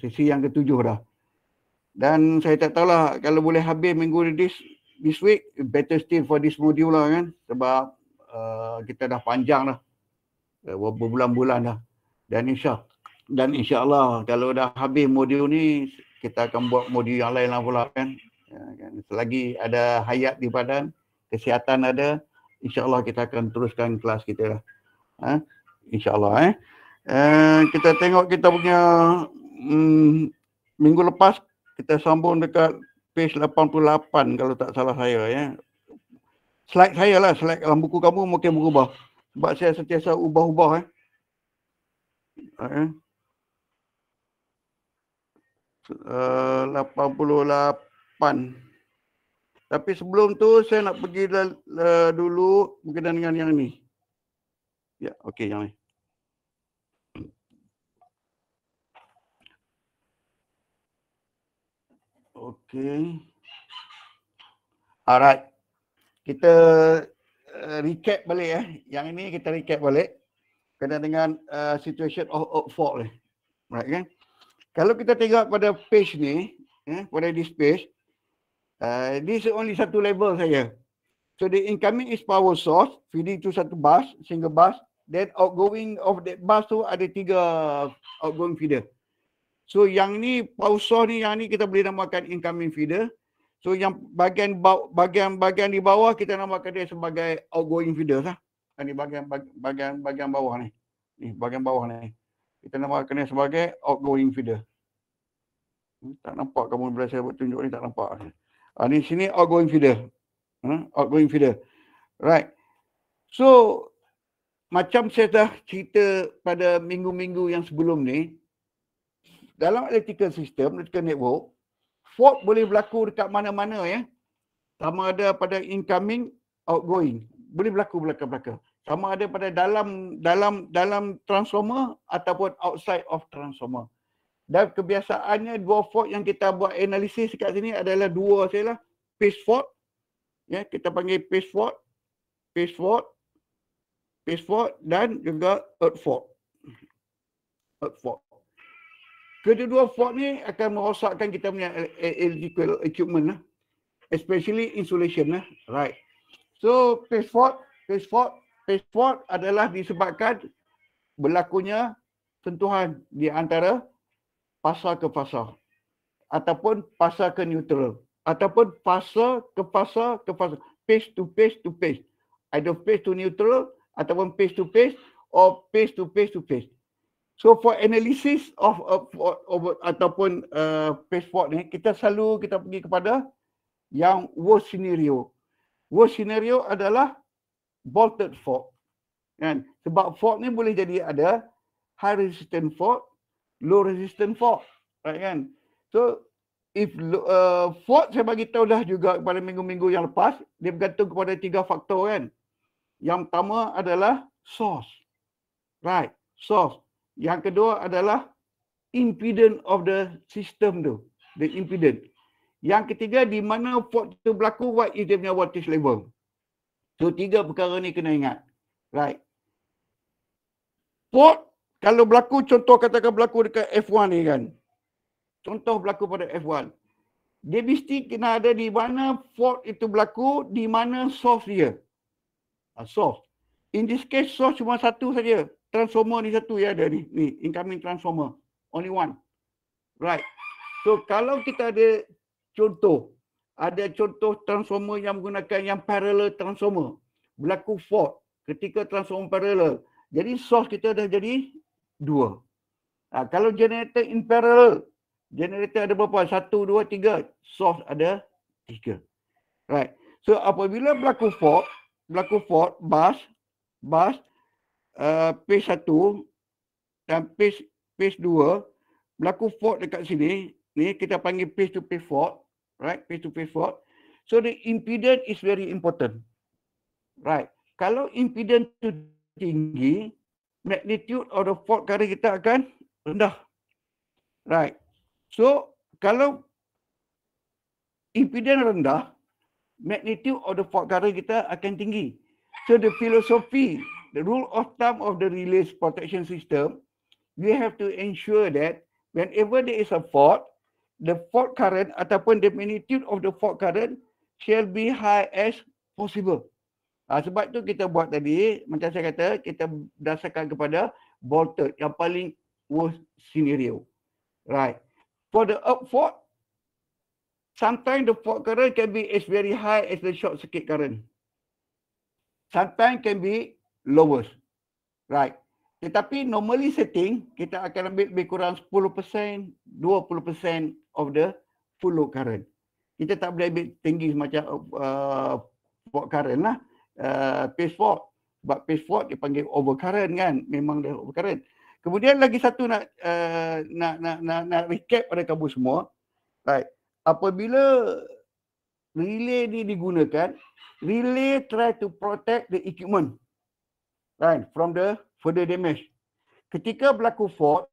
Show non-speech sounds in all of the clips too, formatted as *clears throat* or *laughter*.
sesi yang ketujuh dah. Dan saya tak tahulah kalau boleh habis minggu ni this, this week, better still for this module lah kan. Sebab uh, kita dah panjang dah. Uh, berbulan-bulan dah. Dan insya dan insya Allah kalau dah habis modul ni, kita akan buat modul yang lain lah pula kan. Ya, kan. Selagi ada hayat di badan, kesihatan ada, insya Allah kita akan teruskan kelas kita lah. Ha? Insya Allah eh. Uh, kita tengok kita punya mm, minggu lepas kita sambung dekat page 88 kalau tak salah saya ya. Slide saya lah, slide dalam buku kamu mungkin berubah. Sebab saya sentiasa ubah-ubah eh. Okay. Uh, 88. Tapi sebelum tu saya nak pergi dulu berkenaan dengan yang ni. Ya, yeah, okey yang ni. Okay. Alright. Kita uh, recap balik eh. Yang ini kita recap balik. Kena dengan uh, situation of fault ni. Eh. kan? Kalau kita tengok pada page ni, eh, pada this page, uh, this only satu level saya. So the incoming is power source, feeding to satu bus, single bus. Then outgoing of that bus tu ada tiga outgoing feeder. So yang ni pausah ni yang ni kita boleh namakan incoming feeder. So yang bagian bagian bagian di bawah kita namakan dia sebagai outgoing feeder lah. Ha? Ini bagian bagian bagian bawah ni. Ni bagian bawah ni. Kita namakan dia sebagai outgoing feeder. Hmm, tak nampak kamu bila saya buat tunjuk ni tak nampak. Ha, ni sini outgoing feeder. Ha? Hmm, outgoing feeder. Right. So macam saya dah cerita pada minggu-minggu yang sebelum ni, dalam electrical system, electrical network, fault boleh berlaku dekat mana-mana ya. Sama ada pada incoming, outgoing. Boleh berlaku belakang-belakang. Sama ada pada dalam dalam dalam transformer ataupun outside of transformer. Dan kebiasaannya dua fault yang kita buat analisis dekat sini adalah dua saya lah. Pace fault. Ya, kita panggil pace fault. Pace fault. Pace fault dan juga earth fault. Earth fault. Kedua-dua fault ni akan merosakkan kita punya electrical equipment lah. Especially insulation lah. Right. So, phase fault, phase fault, phase fault adalah disebabkan berlakunya sentuhan di antara fasa ke fasa ataupun fasa ke neutral ataupun fasa ke fasa ke fasa phase to phase to phase either phase to neutral ataupun phase to phase or phase to phase to phase So for analysis of, of, of, of ataupun uh, passport ni, kita selalu kita pergi kepada yang worst scenario. Worst scenario adalah bolted fault. Kan? Sebab fault ni boleh jadi ada high resistant fault, low resistant fault, Right, kan? So if uh, fork saya bagi tahu dah juga pada minggu-minggu yang lepas, dia bergantung kepada tiga faktor kan. Yang pertama adalah source. Right, source. Yang kedua adalah impedance of the system tu. The impedance. Yang ketiga, di mana fault tu berlaku, what is dia punya voltage level. So, tiga perkara ni kena ingat. Right. Fault, kalau berlaku, contoh katakan berlaku dekat F1 ni kan. Contoh berlaku pada F1. Dia mesti kena ada di mana fault itu berlaku, di mana source dia. Uh, source. In this case, source cuma satu saja transformer ni satu ya ada ni ni incoming transformer only one right so kalau kita ada contoh ada contoh transformer yang menggunakan yang parallel transformer berlaku fault ketika transformer parallel jadi source kita dah jadi dua ha, kalau generator in parallel generator ada berapa satu dua tiga source ada tiga right so apabila berlaku fault berlaku fault bus bus Eh, page 1 dan page page 2 berlaku fault dekat sini ni kita panggil page to page fault right page to page fault so the impedance is very important right kalau impedance tu tinggi magnitude of the fault current kita akan rendah right so kalau impedance rendah magnitude of the fault current kita akan tinggi so the philosophy the rule of thumb of the release protection system, we have to ensure that whenever there is a fault, the fault current ataupun the magnitude of the fault current shall be high as possible. Ha, sebab tu kita buat tadi, macam saya kata, kita berdasarkan kepada voltage yang paling worst scenario. Right. For the up fault, sometimes the fault current can be as very high as the short circuit current. Sometimes can be lower. Right. Tetapi normally setting, kita akan ambil lebih kurang 10%, 20% of the full load current. Kita tak boleh ambil tinggi macam uh, fault current lah. Uh, pace fault. Sebab pace fault dia panggil over current kan. Memang dia over current. Kemudian lagi satu nak, uh, nak, nak, nak, nak recap pada kamu semua. Right. Apabila relay ni digunakan, relay try to protect the equipment right, kan, from the further damage. Ketika berlaku fault,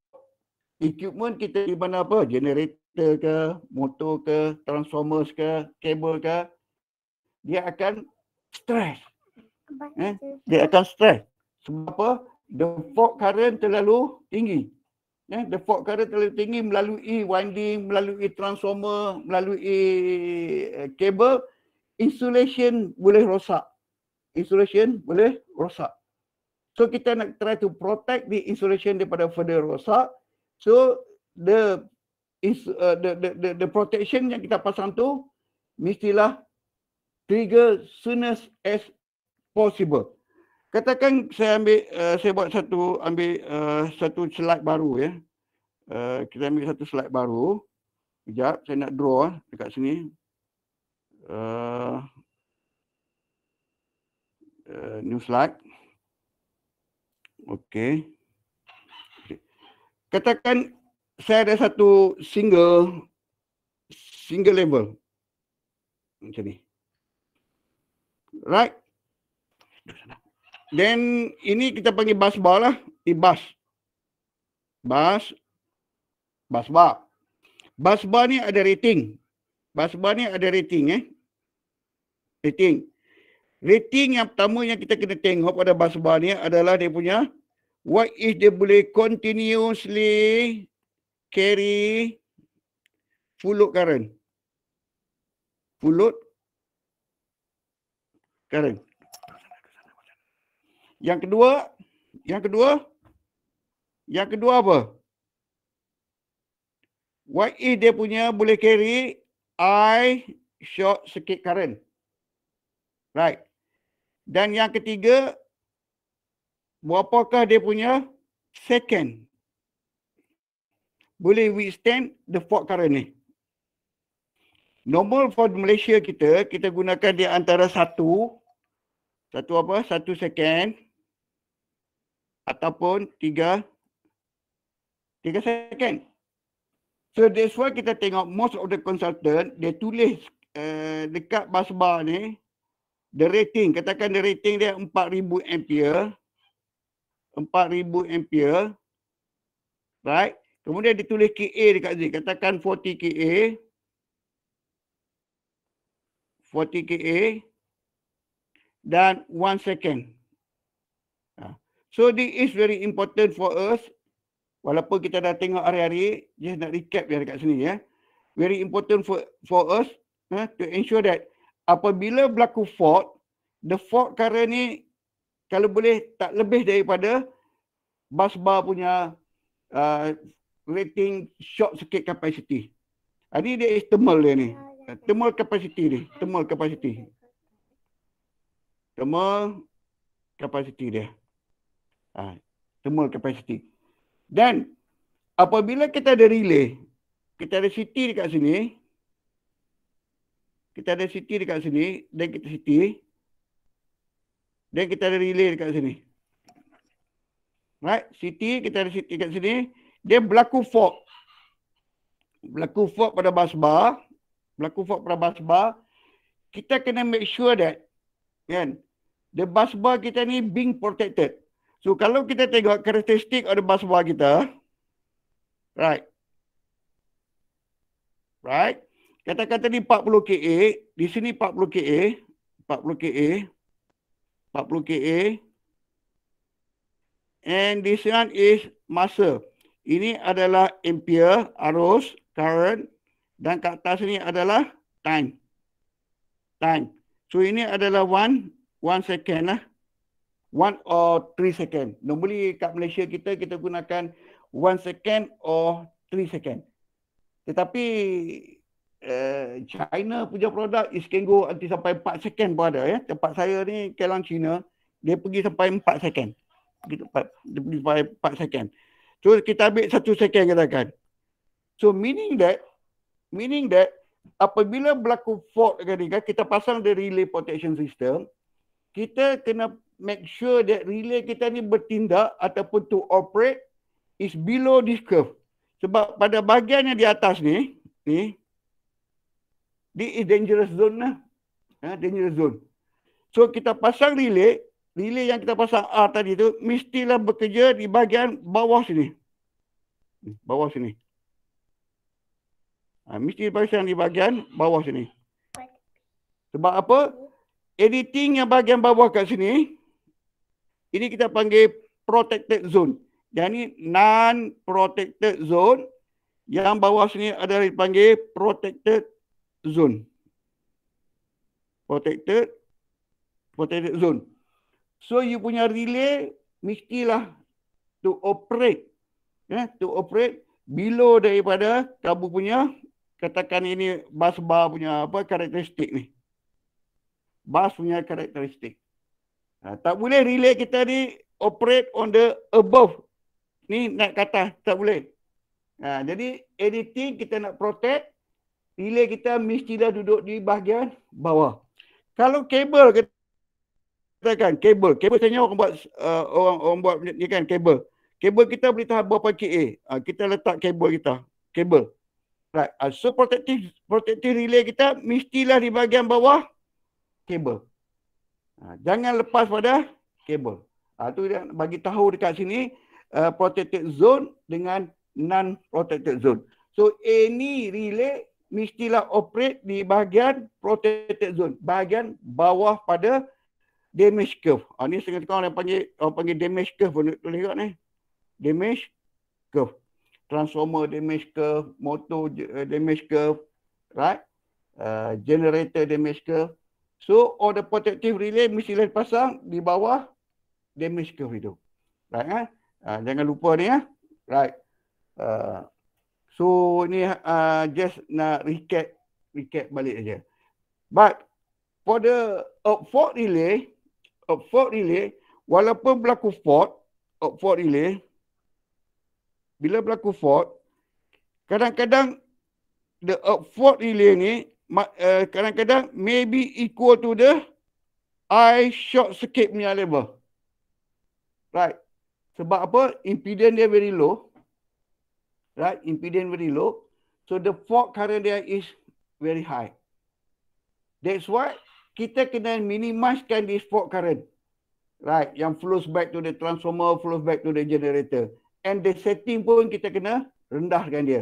equipment kita di mana apa? Generator ke, motor ke, transformers ke, kabel ke, dia akan stress. Eh? Dia akan stress. Sebab apa? The fault current terlalu tinggi. Eh? The fault current terlalu tinggi melalui winding, melalui transformer, melalui eh, kabel. Insulation boleh rosak. Insulation boleh rosak. So kita nak try to protect the insulation daripada further rosak. So the uh, the, the the the protection yang kita pasang tu mestilah trigger soonest as possible. Katakan saya ambil uh, saya buat satu ambil uh, satu slide baru ya. Uh, kita ambil satu slide baru. Sekejap saya nak draw eh, dekat sini. Uh, uh, new slide. Okey. Katakan saya ada satu single single label. Macam ni. Right. Then ini kita panggil bus bar lah. Ini bus. Bus. Bus bar. Bus bar ni ada rating. Bus bar ni ada rating eh. Rating. Rating yang pertama yang kita kena tengok pada bus bar ni adalah dia punya What if dia boleh continuously carry full load current? Full load current. Yang kedua, yang kedua, yang kedua apa? What if dia punya boleh carry I short circuit current? Right. Dan yang ketiga, berapakah dia punya second boleh withstand the fault current ni. Normal for Malaysia kita, kita gunakan dia antara satu, satu apa, satu second ataupun tiga, tiga second. So that's why kita tengok most of the consultant, dia tulis uh, dekat bus bar ni, the rating, katakan the rating dia 4000 ampere, 4000 ampere. Right? Kemudian ditulis KA dekat sini. Katakan 40 KA. 40 KA. Dan 1 second. Ha. So this is very important for us. Walaupun kita dah tengok hari-hari. Just nak recap dia dekat sini. ya. Very important for, for us. Eh, to ensure that. Apabila berlaku fault. The fault current ni kalau boleh tak lebih daripada Basba punya uh, rating short circuit capacity. Ini ah, dia is thermal dia ni. Thermal capacity ni. Thermal capacity. Thermal capacity dia. Ha, thermal capacity. Dan apabila kita ada relay, kita ada city dekat sini, kita ada city dekat sini, dan kita city, dan kita ada relay dekat sini. Right? City, kita ada city kat sini. Dia berlaku fork. Berlaku fork pada bus bar. Berlaku fork pada bus bar. Kita kena make sure that. Kan? The bus bar kita ni being protected. So kalau kita tengok karakteristik of the bus bar kita. Right. Right. Kata-kata ni 40 KA. Di sini 40 KA. 40 KA. 40 KA. And this one is masa. Ini adalah ampere, arus, current. Dan kat atas ni adalah time. Time. So ini adalah one, one second lah. One or three second. Normally kat Malaysia kita, kita gunakan one second or three second. Tetapi Eh, China punya produk is can go nanti sampai 4 second pun ada ya. Tempat saya ni Kelang China, dia pergi sampai 4 second. Gitu, dia pergi sampai 4 second. So kita ambil 1 second katakan. So meaning that, meaning that apabila berlaku fault kan, kan kita pasang the relay protection system, kita kena make sure that relay kita ni bertindak ataupun to operate is below this curve. Sebab pada bahagian yang di atas ni, ni dia is dangerous zone lah. Ha, dangerous zone. So kita pasang relay, relay yang kita pasang R tadi tu mestilah bekerja di bahagian bawah sini. Bawah sini. Ha, mesti pasang di bahagian bawah sini. Sebab apa? Editing yang bahagian bawah kat sini, ini kita panggil protected zone. Yang ini non-protected zone. Yang bawah sini adalah dipanggil protected zone. Protected, protected zone. So you punya relay mestilah to operate. Yeah, to operate below daripada kamu punya katakan ini bus bar punya apa karakteristik ni. Bus punya karakteristik. Ha, tak boleh relay kita ni operate on the above. Ni nak kata tak boleh. Ha, jadi editing kita nak protect pilih kita mestilah duduk di bahagian bawah. Kalau kabel katakan kabel, kabel saya orang buat uh, orang orang buat ni kan kabel. Kabel kita boleh tahan berapa KA. Uh, ah, kita letak kabel kita, kabel. Right. Uh, so protective protective relay kita mestilah di bahagian bawah kabel. Uh, jangan lepas pada kabel. Uh, tu dia bagi tahu dekat sini uh, protected zone dengan non protected zone. So any relay mestilah operate di bahagian protected zone, bahagian bawah pada damage curve. Ha, ni setengah sekarang orang panggil, orang panggil damage curve pun boleh ni. Damage curve. Transformer damage curve, motor eh, damage curve, right? Uh, generator damage curve. So all the protective relay mestilah pasang di bawah damage curve itu. Right eh? Ha? jangan lupa ni ya. Eh? Right. Uh, So ni uh, just nak recap recap balik aja. But for the uh, fault relay, uh, fault relay walaupun berlaku fault, uh, fault relay bila berlaku fault kadang-kadang the uh, fault relay ni uh, kadang-kadang uh, maybe equal to the I short skip punya level. Right. Sebab apa? Impedance dia very low right? Impedance very low. So the fault current there is very high. That's why kita kena minimiskan this fault current. Right, yang flows back to the transformer, flows back to the generator. And the setting pun kita kena rendahkan dia.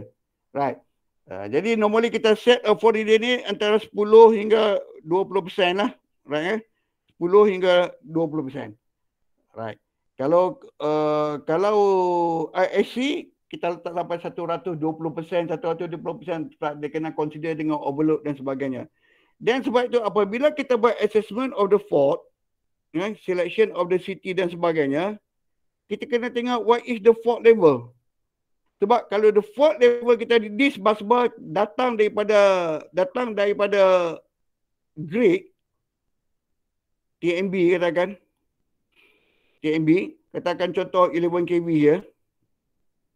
Right. Uh, jadi normally kita set a 40 day ni antara 10 hingga 20% lah. Right eh? 10 hingga 20%. Right. Kalau uh, kalau ISC kita letak sampai 120%, 120% tak dikenal consider dengan overload dan sebagainya. Dan sebab itu apabila kita buat assessment of the fault, yeah, selection of the city dan sebagainya, kita kena tengok what is the fault level. Sebab kalau the fault level kita di this bus bar datang daripada datang daripada grid TMB katakan. TMB katakan contoh 11 kV ya. Yeah.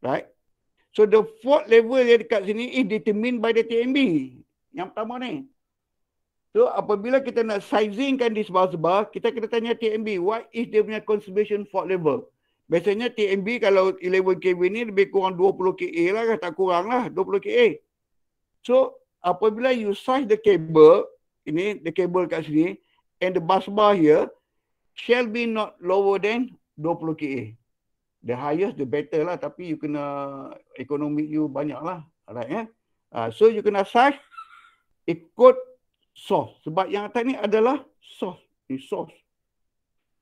Right? So the fault level yang dekat sini is determined by the TMB. Yang pertama ni. So apabila kita nak sizingkan di sebar-sebar, kita kena tanya TMB, what is dia punya conservation fault level? Biasanya TMB kalau 11 kV ni lebih kurang 20 KA lah, tak kurang lah 20 KA. So apabila you size the cable, ini the cable kat sini, and the busbar here, shall be not lower than 20 KA the highest the better lah tapi you kena ekonomi you banyak lah alright eh uh, so you kena size ikut source sebab yang atas ni adalah source ni source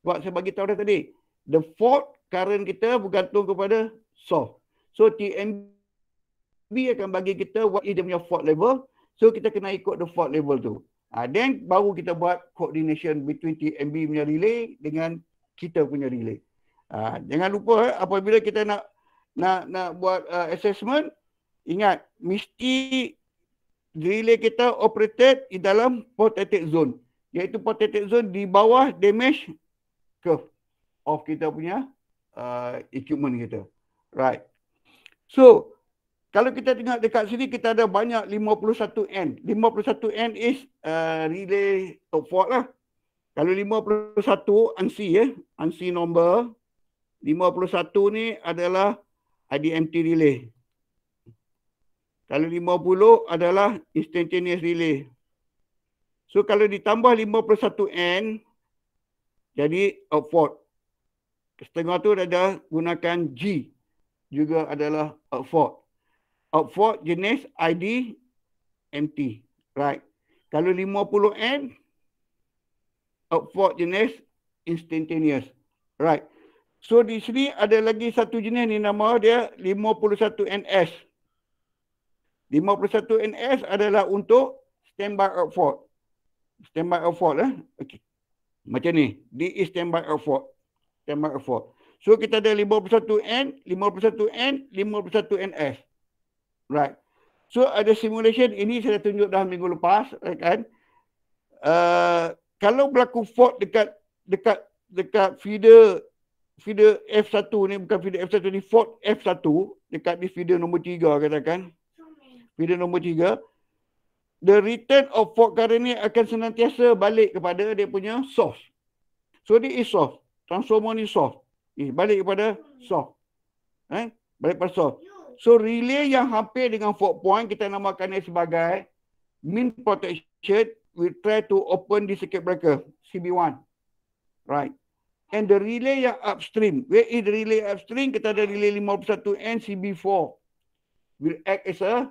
sebab saya bagi tahu dah tadi the fault current kita bergantung kepada source so TMB akan bagi kita what is dia punya fault level so kita kena ikut the fault level tu uh, then baru kita buat coordination between TMB punya relay dengan kita punya relay Ha, jangan lupa eh, apabila kita nak nak nak buat uh, assessment ingat mesti relay kita operate di dalam protected zone iaitu protected zone di bawah damage curve of kita punya uh, equipment kita right so kalau kita tengok dekat sini kita ada banyak 51N 51N is uh, relay top fault lah kalau 51 ANSI ya eh, ANSI number 51 ni adalah IDMT relay. Kalau 50 adalah instantaneous relay. So kalau ditambah 51N, jadi outboard. Setengah tu ada gunakan G. Juga adalah outboard. Outboard jenis ID MT. Right. Kalau 50N, outboard jenis instantaneous. Right. So di sini ada lagi satu jenis ni nama dia 51NS. 51NS adalah untuk standby fault. Standby fault eh. Okey. Macam ni, di standby fault. Standby fault. So kita ada 51N, 51N, 51NS. Right. So ada simulation ini saya dah tunjuk dah minggu lepas kan. Uh, kalau berlaku fault dekat dekat dekat feeder feeder F1 ni bukan feeder F1 ni Ford F1 dekat di feeder nombor tiga katakan. Feeder nombor tiga. The return of Ford current ni akan senantiasa balik kepada dia punya source. So dia is soft. Transformer ni soft. Eh, balik kepada soft. Eh? Balik kepada soft. So relay yang hampir dengan fault point kita namakan dia sebagai min protection we try to open the circuit breaker CB1. Right and the relay yang upstream. Where is the relay upstream? Kita ada relay 51 and CB4 will act as a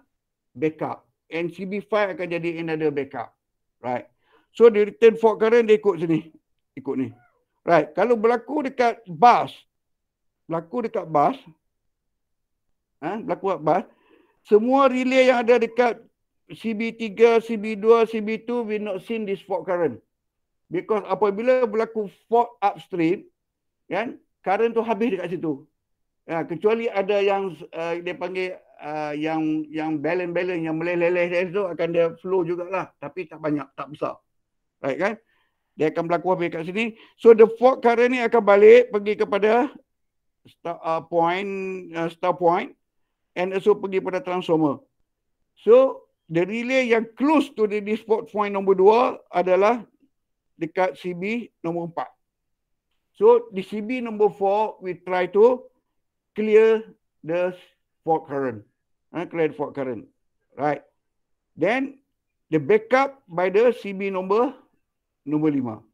backup. And CB5 akan jadi another backup. Right. So the return fault current dia ikut sini. Ikut ni. Right. Kalau berlaku dekat bus. Berlaku dekat bus. Ha? Berlaku dekat bus. Semua relay yang ada dekat CB3, CB2, CB2 we not seen this fault current. Because apabila berlaku fault upstream, kan, current tu habis dekat situ. Ya, kecuali ada yang uh, dia panggil uh, yang yang balance-balance, yang meleleh-leleh dari situ, akan dia flow jugalah. Tapi tak banyak, tak besar. Right, kan? Dia akan berlaku habis dekat sini. So, the fault current ni akan balik pergi kepada start uh, eh, point, uh, star point and also pergi pada transformer. So, the relay yang close to the this point nombor dua adalah dekat CB nombor 4. So di CB nombor 4 we try to clear the fault current. Ha, clear the fault current. Right. Then the backup by the CB nombor nombor 5.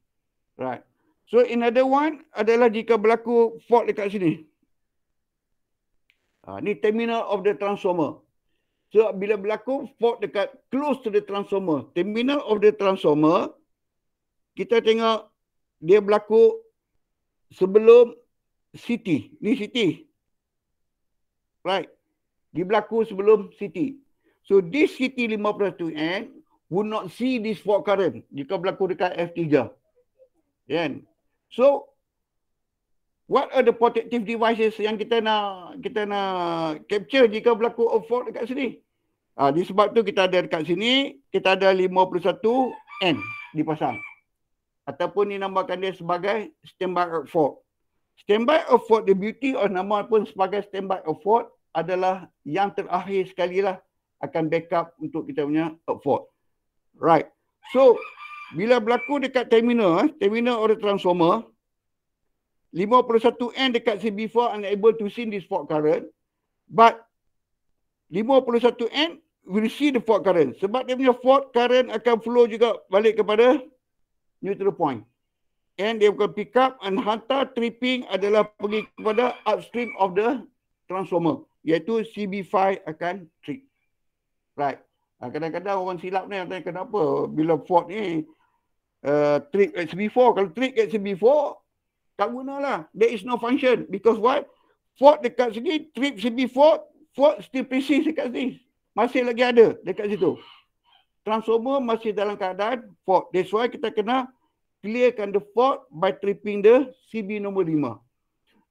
Right. So another one adalah jika berlaku fault dekat sini. Ha, ni terminal of the transformer. So bila berlaku fault dekat close to the transformer, terminal of the transformer, kita tengok dia berlaku sebelum Siti. Ni Siti. Right. Dia berlaku sebelum Siti. So this Siti 52N would not see this fault current jika berlaku dekat F3. Then. Kan? So what are the protective devices yang kita nak kita nak capture jika berlaku a fault dekat sini? Ah, ha, disebab tu kita ada dekat sini, kita ada 51N dipasang ataupun dinamakan dia sebagai standby effort. Standby effort the beauty or nama pun sebagai standby effort adalah yang terakhir sekali lah akan backup untuk kita punya effort. Right. So bila berlaku dekat terminal, eh, terminal or transformer, 51N dekat CB4 unable to see this fault current, but 51N will see the fault current. Sebab dia punya fault current akan flow juga balik kepada neutral point. And they will pick up and hantar tripping adalah pergi kepada upstream of the transformer. Iaitu CB5 akan trip. Right. Ah, kadang-kadang orang silap ni, tanya kenapa bila Ford ni uh, trip at CB4. Kalau trip at CB4, tak guna lah, There is no function. Because why? Ford dekat sini, trip CB4, Ford still precise dekat sini. Masih lagi ada dekat situ transformer masih dalam keadaan fault. That's why kita kena clearkan the fault by tripping the CB no 5.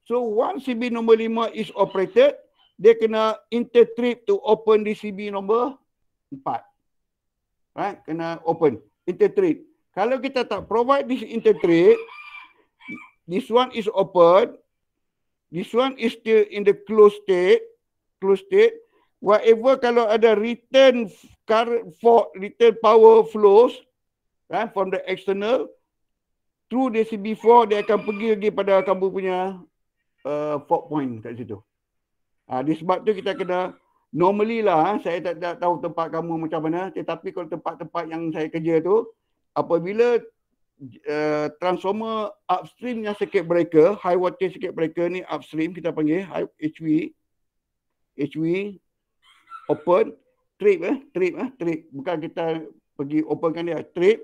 So once CB no 5 is operated, dia kena intertrip to open the CB no 4. Right? Kena open intertrip. Kalau kita tak provide this intertrip, this one is open, this one is still in the closed state, closed state, whatever kalau ada return current for return power flows right, eh, from the external through DCB4 dia akan pergi lagi pada kamu punya uh, fault point kat situ. Ah di sebab tu kita kena normally lah eh, saya tak, tak tahu tempat kamu macam mana tetapi kalau tempat-tempat yang saya kerja tu apabila uh, transformer upstream yang circuit breaker high voltage circuit breaker ni upstream kita panggil HV HV open trip eh trip eh trip bukan kita pergi openkan dia trip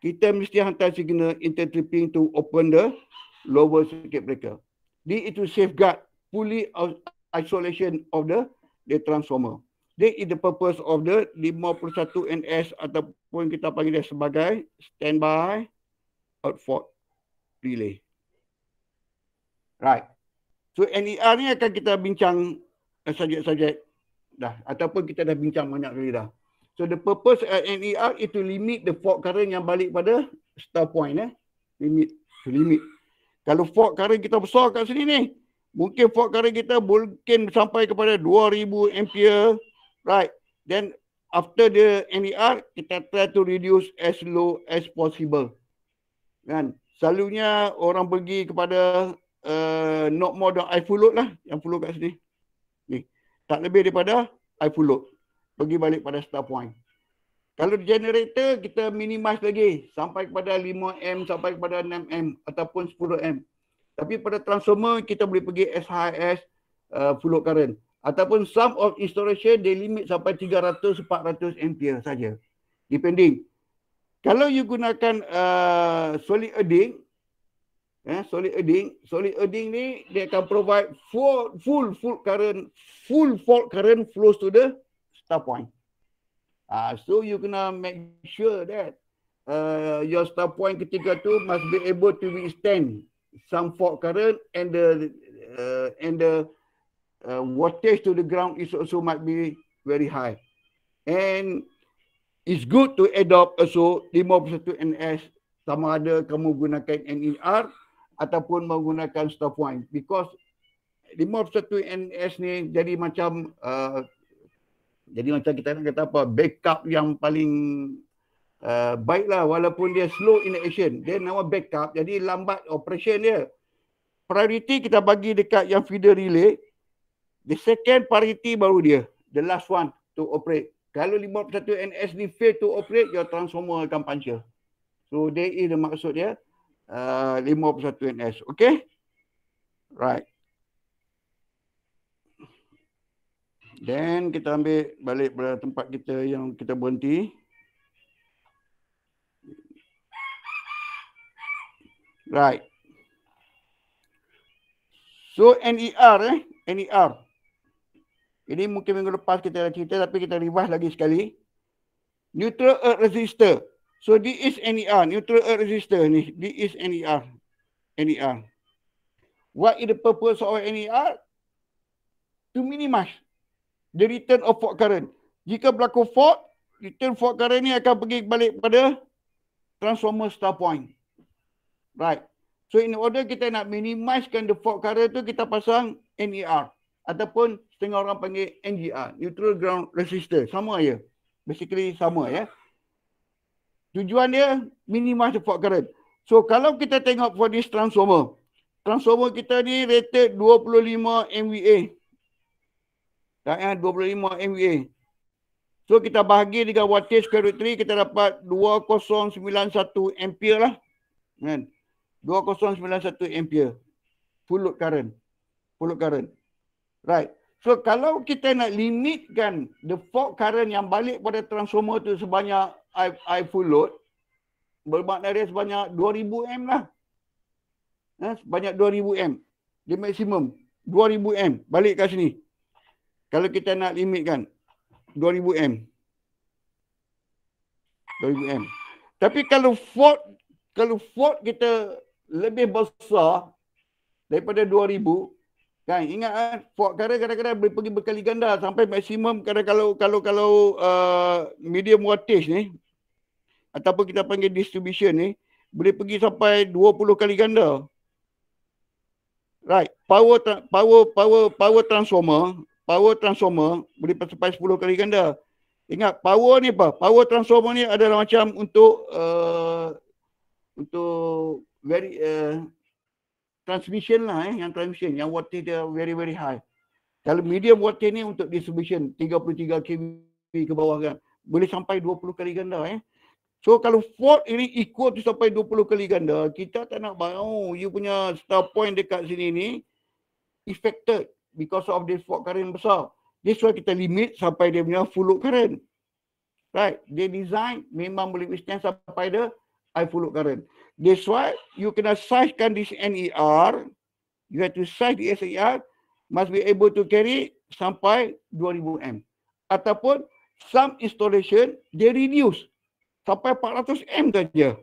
kita mesti hantar signal inter tripping to open the lower circuit breaker di itu safeguard fully isolation of the the transformer This is the purpose of the 51 NS ataupun kita panggil dia sebagai standby fault relay right so NER ni akan kita bincang subjek-subjek uh, dah ataupun kita dah bincang banyak kali dah. So the purpose at uh, NER is to limit the fork current yang balik pada start point eh. Limit to limit. Kalau fork current kita besar kat sini ni, mungkin fork current kita mungkin sampai kepada 2000 ampere, right? Then after the NER kita try to reduce as low as possible. Kan? Selalunya orang pergi kepada uh, not more than I full load lah yang full load kat sini tak lebih daripada I full load pergi balik pada start point. Kalau generator kita minimize lagi sampai kepada 5M sampai kepada 6M ataupun 10M. Tapi pada transformer kita boleh pergi as high as full uh, load current ataupun sum of installation dia limit sampai 300 400 ampere saja depending. Kalau you gunakan uh, solid earning eh, solid earning solid earning ni dia akan provide full full full current full fault current flows to the stop point ah uh, so you kena make sure that uh, your stop point ketiga tu must be able to withstand some fault current and the uh, and the uh, voltage to the ground is also might be very high and it's good to adopt also 51 NS sama ada kamu gunakan NER ataupun menggunakan stop wine because satu NS ni jadi macam uh, jadi macam kita nak kata apa backup yang paling uh, lah walaupun dia slow in action dia nama backup jadi lambat operation dia priority kita bagi dekat yang feeder relay the second priority baru dia the last one to operate kalau satu NS ni fail to operate your transformer akan puncture so there is the maksud dia uh, 51 NS. Okay? Right. Then kita ambil balik pada tempat kita yang kita berhenti. Right. So NER eh, NER. Ini mungkin minggu lepas kita dah cerita tapi kita revise lagi sekali. Neutral earth resistor. So this is NER, neutral earth resistor ni. this is NER. NER. What is the purpose of NER? To minimize the return of fault current. Jika berlaku fault, return fault current ni akan pergi balik pada transformer star point. Right. So in order kita nak minimizekan the fault current tu, kita pasang NER. Ataupun setengah orang panggil NGR, neutral ground resistor. Sama aja. Basically sama ya. Yeah. Tujuan dia minimize the fault current. So kalau kita tengok for this transformer. Transformer kita ni rated 25 MVA. Tak eh, 25 MVA. So kita bahagi dengan wattage square root 3 kita dapat 2091 ampere lah. Kan? 2091 ampere. Full load current. Full load current. Right. So kalau kita nak limitkan the fault current yang balik pada transformer tu sebanyak I, I full load, bermakna dia sebanyak 2000 M lah. Ha, sebanyak 2000 M. Dia maksimum. 2000 M. Balik kat sini. Kalau kita nak limitkan. 2000 M. 2000 M. Tapi kalau fault, kalau fault kita lebih besar daripada 2000 Kan ingat kan eh, Fort Kara kadang-kadang boleh pergi berkali ganda sampai maksimum kadang kalau kalau kalau uh, medium wattage ni ataupun kita panggil distribution ni boleh pergi sampai 20 kali ganda. Right, power power power power transformer, power transformer boleh sampai 10 kali ganda. Ingat power ni apa? Power transformer ni adalah macam untuk uh, untuk very uh, transmission lah eh yang transmission yang voltage dia very very high kalau medium voltage ni untuk distribution 33 kV ke bawah kan boleh sampai 20 kali ganda eh so kalau fault ini equal tu sampai 20 kali ganda kita tak nak bau you punya star point dekat sini ni affected because of this fault current besar this why kita limit sampai dia punya full load current right dia design memang boleh withstand sampai dia high full load current That's why you cannot size kan this NER. You have to size the SER must be able to carry sampai 2000 M. Ataupun some installation, they reduce sampai 400 M saja.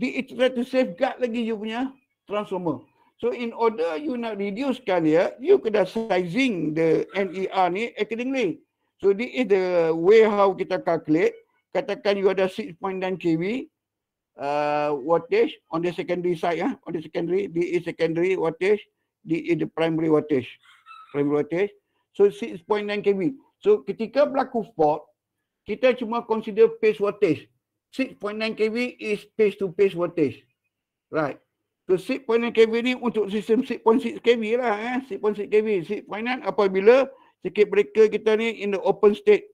Di it's itu to safeguard lagi you punya transformer. So in order you nak reduce kan dia, you kena sizing the NER ni accordingly. So this is the way how kita calculate. Katakan you ada 6.9 KW, uh, wattage on the secondary side ya on the secondary di is e secondary wattage di is e the primary wattage primary wattage so 6.9 kV so ketika berlaku fault kita cuma consider phase wattage 6.9 kV is phase to phase wattage right So 6.9 kV ni untuk sistem 6.6 kV lah eh. 6.6 kV. 6.9 apabila circuit breaker kita ni in the open state.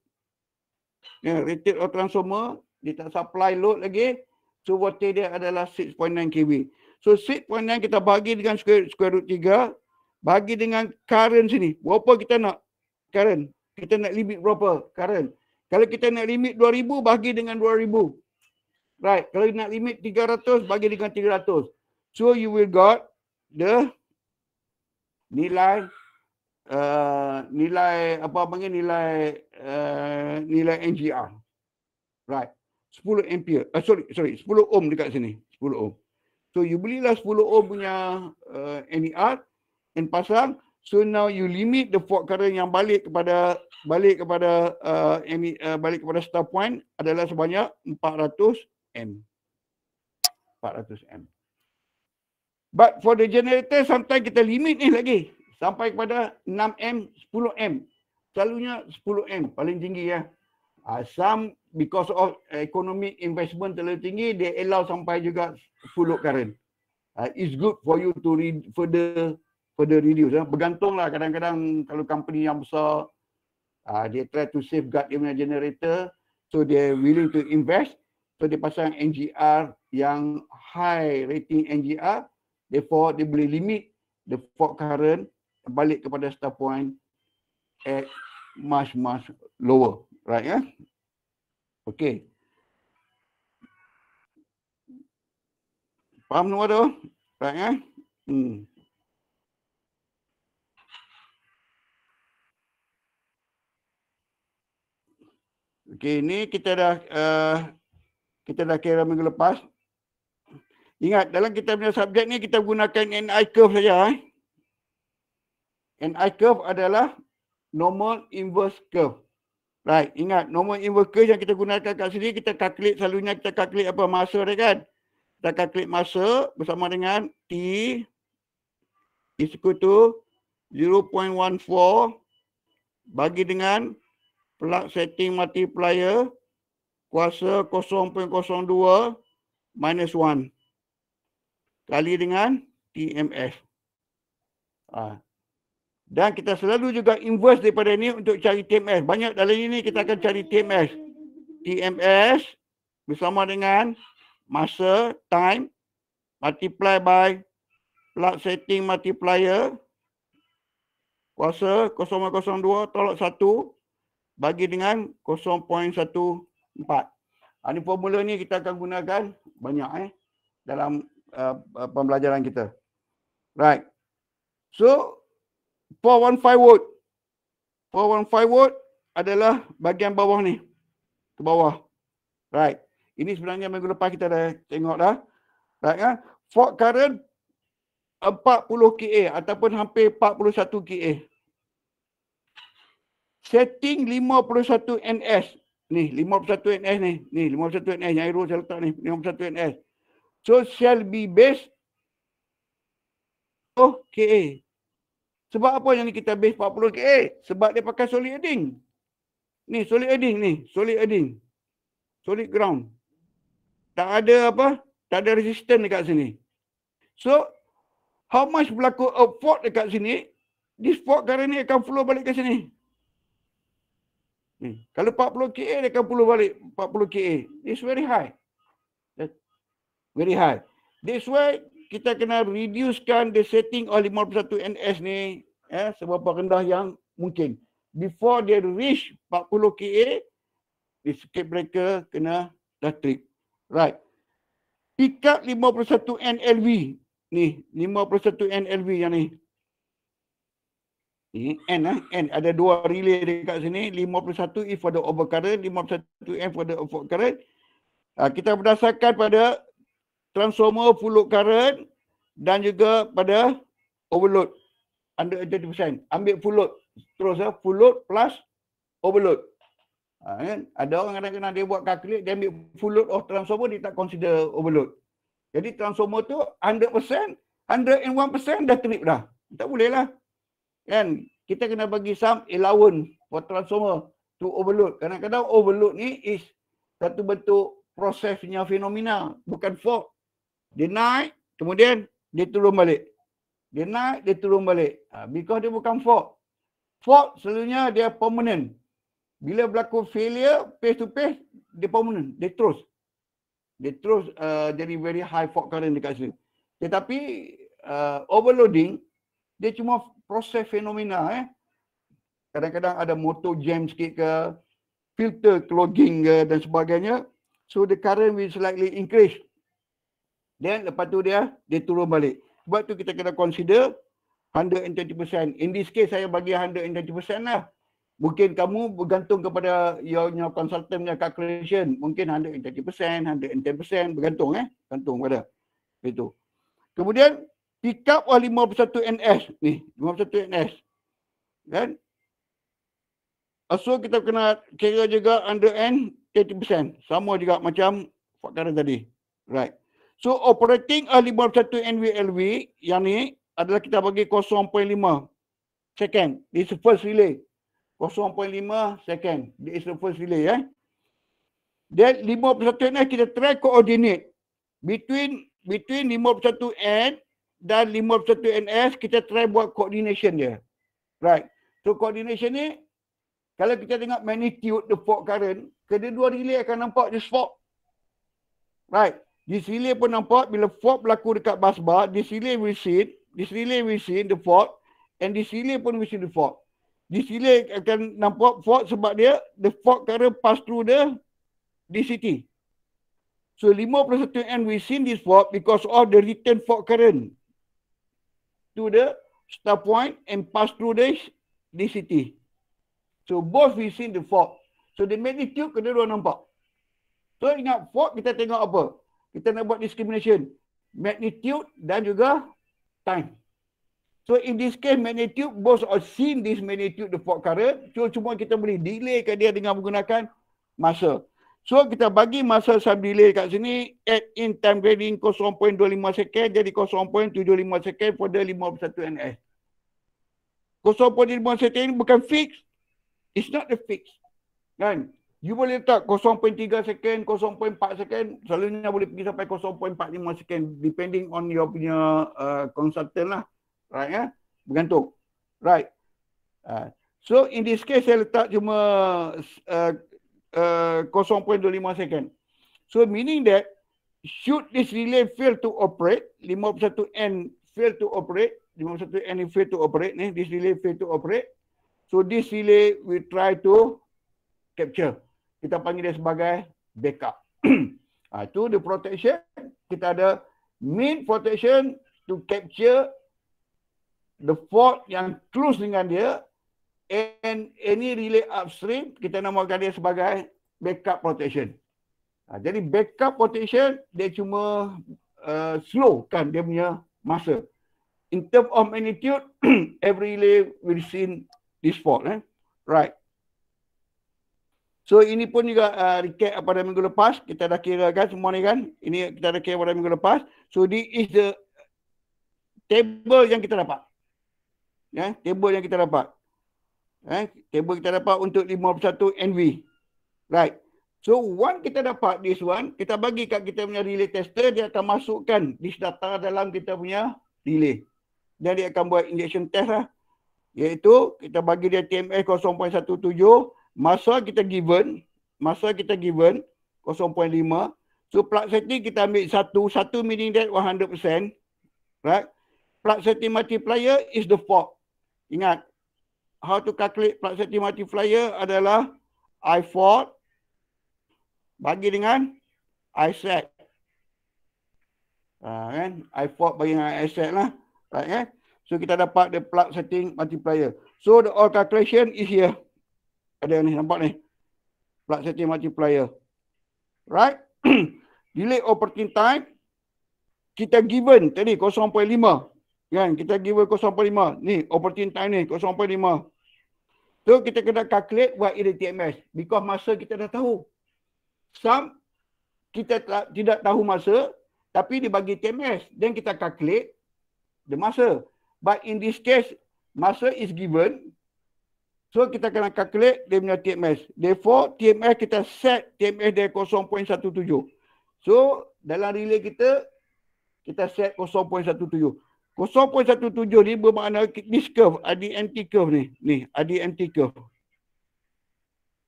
yeah, rated or transformer. Dia tak supply load lagi. So voltage dia adalah 6.9 kV. So 6.9 kita bagi dengan square, square root 3. Bagi dengan current sini. Berapa kita nak current? Kita nak limit berapa current? Kalau kita nak limit 2000 bagi dengan 2000. Right. Kalau nak limit 300 bagi dengan 300. So you will got the nilai uh, nilai apa panggil nilai uh, nilai NGR. Right. 10 ampere. Uh, sorry, sorry, 10 ohm dekat sini. 10 ohm. So you belilah 10 ohm punya uh, eh, NER and pasang. So now you limit the fault current yang balik kepada balik kepada uh, eh, any, uh, e balik kepada start point adalah sebanyak 400 M. 400 M. But for the generator sometimes kita limit ni lagi sampai kepada 6 M, 10 M. Selalunya 10 M paling tinggi ya. Uh, some because of economic investment terlalu tinggi, they allow sampai juga full of current. Uh, it's good for you to re- further further reduce. Eh? Ah. Bergantunglah kadang-kadang kalau company yang besar, uh, they try to safeguard dia punya generator. So they willing to invest. So dia pasang NGR yang high rating NGR. Therefore, dia boleh limit the fault current balik kepada start point at much much lower right ya. Eh? Okey. Faham semua tu? Right ya. Eh? Hmm. Okey, ni kita dah uh, kita dah kira minggu lepas. Ingat dalam kita punya subjek ni kita gunakan NI curve saja eh. NI curve adalah normal inverse curve. Right, ingat nombor inverter yang kita gunakan kat sini kita calculate selalunya kita calculate apa masa dia kan. Kita calculate masa bersama dengan T is equal to 0.14 bagi dengan plug setting multiplier kuasa 0.02 minus 1 kali dengan TMF. Ah, dan kita selalu juga invest daripada ini untuk cari TMS. Banyak dalam ini kita akan cari TMS. TMS bersama dengan masa, time, multiply by plug setting multiplier, kuasa 0.02 tolak 1 bagi dengan 0.14. Ini ah, formula ni kita akan gunakan banyak eh dalam uh, pembelajaran kita. Right. So, 415 volt. 415 volt adalah bahagian bawah ni. Ke bawah. Right. Ini sebenarnya minggu lepas kita dah tengok dah. Right kan? Fault current 40 KA ataupun hampir 41 KA. Setting 51 NS. Ni 51 NS ni. Ni 51 NS yang Aero saya letak ni. 51 NS. So shall be based 10 KA. Sebab apa yang kita base 40k? Sebab dia pakai solid adding. Ni solid adding ni. Solid adding. Solid ground. Tak ada apa? Tak ada resistance dekat sini. So, how much berlaku effort dekat sini? This fault current ni akan flow balik ke sini. Ni. Kalau 40 KA, dia akan flow balik 40 KA. It's very high. That's very high. This way kita kena reducekan the setting of 51 NS ni eh, seberapa rendah yang mungkin. Before they reach 40 KA, the circuit breaker kena dah trip. Right. Pick up 51 NLV. Ni, 51 NLV yang ni. Ni N lah, N. Ada dua relay dekat sini. 51 E for the overcurrent, 51 N for the overcurrent. Ah, kita berdasarkan pada transformer full load current dan juga pada overload under 80% ambil full load terus ya eh, full load plus overload ha, kan? ada orang kadang-kadang dia buat calculate dia ambil full load of transformer dia tak consider overload jadi transformer tu 100% 101% dah trip dah tak boleh lah kan kita kena bagi some allowance for transformer to overload kadang-kadang overload ni is satu bentuk prosesnya fenomena bukan fault dia naik, kemudian dia turun balik. Dia naik, dia turun balik. Ha, because dia bukan fault. Fault selalunya dia permanent. Bila berlaku failure, pace to pace, dia permanent. Dia terus. Dia terus uh, jadi very high fault current dekat sini. Tetapi uh, overloading, dia cuma proses fenomena. Eh. Kadang-kadang ada motor jam sikit ke, filter clogging ke dan sebagainya. So the current will slightly increase. Then lepas tu dia dia turun balik. Sebab tu kita kena consider 120%. In this case saya bagi 120% lah. Mungkin kamu bergantung kepada your, your consultant punya calculation. Mungkin 130%, 110% bergantung eh. Bergantung pada itu. Kemudian pick up oleh 51 NS ni. 51 NS. Kan? So kita kena kira juga under N 30%. Sama juga macam faktor tadi. Right. So operating a satu NVLV yang ni adalah kita bagi 0.5 second. This first relay. 0.5 second. This first relay eh. Then 51 ni kita try coordinate between between 51 N dan 51 NS kita try buat coordination dia. Right. So coordination ni kalau kita tengok magnitude the fault current, kedua-dua relay akan nampak just fault. Right. Di sini pun nampak bila fault berlaku dekat bus bar, di sini we see, di sini we see the fault and di sini pun we see the fault. Di sini akan nampak fault sebab dia the fault kerana pass through the DCT. So 51 and we see this fault because of the return fault current to the start point and pass through the DCT. So both we see the fault. So the magnitude kena dua nampak. So ingat fault kita tengok apa? kita nak buat discrimination magnitude dan juga time so in this case magnitude both or seen this magnitude the fault current so cuma kita boleh delay ke dia dengan menggunakan masa so kita bagi masa sub delay kat sini add in time grading 0.25 second jadi 0.75 second for the 51 ns 0.25 second ini bukan fix it's not the fix kan You boleh letak 0.3 second, 0.4 second, selalunya boleh pergi sampai 0.45 second depending on your punya uh, consultant lah. Right ya? Eh? Bergantung. Right. Uh, so in this case saya letak cuma uh, uh, 0.25 second. So meaning that should this relay fail to operate, 51N fail to operate, 51N fail to operate ni, this relay fail to operate, so this relay will try to capture kita panggil dia sebagai backup. ha, *clears throat* itu ah, the protection. Kita ada main protection to capture the fault yang close dengan dia and any relay upstream kita namakan dia sebagai backup protection. Ha, jadi backup protection dia cuma uh, ah, slow kan dia punya masa. In terms of magnitude, *clears throat* every relay will see this fault. Eh? Right. So ini pun juga uh, recap pada minggu lepas. Kita dah kira kan semua ni kan. Ini kita dah kira pada minggu lepas. So this is the table yang kita dapat. Ya, yeah, table yang kita dapat. Ya, yeah, table kita dapat untuk 51 NV. Right. So one kita dapat this one, kita bagi kat kita punya relay tester, dia akan masukkan this data dalam kita punya relay. Dan dia akan buat injection test lah. Iaitu kita bagi dia TMS 0.17 masa kita given masa kita given 0.5 so plug safety kita ambil satu satu meaning that 100% right plug setting multiplier is the fork ingat how to calculate plug setting multiplier adalah i fork bagi dengan i set Ha, kan? I fork bagi dengan I set lah. Right, eh? So kita dapat the plug setting multiplier. So the all calculation is here ada ni nampak ni plug setting multiplier right *clears throat* delay operating time kita given tadi 0.5 kan kita given 0.5 ni operating time ni 0.5 tu kita kena calculate buat TMS. because masa kita dah tahu some kita tak, tidak tahu masa tapi dia bagi TMS then kita calculate the masa but in this case masa is given So kita kena calculate dia punya TMS. Therefore TMS kita set TMS dia 0.17. So dalam relay kita kita set 0.17. 0.17 ni bermakna this curve, anti curve ni. Ni anti curve.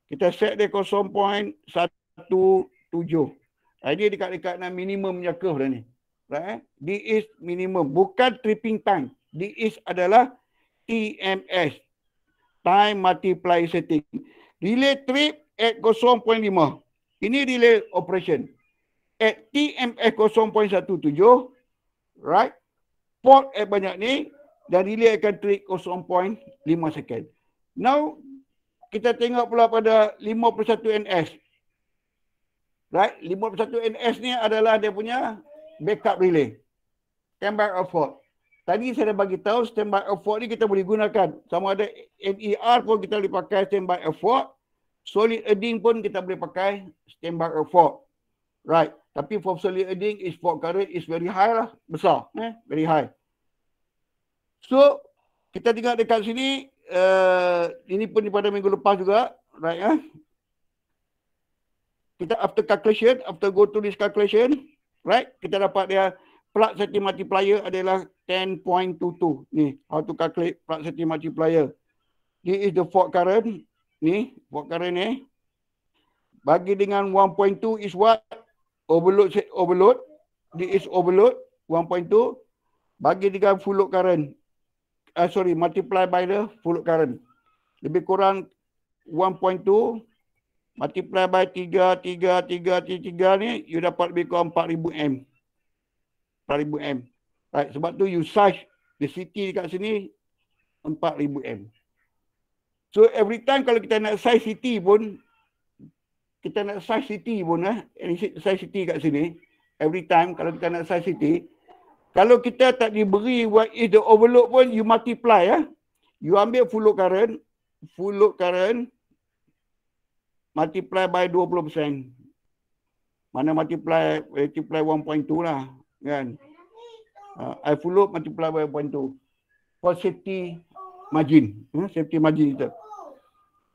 Kita set dia 0.17. Ini ah, dekat-dekat nak minimumnya curve dah ni. Right? Eh? This is minimum. Bukan tripping time. This is adalah TMS time multiply setting. Relay trip at 0.5. Ini relay operation. At TMS 0.17. Right? Port at banyak ni. Dan relay akan trip 0.5 second. Now, kita tengok pula pada 51 NS. Right? 51 NS ni adalah dia punya backup relay. Standby of port. Tadi saya dah bagi tahu standby effort ni kita boleh gunakan. Sama ada NER pun kita boleh pakai standby effort. Solid earning pun kita boleh pakai standby effort. Right. Tapi for solid earning is for current is very high lah. Besar. Eh? Very high. So kita tengok dekat sini. Uh, ini pun daripada minggu lepas juga. Right ya. Eh? Kita after calculation, after go to this calculation, right? Kita dapat dia plug safety multiplier adalah 10.22. Ni, how to calculate plug safety multiplier. This is the fault current. Ni, fault current ni. Bagi dengan 1.2 is what? Overload, overload. This is overload, 1.2. Bagi dengan full load current. Uh, sorry, multiply by the full load current. Lebih kurang 1.2. Multiply by 3, 3, 3, 3, 3, 3 ni, you dapat lebih kurang 4,000 M. 4000 M. Right. Sebab tu you size the city dekat sini 4000 M. So every time kalau kita nak size city pun kita nak size city pun eh, size city kat sini every time kalau kita nak size city kalau kita tak diberi what is the overload pun you multiply ya. Eh. You ambil full load current, full load current multiply by 20%. Mana multiply multiply 1.2 lah kan uh, I follow multiply by point tu. for safety margin uh, safety margin kita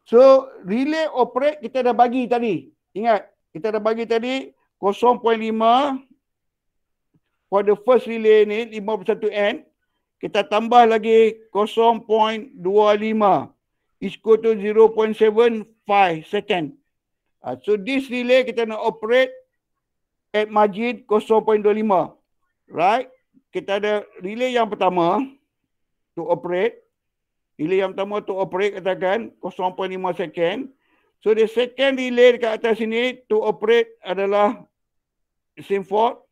so relay operate kita dah bagi tadi ingat kita dah bagi tadi 0.5 for the first relay ni 51N kita tambah lagi 0.25 is equal to 0.75 second uh, so this relay kita nak operate at margin 0.25 Right? Kita ada relay yang pertama to operate. Relay yang pertama to operate katakan 0.5 second. So the second relay dekat atas sini to operate adalah same fault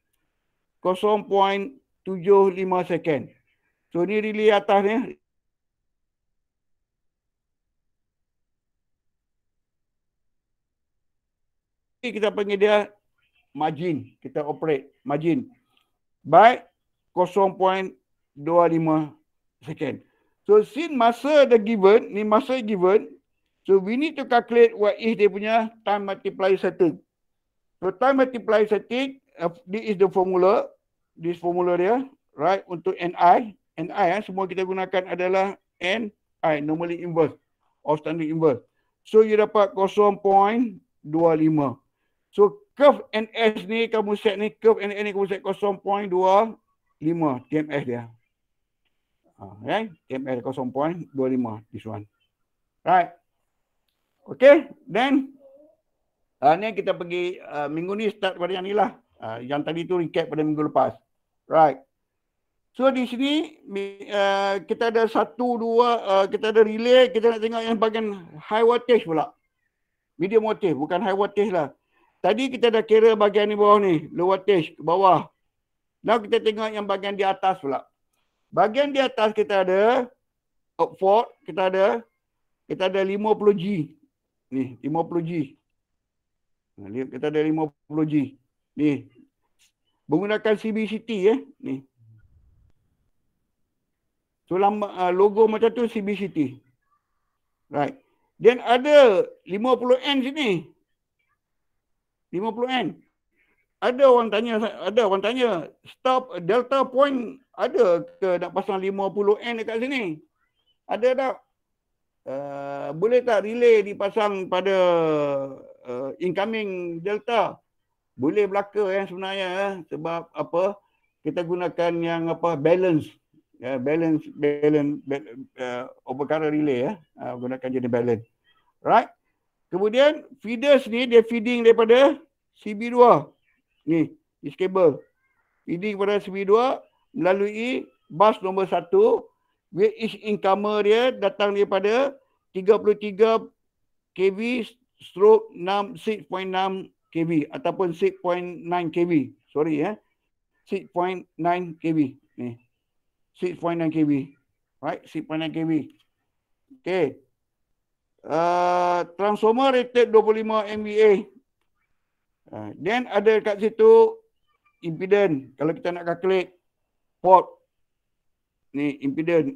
0.75 second. So ni relay atas ni. Kita panggil dia margin. Kita operate margin by 0.25 second. So since masa the given, ni masa given, so we need to calculate what is dia punya time multiply setting. So time multiply setting, uh, this is the formula, this formula dia, right, untuk NI. NI, eh, semua kita gunakan adalah NI, normally inverse, or standard inverse. So you dapat 0.25. So Curve NS ni kamu set ni curve NS ni kamu set 0.25 TMS dia. Okay. TMS 0.25 this one. Right. Okay. Then uh, ni kita pergi uh, minggu ni start pada yang ni lah. Uh, yang tadi tu recap pada minggu lepas. Right. So di sini uh, kita ada satu dua uh, kita ada relay kita nak tengok yang bagian high voltage pula. Medium voltage bukan high voltage lah. Tadi kita dah kira bahagian ni bawah ni. low stage ke bawah. Now kita tengok yang bahagian di atas pula. Bahagian di atas kita ada. Upford kita ada. Kita ada 50G. Ni 50G. Kita ada 50G. Ni. Menggunakan CBCT eh. Ya. Ni. So ah, logo macam tu CBCT. Right. Then ada 50N sini. 50N. Ada orang tanya, ada orang tanya, stop Delta Point ada ke nak pasang 50N dekat sini? Ada tak? Uh, boleh tak relay dipasang pada uh, incoming Delta? Boleh belaka eh, sebenarnya eh, sebab apa? Kita gunakan yang apa balance ya balance balance, balance uh, over relay ya uh, gunakan jenis balance right kemudian feeders ni dia feeding daripada CB2 lah. ni is kabel ini kepada CB2 lah. melalui bus nombor 1 which is incomer dia datang daripada 33 kV stroke 6 6.6 kV ataupun 6.9 kV sorry ya eh. 6.9 kV ni 6.9 kV right 6.9 kV Okay. uh, transformer rated 25 MVA Ha, then ada kat situ impedance. Kalau kita nak kalkulat port ni impedance.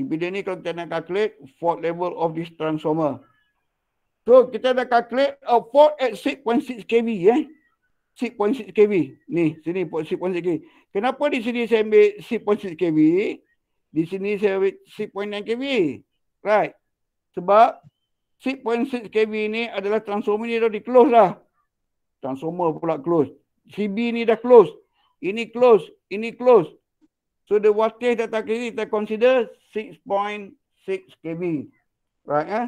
Impedance ni kalau kita nak kalkulat fault level of this transformer. So kita dah calculate a oh, fault at 6.6 kV eh. 6.6 kV. Ni sini port 6.6 kV. Kenapa di sini saya ambil 6.6 kV? Di sini saya ambil 6.9 kV. Right. Sebab 6.6 kV ni adalah transformer ni dah di close lah transformer pula close. CB ni dah close. Ini close, ini close. So the wattage data kiri kita consider 6.6 kV. Right eh?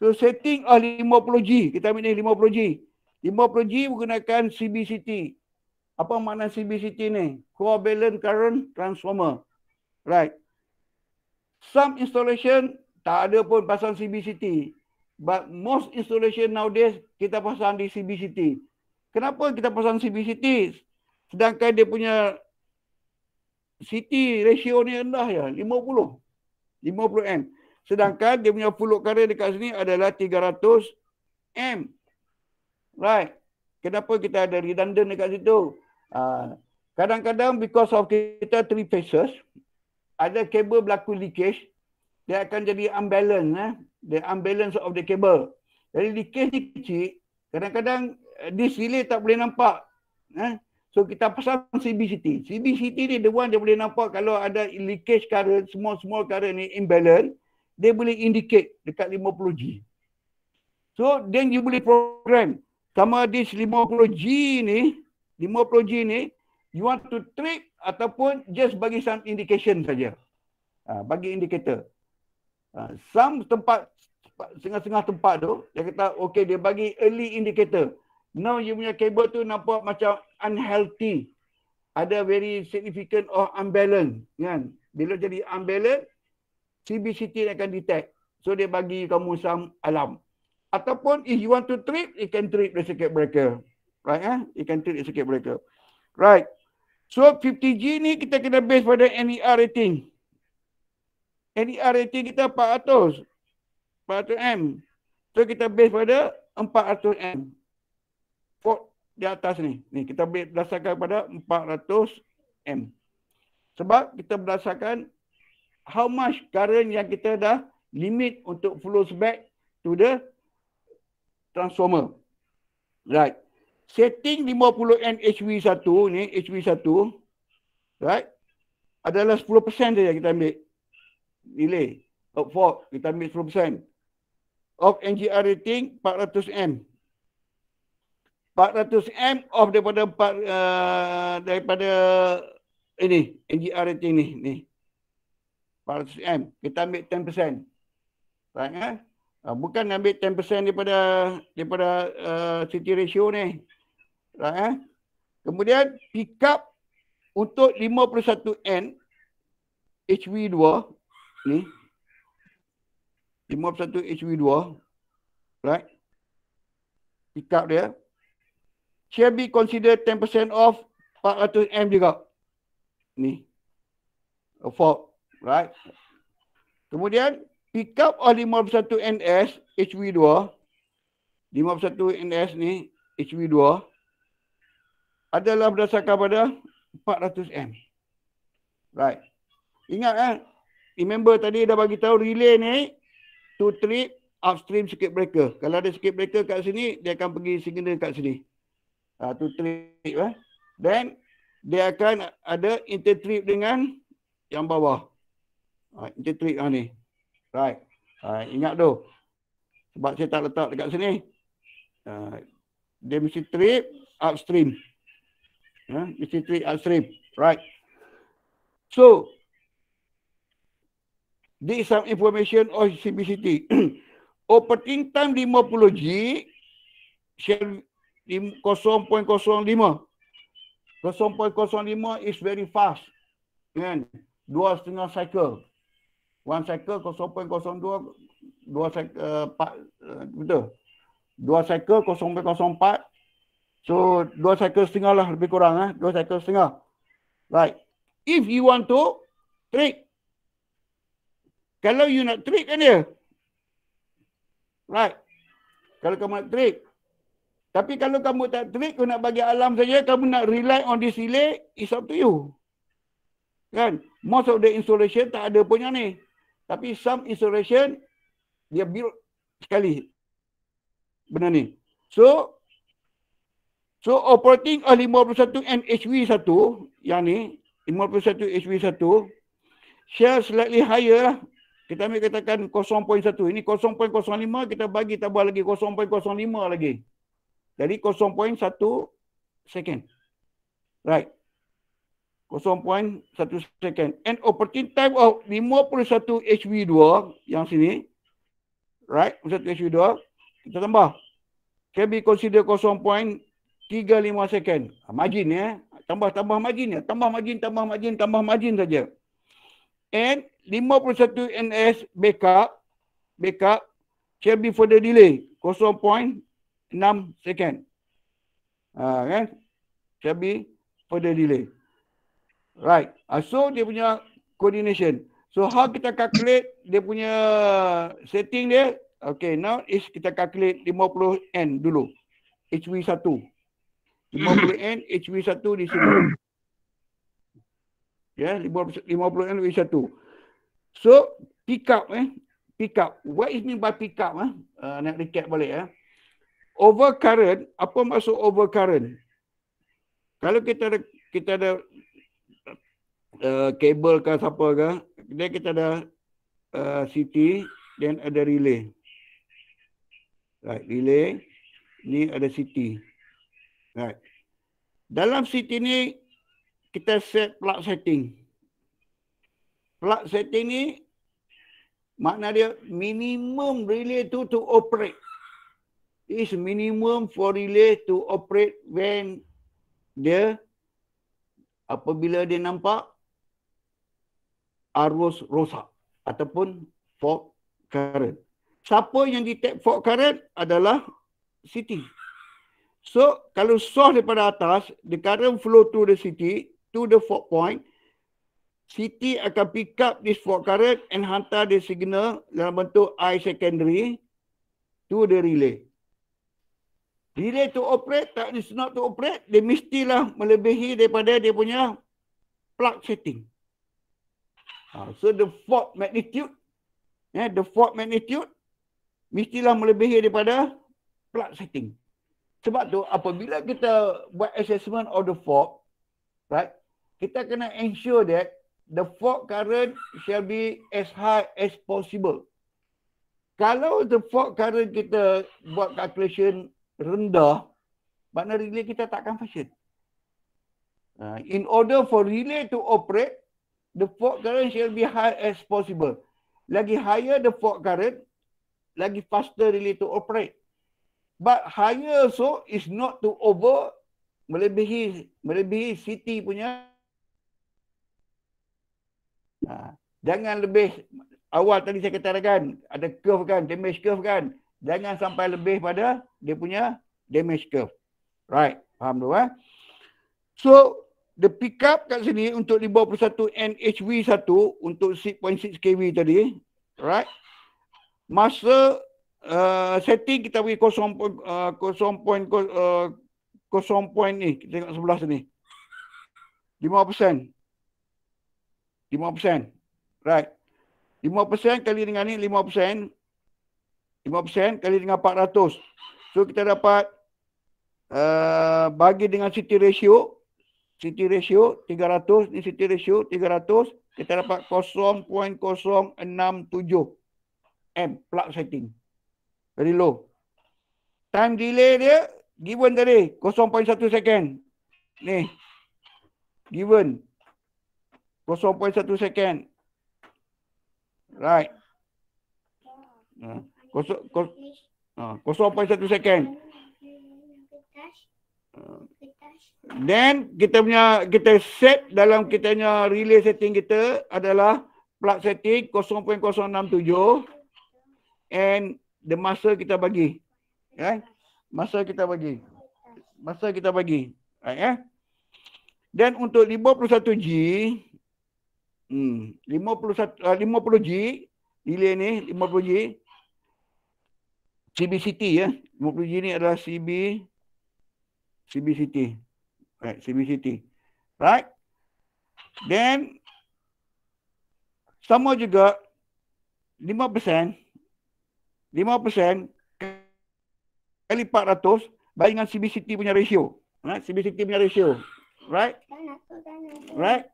So setting ah 50G. Kita ambil ni 50G. 50G menggunakan CBCT. Apa makna CBCT ni? Covalent Current Transformer. Right. Some installation tak ada pun pasang CBCT. But most installation nowadays kita pasang di CBCT kenapa kita pasang CB City sedangkan dia punya City ratio ni rendah ya 50 50M sedangkan dia punya full current dekat sini adalah 300M right kenapa kita ada redundant dekat situ ah, kadang-kadang because of kita three phases ada kabel berlaku leakage dia akan jadi unbalance eh? the unbalance of the cable jadi leakage ni kecil kadang-kadang di sini tak boleh nampak. Eh? So kita pasang CBCT. CBCT ni the one dia boleh nampak kalau ada leakage current, small small current ni imbalance, dia boleh indicate dekat 50G. So then you boleh program sama this 50G ni, 50G ni, you want to trip ataupun just bagi some indication saja. Ha, bagi indicator. Ha, some tempat, tempat, setengah-setengah tempat tu, dia kata okay dia bagi early indicator. Now you punya keyboard tu nampak macam unhealthy. Ada very significant or unbalanced. Kan? Bila jadi unbalanced, CBCT akan detect. So dia bagi kamu sam alam. Ataupun if you want to trip, you can trip the circuit breaker. Right? Eh? You can trip the circuit breaker. Right. So 50G ni kita kena base pada NER rating. NER rating kita 400. 400M. So kita base pada 400M volt di atas ni. Ni kita berdasarkan pada 400 M. Sebab kita berdasarkan how much current yang kita dah limit untuk flows back to the transformer. Right. Setting 50 N HV1 ni HV1 right adalah 10% saja kita ambil nilai of fault kita ambil 10% of NGR rating 400 M 400M off daripada uh, daripada ini NGR rating ni ni 400M kita ambil 10% right eh? uh, bukan ambil 10% daripada daripada uh, eh, city ratio ni right eh? kemudian pick up untuk 51N HV2 ni 51 HV2 right pick up dia Shelby consider 10% off 400M juga. Ni. A Right. Kemudian pickup of 51NS HV2. 51NS ni HV2. Adalah berdasarkan pada 400M. Right. Ingat eh. Remember tadi dah bagi tahu relay ni. Two trip upstream circuit breaker. Kalau ada circuit breaker kat sini. Dia akan pergi signal kat sini satu trip eh. Then dia akan ada inter trip dengan yang bawah. Ah ha, inter trip ah ni. Right. Ah ingat tu. Sebab saya tak letak dekat sini. Ah dia mesti trip upstream. Ya, eh, mesti trip upstream. Right. So this is some information of CBCT. *clears throat* Operating time 50G shall 0.05 0.05 is very fast kan dua setengah cycle one cycle 0.02 dua cycle eh, empat uh, betul dua cycle 0.04 so dua cycle setengah lah lebih kurang eh dua cycle setengah right if you want to trick kalau you nak trick kan dia right kalau kamu nak trick tapi kalau kamu tak trick, kamu nak bagi alam saja, kamu nak rely on this relay, it's up to you. Kan? Most of the installation tak ada punya ni. Tapi some installation, dia build sekali. Benar ni. So, so operating a 51 NHV1, yang ni, 51 HV1, share slightly higher lah. Kita ambil katakan 0.1. Ini 0.05, kita bagi tambah lagi 0.05 lagi. Dari 0.1 second. Right. 0.1 second. And operating time of 51 HV2 yang sini. Right. 51 HV2. Kita tambah. Can be considered 0.35 second. Ah, margin ya. Eh? Tambah-tambah margin ya. Tambah margin, tambah margin, tambah margin saja. And 51 NS backup. Backup. Can be the delay. Enam second. Ha, kan? Can further delay. Right. Uh, so, dia punya coordination. So, how kita calculate dia punya setting dia? Okay, now is kita calculate 50N dulu. HV1. 50N HV1 di sini. Ya, yeah, 50N hv satu, So, pick up eh. Pick up. What is mean by pick up eh? Uh, nak recap balik eh. Overcurrent, apa maksud overcurrent? Kalau kita ada kita ada eh, kabel uh, ke siapa ke, dia kita ada uh, eh, CT dan ada relay. Right, relay ni ada CT. Right. Dalam CT ni kita set plug setting. Plug setting ni makna dia minimum relay tu to operate is minimum for relay to operate when dia apabila dia nampak arus rosak ataupun fault current. Siapa yang detect fault current adalah city. So kalau source daripada atas, the current flow to the city to the fault point, city akan pick up this fault current and hantar the signal dalam bentuk I secondary to the relay. Delay to operate, tak is not to operate, dia mestilah melebihi daripada dia punya plug setting. Uh, so the fault magnitude, yeah, the fault magnitude mestilah melebihi daripada plug setting. Sebab tu apabila kita buat assessment of the fault, right, kita kena ensure that the fault current shall be as high as possible. Kalau the fault current kita buat calculation rendah, makna relay kita takkan akan Uh, ah, in order for relay to operate, the fault current shall be high as possible. Lagi higher the fault current, lagi faster relay to operate. But higher so is not to over melebihi melebihi city punya. Uh, jangan lebih awal tadi saya katakan ada curve kan, damage curve kan jangan sampai lebih pada dia punya damage curve. Right. Faham tu eh? So, the pickup kat sini untuk 51 NHV1 untuk 6.6 kV tadi. Right. Masa uh, setting kita bagi 0.0 uh, 0.0 uh, ni. Kita tengok sebelah sini. 5%. 5%. Right. 5% kali dengan ni 5% kali dengan 400. So kita dapat uh, bagi dengan city ratio. City ratio 300. Ni city ratio 300. Kita dapat 0.067 M plug setting. Very low. Time delay dia given tadi 0.1 second. Ni. Given. 0.1 second. Right. Hmm. Uh kos, ah, ha, 0.1 second. Uh, then kita punya kita set dalam kita punya relay setting kita adalah plug setting 0.067 and the masa kita bagi. Ya. Okay? Masa kita bagi. Masa kita bagi. Ha, ya. Right, eh? Dan untuk 51G hmm 51 uh, 50G delay ni 50G CBCT ya. 50G ni adalah CB CBCT. Right, CBCT. Right? Then sama juga 5% 5% kali 400 bagi dengan CBCT punya ratio. Right? CBCT punya ratio. Right? Right?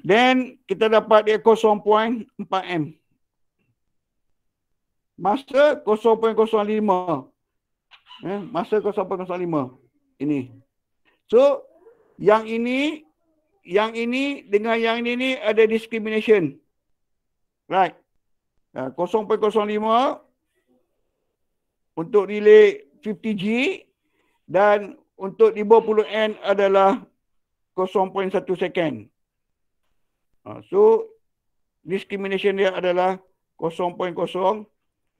Then kita dapat dia 0.4M masa 0.05 eh, masa 0.05 ini so yang ini yang ini dengan yang ini ni ada discrimination right uh, 0.05 untuk relay 50G dan untuk 50N adalah 0.1 second so discrimination dia adalah 0.05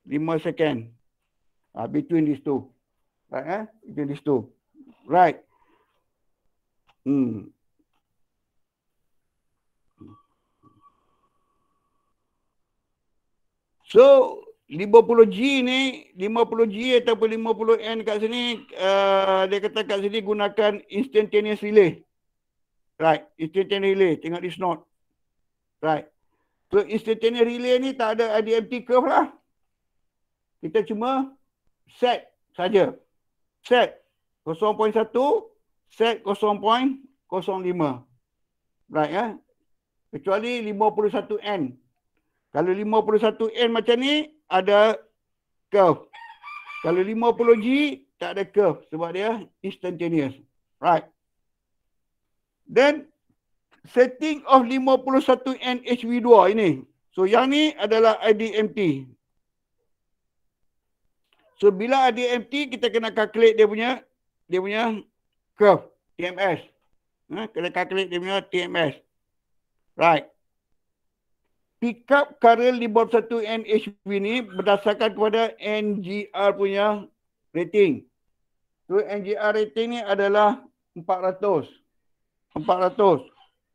Lima second. Uh, between these two. Right, eh? Between these two. Right. Hmm. So, 50G ni, 50G ataupun 50N kat sini, uh, dia kata kat sini gunakan instantaneous relay. Right, instantaneous relay. Tengok this note. Right. So, instantaneous relay ni tak ada IDMT curve lah kita cuma set saja. Set 0.1, set 0.05. Right ya. Kecuali 51N. Kalau 51N macam ni ada curve. Kalau 50G tak ada curve sebab dia instantaneous. Right. Then setting of 51N HV2 ini. So yang ni adalah IDMT. So bila ada MT kita kena calculate dia punya dia punya curve TMS. Ha? kena calculate dia punya TMS. Right. Pick up current 51 NHB ni berdasarkan kepada NGR punya rating. So NGR rating ni adalah 400. 400.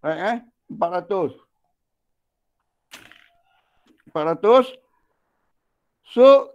Right eh? 400. 400. So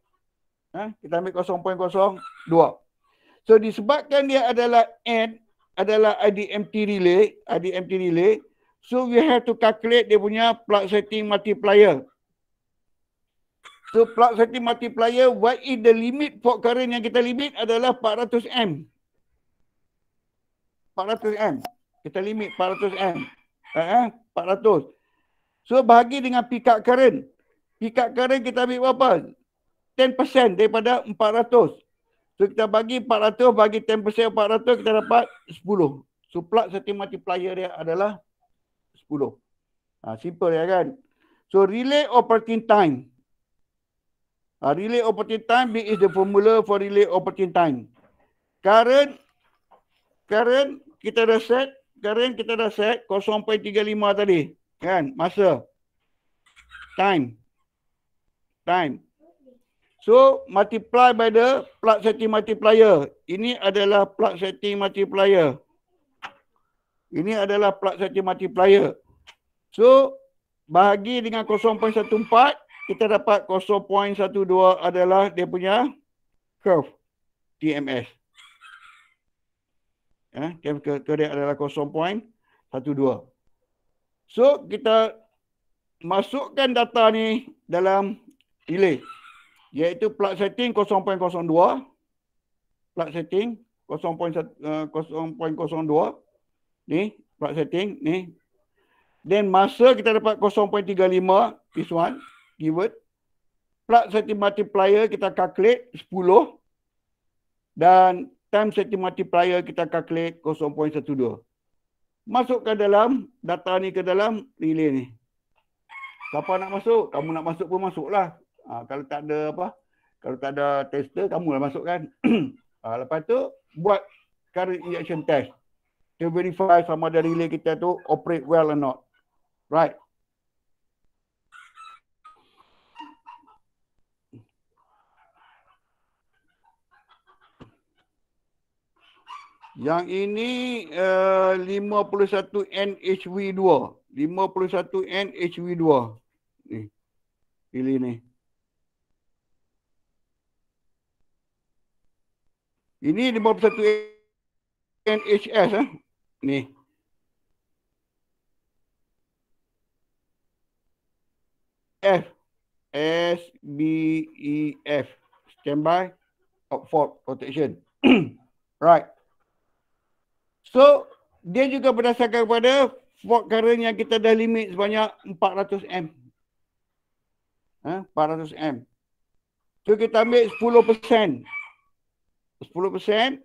Ha? Kita ambil 0.02. So disebabkan dia adalah N adalah IDMT relay, IDMT relay. So we have to calculate dia punya plug setting multiplier. So plug setting multiplier, what is the limit for current yang kita limit adalah 400 M. 400 M. Kita limit 400 M. Ha? Eh, 400. So bahagi dengan pick up current. Pick current kita ambil berapa? 10% daripada 400. So kita bagi 400 bagi 10% 400 kita dapat 10. So plus satu multiplier dia adalah 10. Ha, simple ya kan. So relay operating time. Ha, relay operating time B is the formula for relay operating time. Current current kita dah set current kita dah set 0.35 tadi kan masa time time So multiply by the plug setting multiplier. Ini adalah plug setting multiplier. Ini adalah plug setting multiplier. So bahagi dengan 0.14 kita dapat 0.12 adalah dia punya curve TMS. Ya, eh, curve dia adalah 0.12. So kita masukkan data ni dalam delay iaitu plug setting 0.02 plug setting 0.02 eh, ni plug setting ni then masa kita dapat 0.35 this one keyword plug setting multiplier kita calculate 10 dan time setting multiplier kita calculate 0.12 masukkan dalam data ni ke dalam relay ni siapa nak masuk kamu nak masuk pun masuklah Ha, kalau tak ada apa, kalau tak ada tester, kamu lah masukkan. ha, *clears throat* ah, lepas tu, buat current injection test. To verify sama ada relay kita tu operate well or not. Right. Yang ini uh, 51 NHV2. 51 NHV2. Ni. Pilih ni. Ini 51 NHS eh. Ni. F. S B E F. Standby for protection. *clears throat* right. So dia juga berdasarkan kepada Ford current yang kita dah limit sebanyak 400 M. Ha, 400 M. So kita ambil 10%. 10%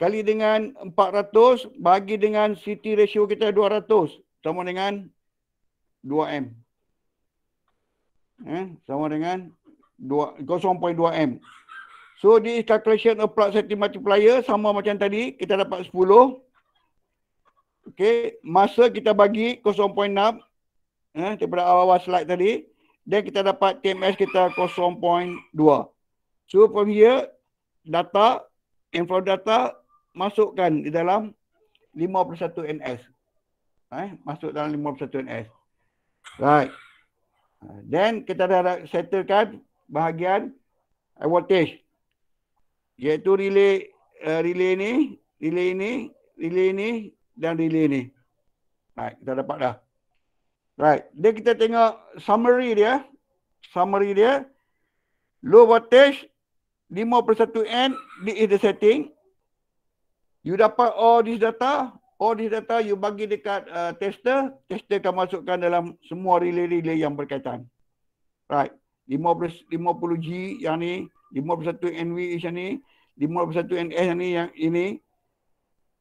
kali dengan 400 bagi dengan CT ratio kita 200 sama dengan 2M. Eh, sama dengan 0.2M. So di calculation apply set multiplier sama macam tadi kita dapat 10. Okay, masa kita bagi 0.6 eh, daripada awal-awal slide tadi. Then kita dapat TMS kita 0.2. So from here data, info data masukkan di dalam 51 NS. Eh, masuk dalam 51 NS. Right. Then kita dah settlekan bahagian voltage. Iaitu relay uh, relay ni, relay ini, relay ini dan relay ini. Right, kita dapat dah. Right. Dia kita tengok summary dia. Summary dia low voltage 51N is the setting. You dapat all this data. All this data you bagi dekat uh, tester. Tester akan masukkan dalam semua relay-relay yang berkaitan. Right. 50G yang ni. 51NV is yang ni. 51NS yang ni yang ini.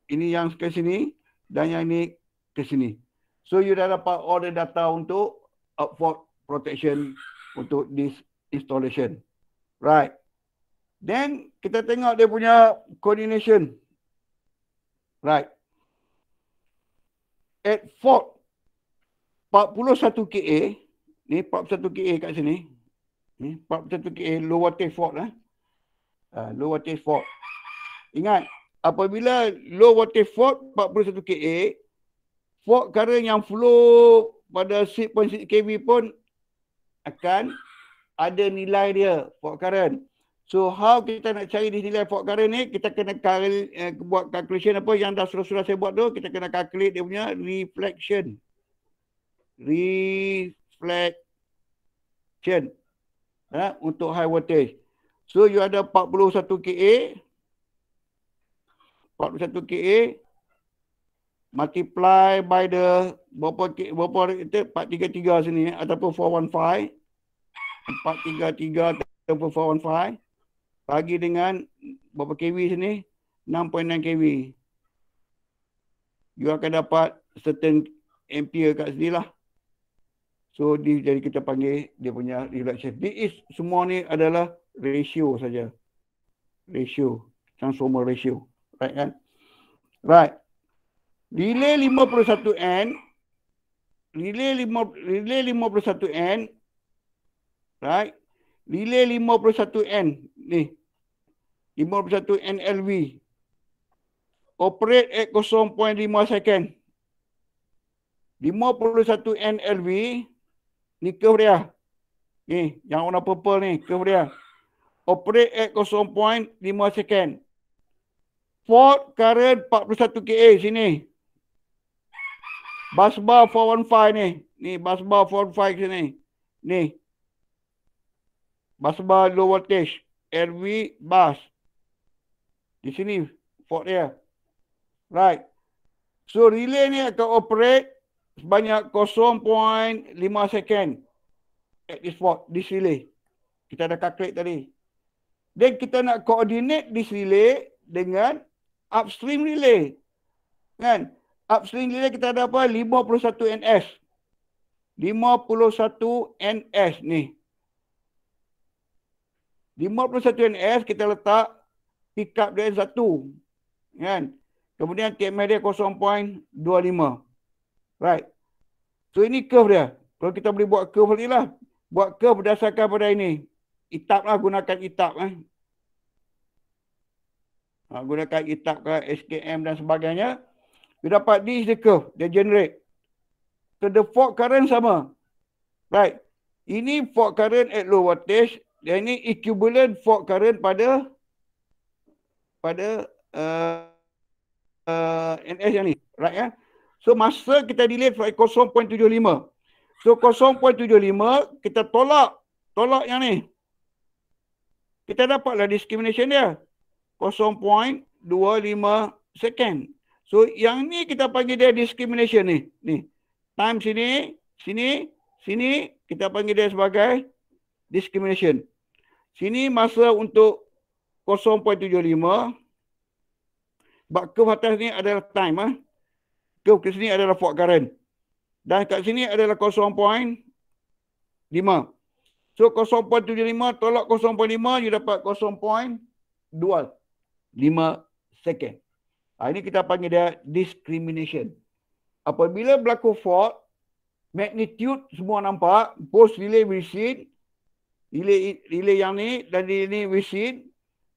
Ini yang ke sini. Dan yang ini ke sini. So you dah dapat all the data untuk upward protection untuk this installation. Right. Then kita tengok dia punya coordination. Right. At fault 41 KA ni 41 KA kat sini. Ni 41 KA lower tail fault eh. Lah. uh, ah, lower tail fault. Ingat apabila lower tail fault 41 KA fault current yang flow pada 6.6 KV pun akan ada nilai dia fault current. So how kita nak cari di nilai fault current ni, kita kena calculate, uh, buat calculation apa yang dah sudah-sudah saya buat tu, kita kena calculate dia punya reflection. Reflection. Ha? Untuk high voltage. So you ada 41 KA. 41 KA. Multiply by the berapa, berapa kita 433 sini ataupun 415. 433 ataupun 415 bagi dengan berapa kW sini 6.6 kW you akan dapat certain ampere kat sini lah so di jadi kita panggil dia punya reflection this is semua ni adalah ratio saja ratio transformer ratio right kan right relay 51N relay lima, relay 51N right relay 51N ni 51 NLV. Operate at 0.5 second. 51 NLV. Ni curve dia. Ni, yang warna purple ni, curve dia. Operate at 0.5 second. Ford current 41 KA sini. Busbar 415 ni. Ni, busbar 415 sini. Ni. Busbar low voltage. LV bus. Di sini, port dia. Right. So, relay ni akan operate sebanyak 0.5 second at this port this relay. Kita dah calculate tadi. Then, kita nak coordinate this relay dengan upstream relay. Kan? Upstream relay kita ada apa? 51 NS. 51 NS ni. 51 NS kita letak pick up dia satu kan kemudian TMS dia 0.25 right so ini curve dia kalau kita boleh buat curve ni lah buat curve berdasarkan pada ini itap lah gunakan itap eh. ha, gunakan itap ke SKM dan sebagainya you dapat this the curve dia generate so the fault current sama right ini fault current at low wattage dan ini equivalent fault current pada pada uh, eh, uh, eh, NS eh, yang ni. Right, yeah? So masa kita delay for 0.75. So 0.75 kita tolak. Tolak yang ni. Kita dapatlah discrimination dia. 0.25 second. So yang ni kita panggil dia discrimination ni. ni. Time sini, sini, sini. Kita panggil dia sebagai discrimination. Sini masa untuk 0.75 Bak curve atas ni adalah time ah. Curve kat sini adalah fault current. Dan kat sini adalah 0.5. So 0.75 tolak 0.5 you dapat 0.25 second. Ha, ini kita panggil dia discrimination. Apabila berlaku fault, magnitude semua nampak, post relay within, relay, relay yang ni dan ini ni within,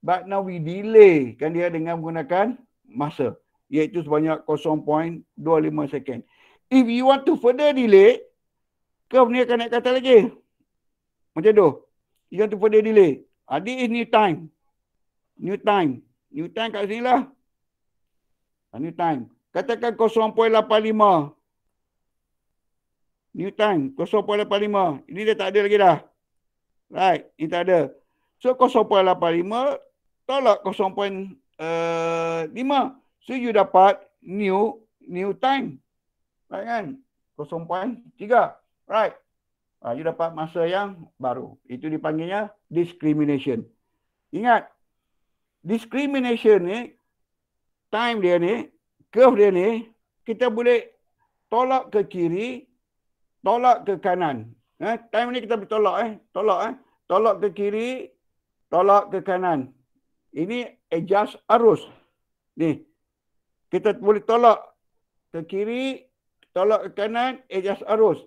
but now we delay kan dia dengan menggunakan masa iaitu sebanyak 0.25 second. If you want to further delay, curve ni akan naik kata lagi. Macam tu. You want to further delay. Ha, this is new time. New time. New time kat sini lah. Ha, new time. Katakan 0.85. New time. 0.85. Ini dah tak ada lagi dah. Right. Ini tak ada. So 0.85 tolak 0.5 uh, eh, so you dapat new new time right kan 0.3 right uh, you dapat masa yang baru itu dipanggilnya discrimination ingat discrimination ni time dia ni curve dia ni kita boleh tolak ke kiri tolak ke kanan eh time ni kita boleh tolak eh tolak eh tolak ke kiri tolak ke kanan ini adjust arus. Ni. Kita boleh tolak ke kiri, tolak ke kanan, adjust arus.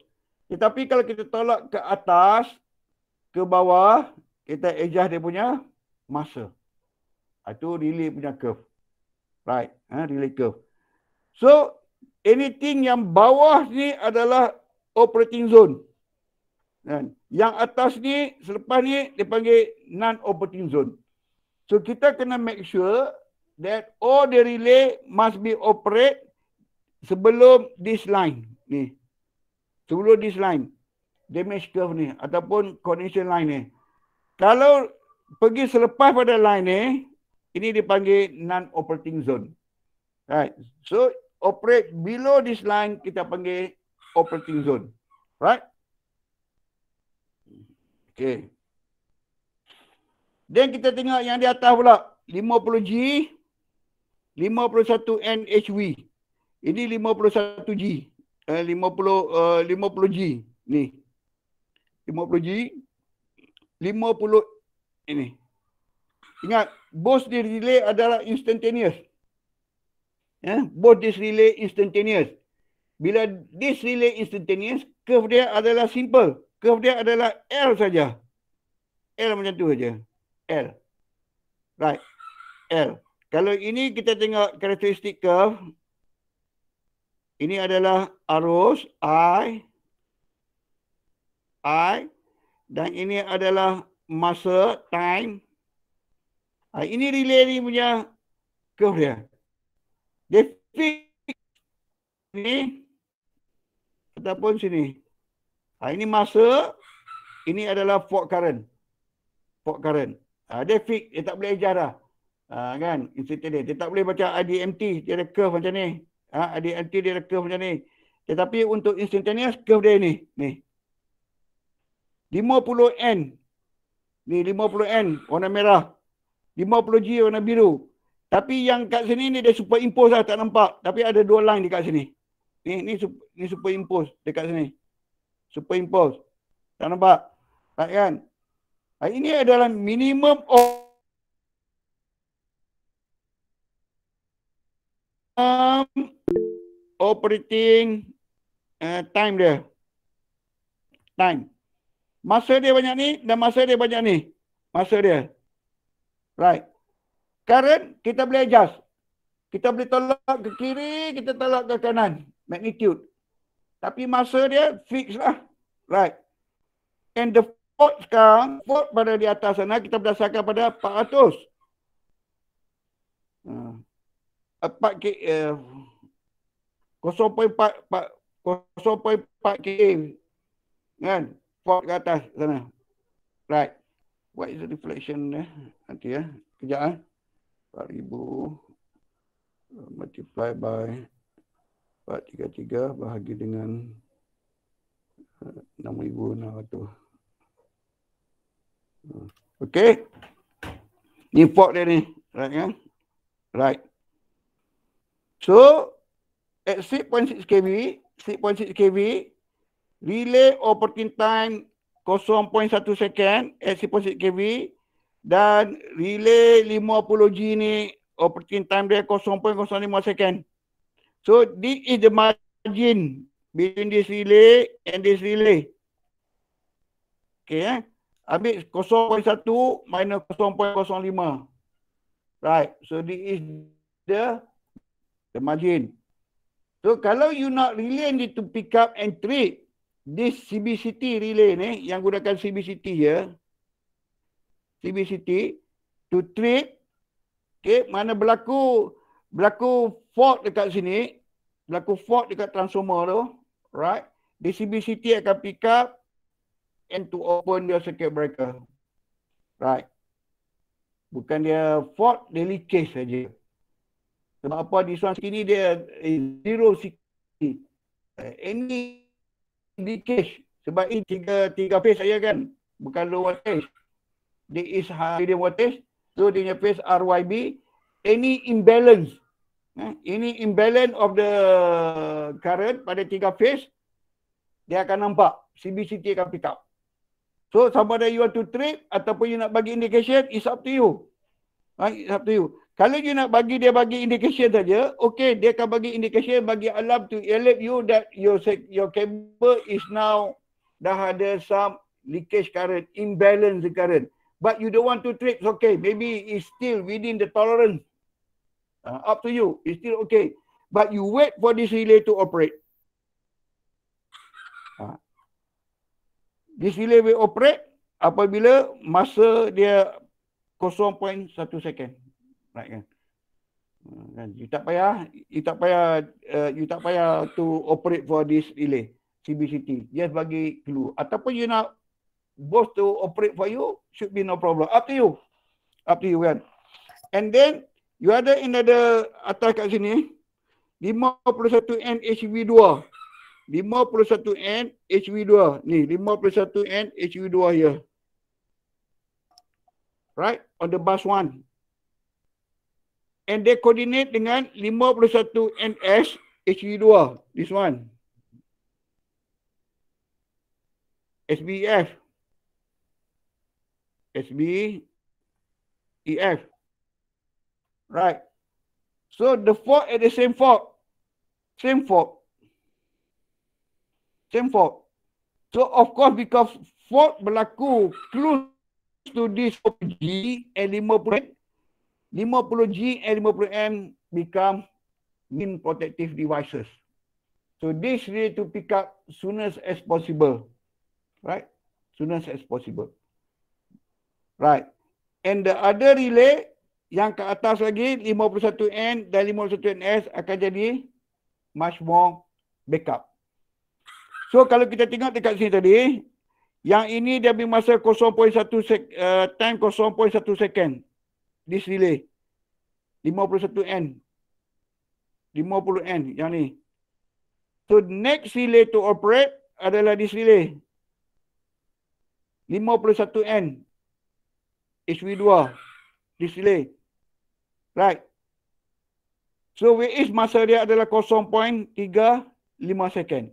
Tetapi kalau kita tolak ke atas, ke bawah, kita adjust dia punya masa. Itu ah, relay punya curve. Right. Ha, relay curve. So, anything yang bawah ni adalah operating zone. Yang atas ni, selepas ni, dipanggil non-operating zone. So kita kena make sure that all the relay must be operate sebelum this line ni. Sebelum this line. Damage curve ni ataupun condition line ni. Kalau pergi selepas pada line ni, ini dipanggil non-operating zone. Right. So operate below this line kita panggil operating zone. Right? Okay. Then kita tengok yang di atas pula. 50G. 51NHV. Ini 51G. Eh, 50, uh, 50G. Ni. 50G. 50 ini. Ingat, both this relay adalah instantaneous. Yeah, both this relay instantaneous. Bila this relay instantaneous, curve dia adalah simple. Curve dia adalah L saja. L macam tu saja. L. Right. L. Kalau ini kita tengok karakteristik curve. Ini adalah arus I. I. Dan ini adalah masa, time. Ah, ini relay ni punya curve dia. Dia fix ni ataupun sini. Ah, ini masa, ini adalah fault current. Fault current. Uh, dia fix, dia tak boleh ajar dah. Uh, kan, instructor dia. Dia tak boleh baca IDMT, dia ada curve macam ni. Uh, ha, IDMT dia ada curve macam ni. Tetapi untuk instantaneous curve dia ni. ni. 50N. Ni 50N warna merah. 50G warna biru. Tapi yang kat sini ni dia superimpose lah tak nampak. Tapi ada dua line kat sini. Ni ni ni superimpose dekat sini. Superimpose. Tak nampak. Tak kan? Ah, ini adalah minimum of um, operating uh, time dia. Time. Masa dia banyak ni dan masa dia banyak ni. Masa dia. Right. Current kita boleh adjust. Kita boleh tolak ke kiri, kita tolak ke kanan. Magnitude. Tapi masa dia fix lah. Right. And the vote sekarang, vote pada di atas sana, kita berdasarkan pada 400. Empat uh, kek, uh, 0.4 0.4 km kan port ke atas sana right what is the reflection eh? nanti ya eh? kejap eh 4000 uh, multiply by 433 bahagi dengan 6600 uh, Okay. Ni pot dia ni. Right kan? Right. So, at 6.6 kV, 6.6 kV, relay operating time 0.1 second at 6.6 kV dan relay 50G ni operating time dia 0.05 second. So, this is the margin between this relay and this relay. Okay, eh? ambil 0.1 minus 0.05. Right. So this is the the margin. So kalau you nak relay ni to pick up and trade this CBCT relay ni yang gunakan CBCT here. CBCT to trade okay, mana berlaku berlaku fault dekat sini berlaku fault dekat transformer tu right di CBCT akan pick up and to open your circuit breaker. Right. Bukan dia fault, daily case saja. Sebab apa di soal sini dia zero security. Any daily Sebab ini tiga, tiga phase saja kan. Bukan low voltage. There is high voltage. So dia punya phase RYB. Any imbalance. Ini eh, imbalance of the current pada tiga phase. Dia akan nampak. CBCT akan pick up. So sama ada you want to trade ataupun you nak bagi indication, it's up to you. Right? Ha, it's up to you. Kalau you nak bagi dia bagi indication saja, okay, dia akan bagi indication bagi alam to alert you that your your cable is now dah ada some leakage current, imbalance current. But you don't want to trade, it's okay. Maybe it's still within the tolerance. Uh, up to you. It's still okay. But you wait for this relay to operate. Disilih will operate apabila masa dia 0.1 second. Right kan? Hmm, kan you tak payah you tak payah uh, you tak payah to operate for this relay CBCT just bagi clue ataupun you nak boss to operate for you should be no problem up to you up to you kan and then you ada in the atas kat sini 51 NHV2 51N HV2. Ni 51N HV2 here. Right? On the bus 1. And they coordinate dengan 51NS HV2. This one. SBF. SB EF. Right. So the fork at the same fork. Same fork same fault. So of course because fault berlaku close to this G and 50 50G and 50M become mean protective devices. So this need to pick up soonest as possible. Right? Soonest as possible. Right. And the other relay yang ke atas lagi 51N dan 51 ns akan jadi much more backup. So kalau kita tengok dekat sini tadi, yang ini dia ambil masa 0.1 eh, second, uh, 0.1 second. This relay. 51N. 50N yang ni. So next relay to operate adalah this relay. 51N. HV2. This relay. Right. So where is masa dia adalah 0.35 second.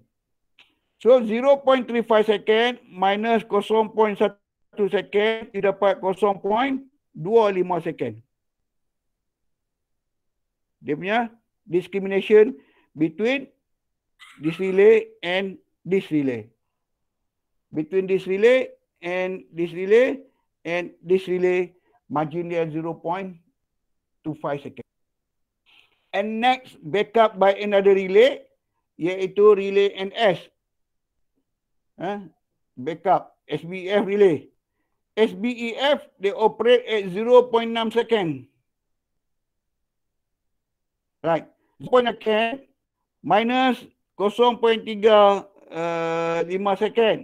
So 0.35 second minus 0.1 second, you dapat 0.25 second. Dia punya discrimination between this relay and this relay. Between this relay and this relay and this relay margin dia 0.25 second. And next backup by another relay iaitu relay NS eh, backup SBF e relay. SBEF they operate at 0.6 second. Right. Point akan minus 0.35 uh, eh, second.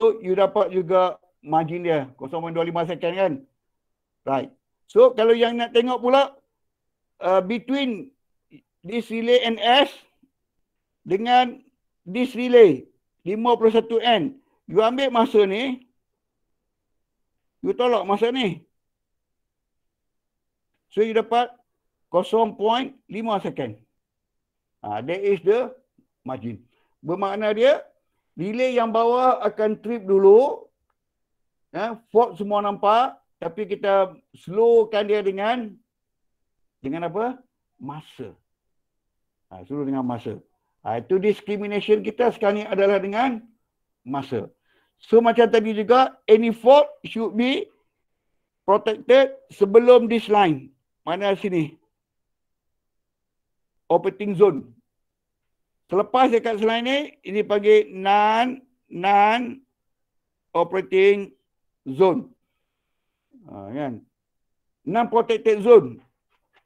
So you dapat juga margin dia 0.25 second kan. Right. So kalau yang nak tengok pula uh, between this relay and S dengan this relay 51N. You ambil masa ni. You tolak masa ni. So you dapat 0.5 second. Ha, that is the margin. Bermakna dia, relay yang bawah akan trip dulu. Ya, fault semua nampak. Tapi kita slowkan dia dengan dengan apa? Masa. Ha, slow dengan masa. Ah, itu discrimination kita sekarang ni adalah dengan masa. So macam tadi juga, any fault should be protected sebelum this line. Mana sini? Operating zone. Selepas dekat selain ni, ini panggil non, non operating zone. Ha, kan? Non protected zone.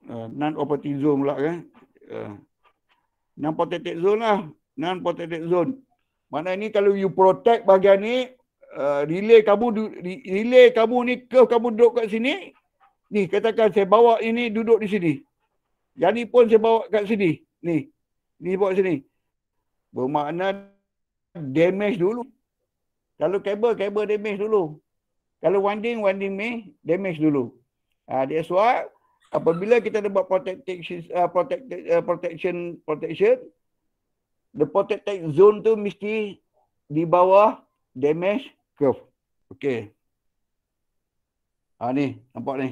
Uh, ha, non operating zone pula kan. Uh, non protected zone lah non protected zone mana ni kalau you protect bahagian ni uh, relay kamu relay kamu ni ke kamu duduk kat sini ni katakan saya bawa ini duduk di sini yang ni pun saya bawa kat sini ni ni bawa sini bermakna damage dulu kalau kabel kabel damage dulu kalau winding winding me, damage dulu ah uh, that's why apabila kita ada buat protection uh, eh, protected, uh, protection protection the protected zone tu mesti di bawah damage curve okey ha ni nampak ni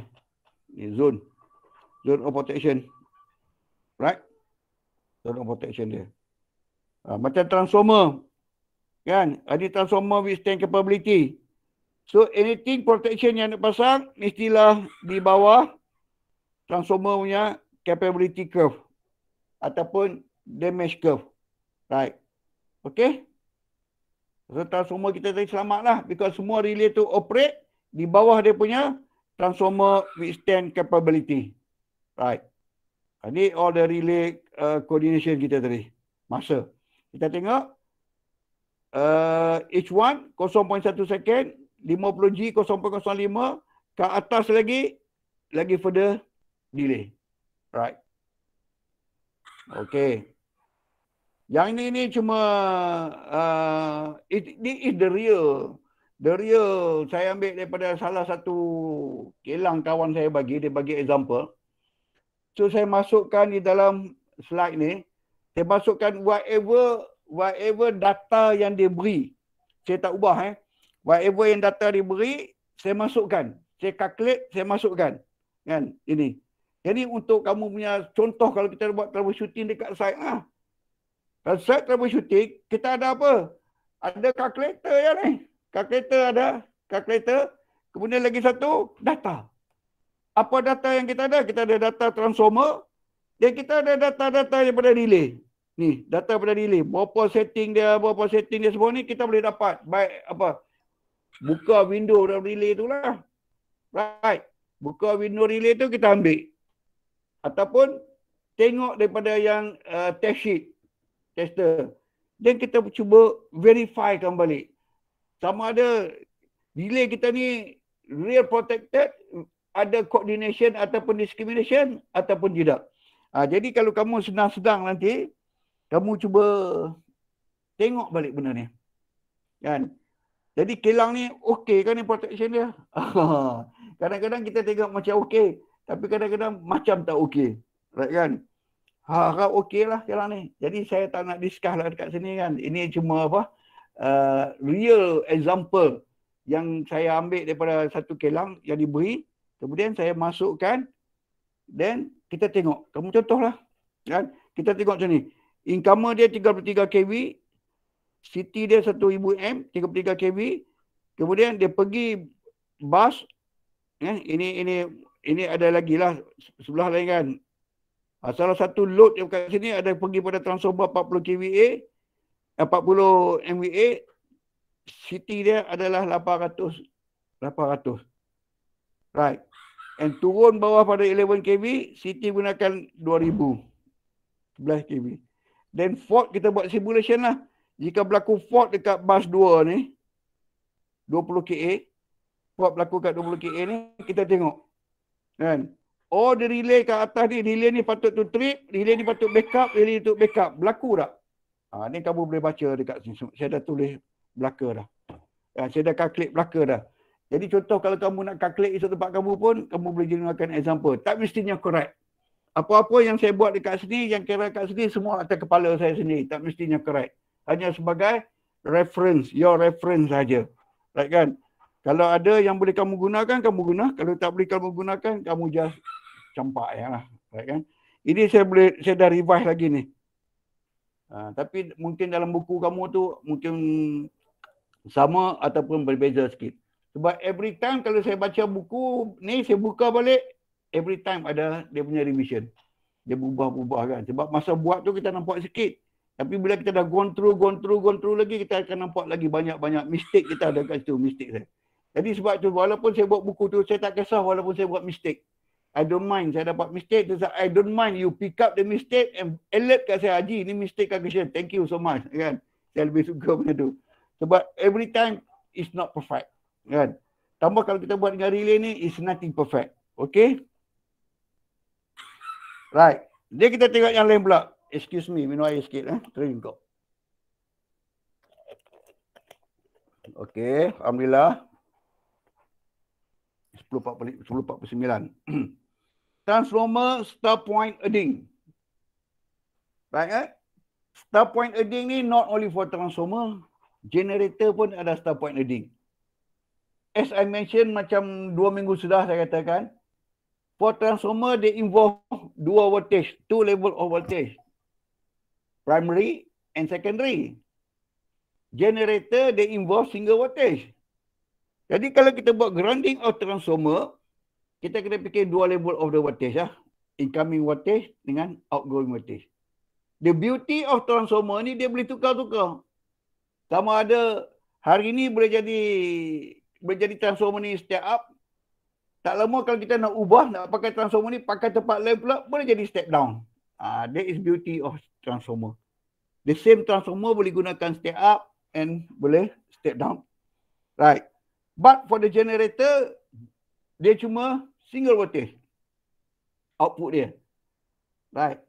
ni zone zone of protection right zone of protection dia ha, macam transformer kan ada transformer withstand capability so anything protection yang nak pasang mestilah di bawah transformer punya capability curve ataupun damage curve. Right. Okay. So transformer kita tadi selamat lah because semua relay tu operate di bawah dia punya transformer withstand capability. Right. Ini ah, all the relay uh, coordination kita tadi. Masa. Kita tengok. Uh, H1 0.1 second. 50G 0.05. Ke atas lagi. Lagi further delay. Right. Okay. Yang ini ni cuma uh, it, it is the real. The real saya ambil daripada salah satu kilang kawan saya bagi. Dia bagi example. So saya masukkan di dalam slide ni. Saya masukkan whatever whatever data yang dia beri. Saya tak ubah eh. Whatever yang data dia beri, saya masukkan. Saya calculate, saya masukkan. Kan? Ini. Jadi untuk kamu punya contoh kalau kita buat troubleshooting dekat site ah, kalau site troubleshooting, kita ada apa? Ada calculator ya ni. Calculator ada. Calculator. Kemudian lagi satu, data. Apa data yang kita ada? Kita ada data transformer. Dan kita ada data-data yang daripada relay. Ni, data daripada relay. Berapa setting dia, berapa setting dia semua ni kita boleh dapat. Baik apa? Buka window dalam relay itulah. lah. Right. Buka window relay tu kita ambil ataupun tengok daripada yang uh, test sheet tester dan kita cuba verifykan balik sama ada delay kita ni real protected ada coordination ataupun discrimination ataupun tidak ha, jadi kalau kamu senang-senang nanti kamu cuba tengok balik benda ni kan jadi kilang ni okey kan ni protection dia *laughs* kadang-kadang kita tengok macam okey tapi kadang-kadang macam tak okey. Right kan? Harap okey lah sekarang ni. Jadi saya tak nak discuss lah dekat sini kan. Ini cuma apa? Uh, real example yang saya ambil daripada satu kelang yang diberi. Kemudian saya masukkan. Then kita tengok. Kamu contoh lah, Kan? Kita tengok macam ni. Income dia 33 kW. City dia 1000 M. 33 kW. Kemudian dia pergi bus. Eh, ini ini ini ada lagi lah sebelah lain kan. Ha, salah satu load yang kat sini ada pergi pada transformer 40 kVA, 40 eh, MVA, CT dia adalah 800. 800. Right. And turun bawah pada 11 kV, CT gunakan 2000. 11 kV. Then fault kita buat simulation lah. Jika berlaku fault dekat bus 2 ni, 20 kA, fault berlaku kat 20 kA ni, kita tengok. Kan? Oh dia relay kat atas ni, relay ni patut tu trip, relay ni patut backup, relay tu backup. Berlaku tak? Ha, ni kamu boleh baca dekat sini. Saya dah tulis belaka dah. Ha, saya dah calculate belaka dah. Jadi contoh kalau kamu nak calculate satu tempat kamu pun, kamu boleh jenakan example. Tak mestinya correct. Apa-apa yang saya buat dekat sini, yang kira dekat sini, semua atas kepala saya sendiri. Tak mestinya correct. Hanya sebagai reference, your reference saja. Right kan? Kalau ada yang boleh kamu gunakan, kamu guna. Kalau tak boleh kamu gunakan, kamu just campak ya lah. Baik kan? Ini saya boleh, saya dah revise lagi ni. Ha, tapi mungkin dalam buku kamu tu, mungkin sama ataupun berbeza sikit. Sebab every time kalau saya baca buku ni, saya buka balik, every time ada dia punya revision. Dia berubah-ubah kan. Sebab masa buat tu kita nampak sikit. Tapi bila kita dah gone through, gone through, gone through lagi, kita akan nampak lagi banyak-banyak mistake kita ada kat situ, mistake saya. Jadi sebab tu walaupun saya buat buku tu saya tak kisah walaupun saya buat mistake. I don't mind saya dapat mistake. tu I don't mind you pick up the mistake and alert kat saya Haji ni mistake kan kisah. Thank you so much kan. Saya lebih suka *laughs* benda tu. Sebab every time it's not perfect kan. Tambah kalau kita buat dengan relay ni is nothing perfect. Okay. Right. Dia kita tengok yang lain pula. Excuse me, minum air sikit eh. Terima kasih. Okay, Alhamdulillah. *clears throat* Transformer star point earning. Right? Eh? Star point earning ni not only for transformer. Generator pun ada star point earning. As I mention, macam dua minggu sudah saya katakan. For transformer, they involve dua voltage. Two level of voltage. Primary and secondary. Generator, they involve single voltage. Jadi kalau kita buat grounding of transformer, kita kena fikir dua level of the wattage, lah. Incoming wattage dengan outgoing wattage. The beauty of transformer ni dia boleh tukar-tukar. Sama ada hari ni boleh jadi boleh jadi transformer ni step up. Tak lama kalau kita nak ubah, nak pakai transformer ni, pakai tempat lain pula, boleh jadi step down. Ah, uh, that is beauty of transformer. The same transformer boleh gunakan step up and boleh step down. Right. But for the generator, dia cuma single voltage output dia. Right.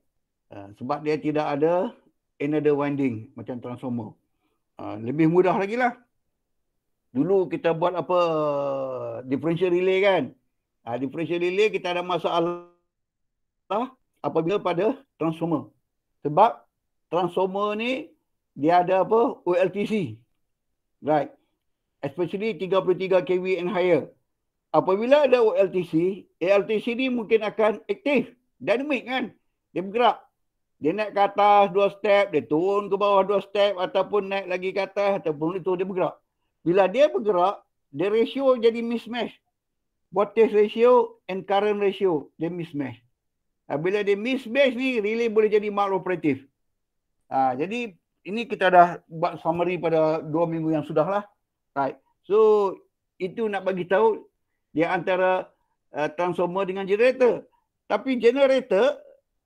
Uh, sebab dia tidak ada another winding macam transformer. Uh, lebih mudah lagi lah. Dulu kita buat apa differential relay kan. Uh, differential relay kita ada masalah apabila pada transformer. Sebab transformer ni dia ada apa OLTC. Right especially 33 kV and higher. Apabila ada OLTC, ALTC ni mungkin akan aktif, dinamik kan. Dia bergerak. Dia naik ke atas dua step, dia turun ke bawah dua step ataupun naik lagi ke atas ataupun itu dia bergerak. Bila dia bergerak, dia ratio jadi mismatch. Voltage ratio and current ratio, dia mismatch. Ha, bila dia mismatch ni, relay boleh jadi maloperatif. Ha, jadi ini kita dah buat summary pada dua minggu yang sudah lah. Right. So itu nak bagi tahu dia antara uh, transformer dengan generator. Tapi generator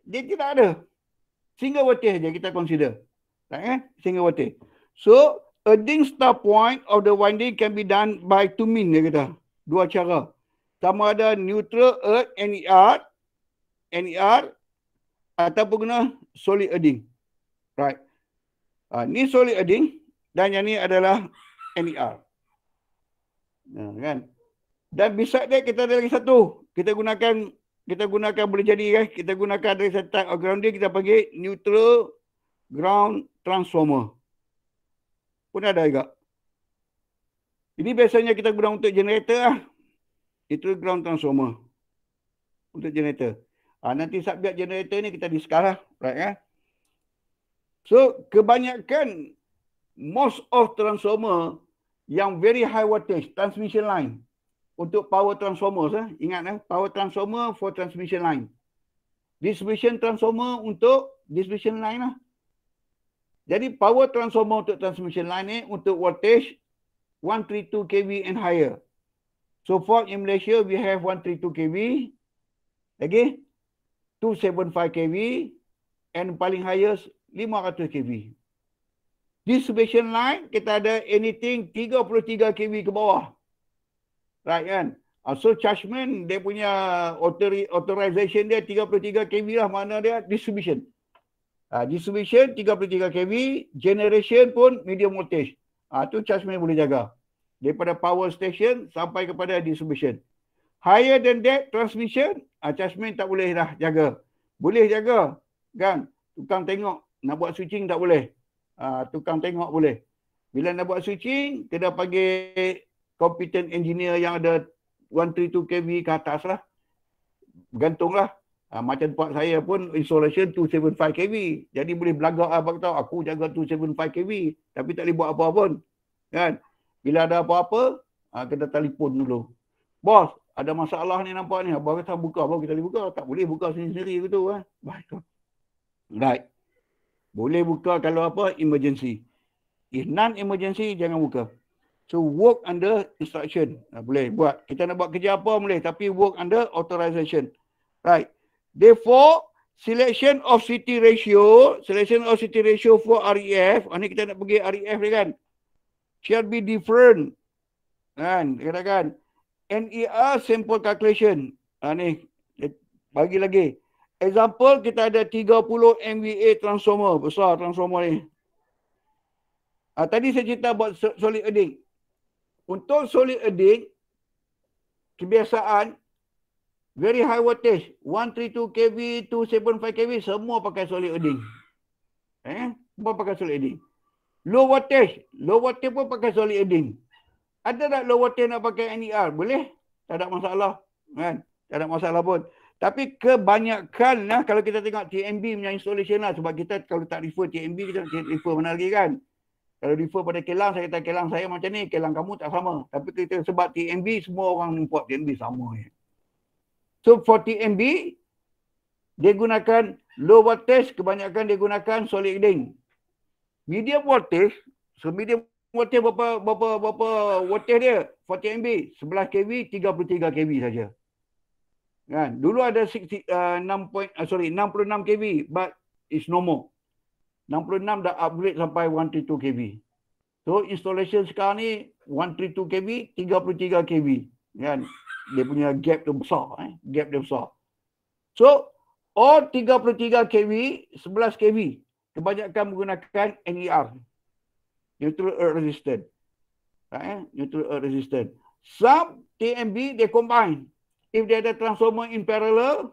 dia tidak ada. Single voltage saja kita consider. Right, eh? Single voltage. So a ding start point of the winding can be done by two means dia kata. Dua cara. Sama ada neutral earth NER NER ataupun guna solid earthing. Right. Uh, ni solid earthing dan yang ni adalah MER. Nah, ha, kan? Dan bisa dia kita ada lagi satu. Kita gunakan kita gunakan boleh jadi kan? Kita gunakan dari satu ground dia kita panggil neutral ground transformer. Pun ada juga. Ini biasanya kita guna untuk generator lah. Itu ground transformer. Untuk generator. Ha, nanti subjek generator ni kita discuss lah. Right, eh? So kebanyakan most of transformer yang very high voltage transmission line untuk power transformers eh ingat eh power transformer for transmission line distribution transformer untuk distribution line lah jadi power transformer untuk transmission line ni untuk voltage 132 kV and higher so for in Malaysia we have 132 kV lagi okay? 275 kV and paling highest 500 kV distribution line kita ada anything 33 kV ke bawah. Right kan? Ah, so chargement dia punya authorization dia 33 kV lah mana dia distribution. Uh, distribution 33 kV, generation pun medium voltage. Ah uh, tu chargement boleh jaga. Daripada power station sampai kepada distribution. Higher than that transmission, uh, ah, chargement tak boleh dah jaga. Boleh jaga kan? Tukang tengok nak buat switching tak boleh. Ah, tukang tengok boleh. Bila nak buat switching, kena panggil competent engineer yang ada 132 kV ke atas lah. Bergantung lah. Ha, macam tempat saya pun insulation 275 kV. Jadi boleh belagak apa lah, tahu. aku jaga 275 kV tapi tak boleh buat apa-apa pun. Kan? Bila ada apa-apa, ha, kena telefon dulu. Bos, ada masalah ni nampak ni. Abang kata buka, baru kita buka. Tak boleh buka sendiri-sendiri gitu kan. Baik. Right. Boleh buka kalau apa emergency. If non emergency jangan buka. So work under instruction. Nah, boleh buat. Kita nak buat kerja apa boleh tapi work under authorization. Right. Therefore selection of city ratio, selection of city ratio for REF, oh, ah, ni kita nak pergi REF ni kan. Shall be different. Kan, katakan NER sample calculation. Ha, ni, bagi lagi. Example kita ada 30 MVA transformer besar transformer ni. Ah tadi saya cerita buat solid adding. Untuk solid adding kebiasaan very high wattage 132 kV 275 kV semua pakai solid adding. Eh, semua pakai solid adding. Low wattage, low wattage pun pakai solid adding. Ada tak low wattage nak pakai NER? Boleh? Tak ada masalah. Kan? Tak ada masalah pun. Tapi kebanyakan lah kalau kita tengok TMB punya installation lah sebab kita kalau tak refer TMB kita tak refer mana lagi kan. Kalau refer pada kelang saya kata kelang saya macam ni, kelang kamu tak sama. Tapi kita sebab TMB semua orang import TMB sama je. So for TMB dia gunakan low voltage kebanyakan dia gunakan solid ring. Medium voltage, so medium voltage berapa berapa berapa voltage dia? 40 MB, 11 KV, 33 KV saja kan dulu ada 6 uh, point uh, sorry 66 kV but it's no more 66 dah upgrade sampai 132 kV so installation sekarang ni 132 kV 33 kV kan dia punya gap tu besar eh gap dia besar so all 33 kV 11 kV kebanyakan menggunakan NER neutral earth resistant right, eh? neutral earth resistant some TMB they combine If dia ada transformer in parallel,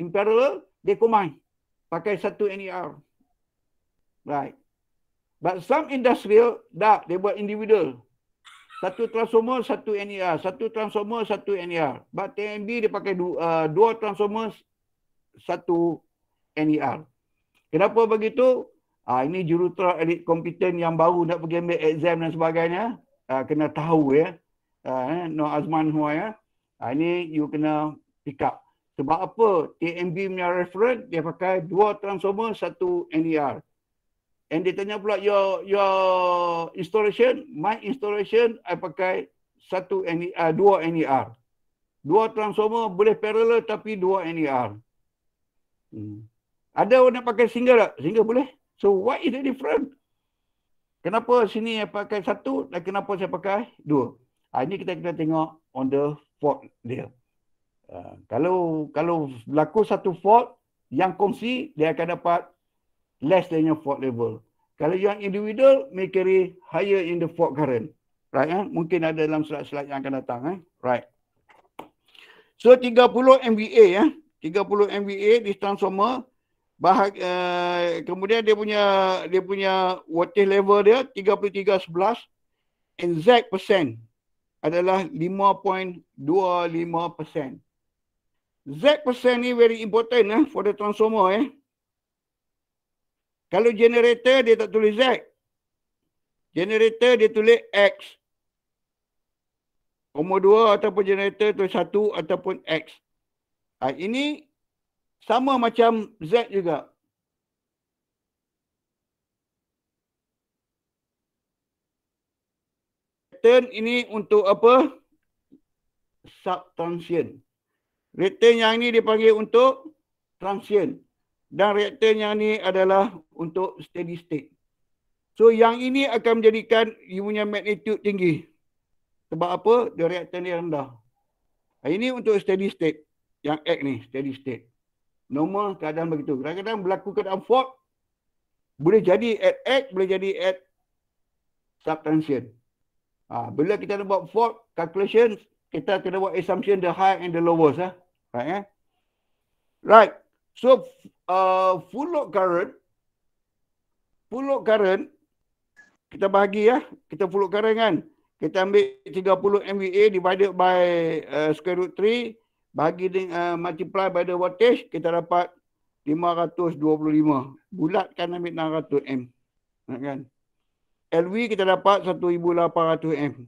in parallel, dia combine. Pakai satu NER. Right. But some industrial, tak. Dia buat individual. Satu transformer, satu NER. Satu transformer, satu NER. But TMB, dia pakai dua, uh, dua transformer, satu NER. Kenapa begitu? Ah, ini jurutera elit kompeten yang baru nak pergi ambil exam dan sebagainya. Ah, kena tahu ya. Ah, eh? No Azman Huwa Ha, ini you kena pick up. Sebab apa TMB punya reference dia pakai dua transformer satu NER. And dia tanya pula your your installation, my installation I pakai satu NER, ah, dua NER. Dua transformer boleh parallel tapi dua NER. Hmm. Ada orang nak pakai single tak? Single boleh. So what is the difference? Kenapa sini saya pakai satu dan kenapa saya pakai dua? Ha, ini kita kena tengok on the fault dia. Uh, kalau kalau berlaku satu fault yang kongsi dia akan dapat less than your fault level. Kalau yang individual may carry higher in the fault current. Right eh? mungkin ada dalam slide-slide yang akan datang eh. Right. So 30 MVA ya. Eh? 30 MVA di transformer bahag uh, kemudian dia punya dia punya voltage level dia 3311 exact percent adalah 5.25%. Z% ni very important eh, for the transformer. Eh. Kalau generator dia tak tulis Z. Generator dia tulis X. Nombor 2 ataupun generator tulis 1 ataupun X. Ha, ini sama macam Z juga. return ini untuk apa? Subtransient. Return yang ini dipanggil untuk transient. Dan return yang ini adalah untuk steady state. So yang ini akan menjadikan you punya magnitude tinggi. Sebab apa? The reaction dia rendah. Ini untuk steady state. Yang X ni, steady state. Normal keadaan begitu. Kadang-kadang berlaku keadaan fault. Boleh jadi at X, boleh jadi at subtransient. Ha, bila kita nak buat fault calculation, kita kena buat assumption the high and the lowest. Eh? Right, eh? right. So, uh, full load current, full load current, kita bahagi ya. Eh? Kita full load current kan. Kita ambil 30 MVA divided by uh, square root 3, bahagi dengan uh, multiply by the wattage, kita dapat 525. Bulatkan ambil 600 M. Right, kan? LV kita dapat 1800 M.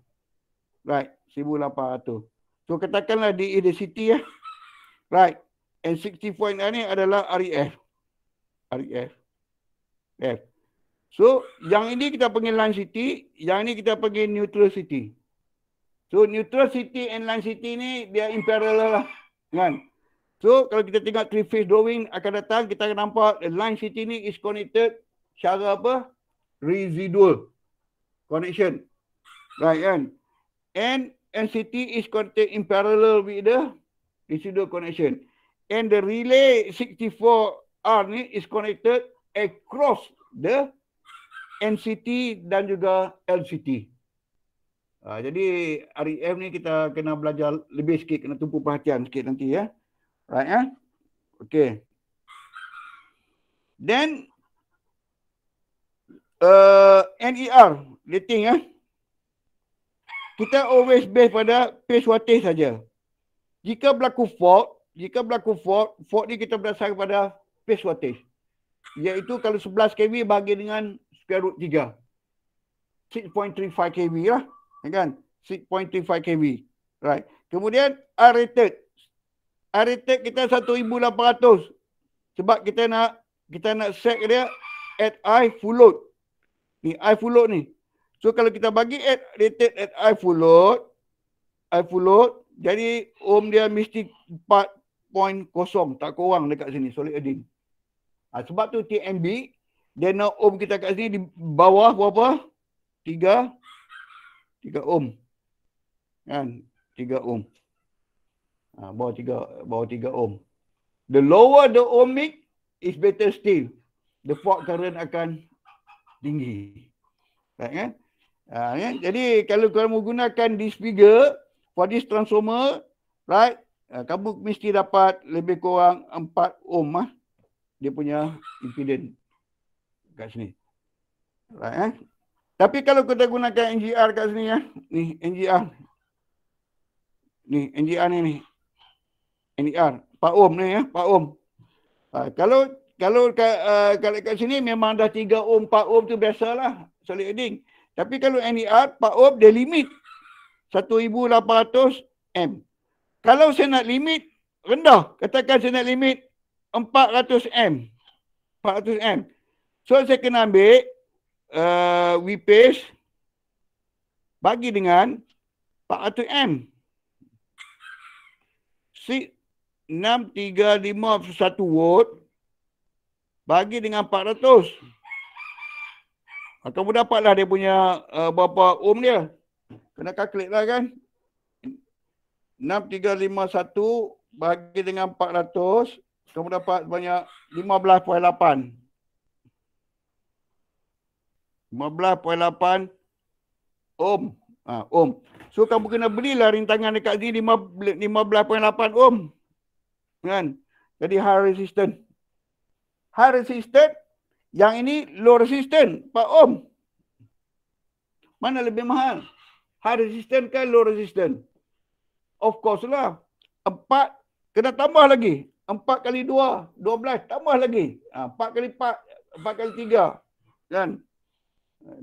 Right, 1800. So katakanlah di the city ya. Right. And point ni adalah REF. REF. F. So, yang ini kita panggil line city, yang ini kita panggil neutral city. So, neutral city and line city ni dia in parallel lah. Kan? So, kalau kita tengok three phase drawing akan datang, kita akan nampak line city ni is connected secara apa? residual connection. Right kan? And NCT is connected in parallel with the residual connection. And the relay 64R ni is connected across the NCT dan juga LCT. Ha, ah, jadi REM ni kita kena belajar lebih sikit, kena tumpu perhatian sikit nanti ya. Right ya? Okay. Then uh, eh, NER dating ah. Eh. Kita always base pada phase voltage saja. Jika berlaku fault, jika berlaku fault, fault ni kita berdasarkan pada phase voltage. Iaitu kalau 11 kV bahagi dengan square root 3. 6.35 kV lah. Ya kan? 6.35 kV. Right. Kemudian R-rated. R-rated kita 1,800. Sebab kita nak kita nak set dia at I full load. Ni I full load ni. So kalau kita bagi at rated at I full load, I full load, jadi ohm dia mesti 4.0 tak kurang dekat sini solid adding. Ha, sebab tu TMB dia nak ohm kita kat sini di bawah berapa? 3 3 ohm. Kan? 3 ohm. Ha, bawah 3 bawah 3 ohm. The lower the ohmic is better still. The fault current akan tinggi. Right, kan? Ha, kan? Jadi kalau kau menggunakan disfigure for this transformer, right? Uh, kamu mesti dapat lebih kurang 4 ohm ah. Dia punya impedance kat sini. Right, eh? Tapi kalau kita gunakan NGR kat sini ya. Ni NGR. Ni NGR ni ni. NGR 4 ohm ni ya, 4 ohm. Uh, kalau kalau kat, uh, kalau kat sini memang dah 3 ohm, 4 ohm tu biasalah solid adding. Tapi kalau NER, 4 ohm dia limit 1800 M. Kalau saya nak limit, rendah. Katakan saya nak limit 400 M. 400 M. So saya kena ambil uh, v bagi dengan 400 M. 6351 volt bagi dengan 400. atau Kamu dapatlah dia punya uh, berapa ohm dia. Kena calculate lah kan. 6351 bagi dengan 400. Kamu dapat banyak 15.8. 15.8 ohm. Ah, ohm. So kamu kena belilah rintangan dekat sini 15.8 ohm. Kan? Jadi high resistance high resistant, yang ini low resistant, 4 ohm. Mana lebih mahal? High resistant ke low resistant? Of course lah. 4, kena tambah lagi. 4 kali 2, 12, tambah lagi. 4 ah, kali 4, 4 kali 3. Dan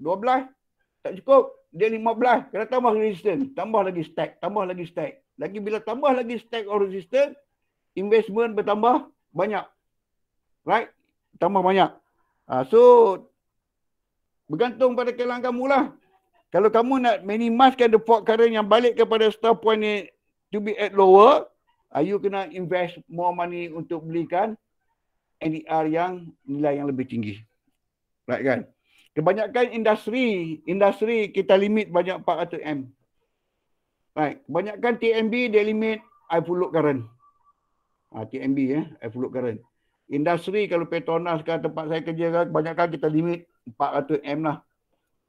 12, tak cukup. Dia 15, kena tambah resistant. Tambah lagi stack, tambah lagi stack. Lagi bila tambah lagi stack or resistant, investment bertambah banyak. Right? tambah banyak. Uh, so bergantung pada kelang kamu lah. Kalau kamu nak minimaskan the fault current yang balik kepada stop point ni to be at lower, uh, you kena invest more money untuk belikan NDR e yang nilai yang lebih tinggi. Right kan? Kebanyakan industri, industri kita limit banyak 400M. Right. Kebanyakan TMB dia limit I full load current. Ha, TMB ya, eh? I full load current industri kalau Petronas ke kan, tempat saya kerja kan kebanyakan kita limit 400M lah.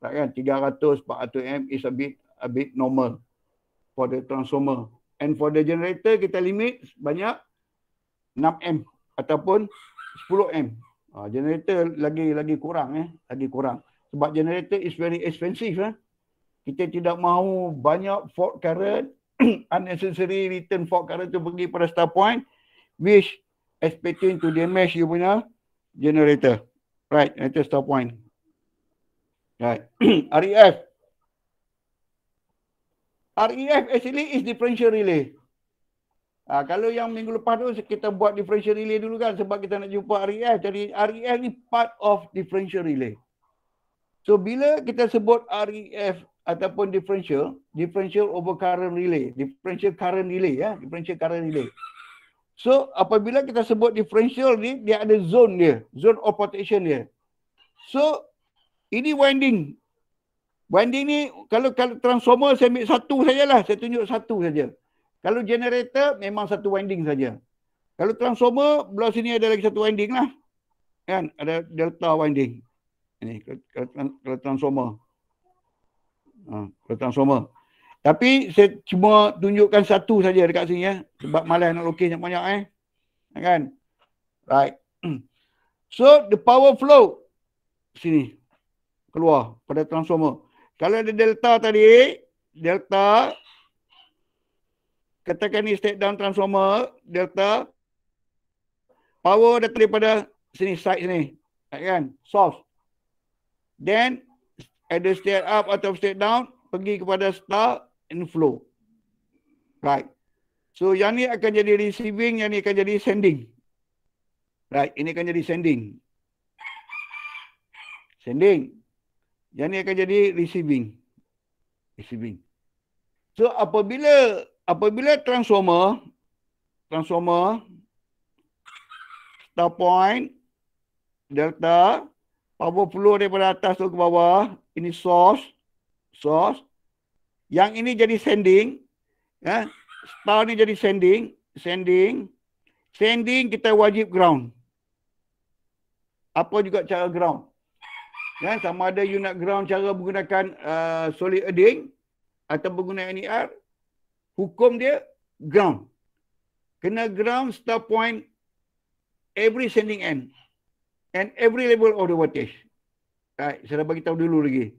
Tak kan? 300, 400M is a bit a bit normal for the transformer. And for the generator kita limit banyak 6M ataupun 10M. Ha, generator lagi lagi kurang eh, lagi kurang. Sebab generator is very expensive eh. Kita tidak mahu banyak fault current *clears throat* unnecessary return fault current tu pergi pada start point which expecting to damage you punya generator. Right, generator stop point. Right. REF. *clears throat* REF actually is differential relay. Ha, kalau yang minggu lepas tu kita buat differential relay dulu kan sebab kita nak jumpa REF. Jadi REF ni part of differential relay. So bila kita sebut REF ataupun differential, differential over current relay, differential current relay ya, differential current relay. So apabila kita sebut differential ni dia ada zone dia, zone of protection dia. So ini winding. Winding ni kalau kalau transformer saya ambil satu sajalah, saya tunjuk satu saja. Kalau generator memang satu winding saja. Kalau transformer belah sini ada lagi satu winding lah. Kan ada delta winding. Ini kalau, transformer. Ha, kalau transformer. Tapi saya cuma tunjukkan satu saja dekat sini ya. Sebab malas nak lukis banyak-banyak eh. Ya kan? Right. *clears throat* So the power flow sini keluar pada transformer. Kalau ada delta tadi, delta katakan ni state down transformer, delta power datang daripada sini side sini. Ya kan? Source. Then ada the up atau state down pergi kepada star inflow. Right. So yang ni akan jadi receiving, yang ni akan jadi sending. Right, ini akan jadi sending. Sending. Yang ni akan jadi receiving. Receiving. So apabila apabila transformer transformer star point delta power flow daripada atas tu ke bawah ini source source yang ini jadi sending. Ya. Star ni jadi sending. Sending. Sending kita wajib ground. Apa juga cara ground. Ya, sama ada you nak ground cara menggunakan uh, solid earning atau menggunakan NER. Hukum dia ground. Kena ground start point every sending end. And every level of the voltage. Right, saya dah beritahu dulu lagi.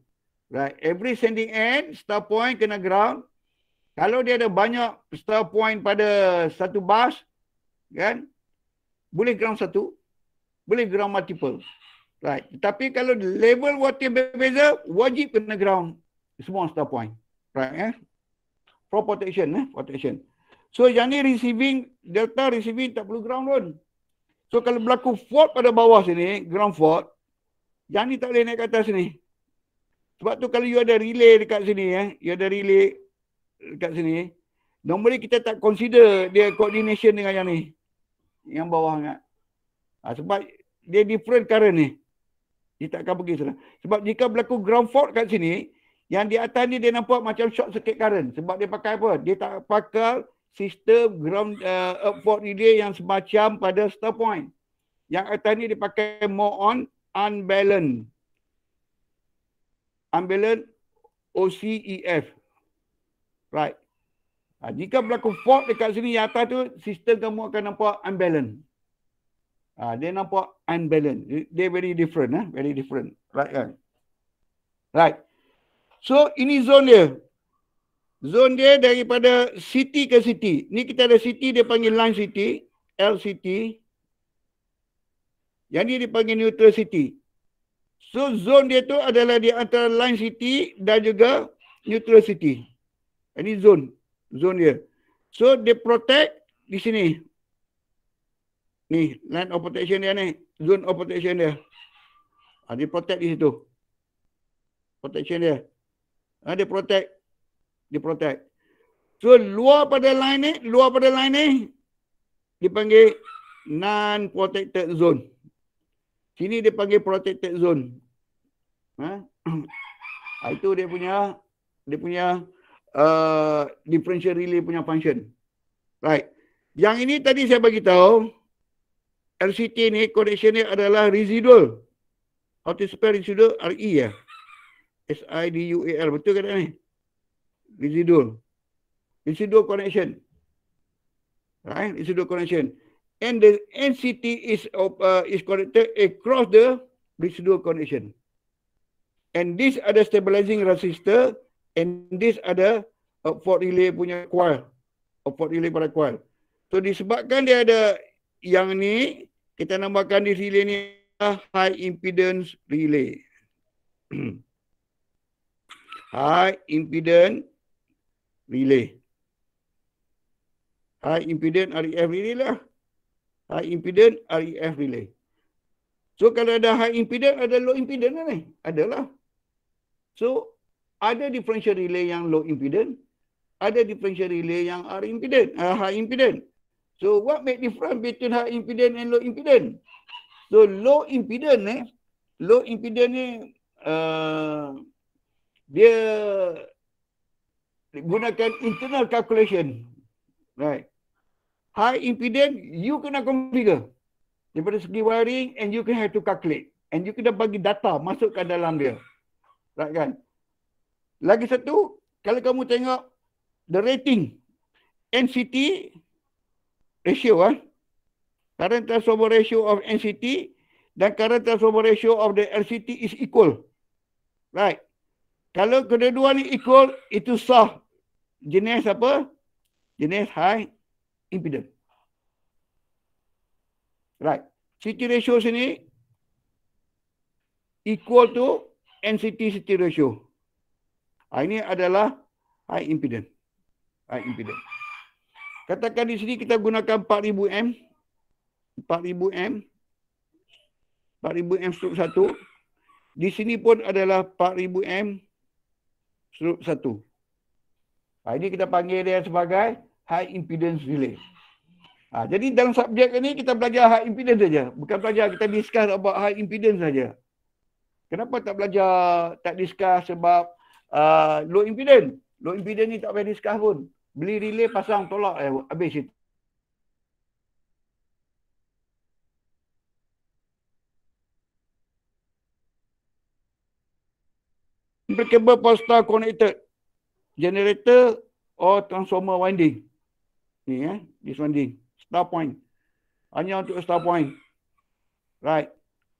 Right. Every sending end, start point kena ground. Kalau dia ada banyak start point pada satu bus, kan? Boleh ground satu. Boleh ground multiple. Right. Tapi kalau level what berbeza, wajib kena ground semua start point. Right. Eh? For protection. Eh? protection. So yang ni receiving, delta receiving tak perlu ground pun. So kalau berlaku fault pada bawah sini, ground fault, yang ni tak boleh naik ke atas sini. Sebab tu kalau you ada relay dekat sini ya, eh, you ada relay dekat sini. Eh, Normally kita tak consider dia coordination dengan yang ni. Yang bawah sangat. Ha, sebab dia different current ni. Dia tak akan pergi sana. Sebab jika berlaku ground fault kat sini, yang di atas ni dia nampak macam short circuit current. Sebab dia pakai apa? Dia tak pakai sistem ground uh, earth fault relay yang semacam pada star point. Yang atas ni dia pakai more on unbalanced ambulans OCEF. Right. Ha, jika berlaku fault dekat sini yang atas tu, sistem kamu akan nampak unbalanced. Ha, dia nampak unbalanced. Dia very different. Eh? Very different. Right kan? Right. So, ini zone dia. Zone dia daripada city ke city. Ni kita ada city, dia panggil line city. L city. Yang ni dia panggil neutral city. So zone dia tu adalah di antara line city dan juga neutral city. Eh, ini zone. Zone dia. So dia protect di sini. Ni line of protection dia ni. Zone of protection dia. Ha, dia protect di situ. Protection dia. Ha, dia protect. Dia protect. So luar pada line ni, luar pada line ni dipanggil non-protected zone. Sini dia panggil protected zone. Ha? *clears throat* Ah, itu dia punya dia punya uh, differential relay punya function. Right. Yang ini tadi saya bagi tahu RCT ni connection ni adalah residual. How to spell residual? RE ya. S I D U A L betul ke tak ni? Residual. Residual connection. Right, residual connection and the NCT is of, uh, is connected across eh, the residual connection. And this ada stabilizing resistor and this ada uh, for relay punya coil. Uh, for relay pada coil. So disebabkan dia ada yang ni, kita namakan di relay ni uh, *clears throat* high impedance relay. high impedance relay. High impedance RF relay lah high impedance REF relay. So kalau ada high impedance ada low impedance lah ni. Adalah. So ada differential relay yang low impedance, ada differential relay yang R impedance, uh, high impedance. So what make difference between high impedance and low impedance? So low impedance ni, low impedance ni uh, dia gunakan internal calculation. Right high impedance, you kena configure. Daripada segi wiring and you can have to calculate. And you kena bagi data masukkan dalam dia. Right, kan? Lagi satu, kalau kamu tengok the rating NCT ratio ah. Current transformer ratio of NCT dan current transformer ratio of the LCT is equal. Right. Kalau kedua-dua ni equal, itu sah jenis apa? Jenis high impedance. Right. City ratio sini equal to NCT city ratio. Ah, ini adalah high impedance. High impedance. Katakan di sini kita gunakan 4000 M. 4000 M. 4000 M strup 1. Di sini pun adalah 4000 M strup 1. Ah, ini kita panggil dia sebagai high impedance relay. Ha, jadi dalam subjek ini kita belajar high impedance saja. Bukan belajar kita discuss about high impedance saja. Kenapa tak belajar, tak discuss sebab uh, low impedance. Low impedance ni tak payah discuss pun. Beli relay pasang tolak eh, habis itu. Kabel pasta connected generator or transformer winding ni eh this one ding star point hanya untuk star point right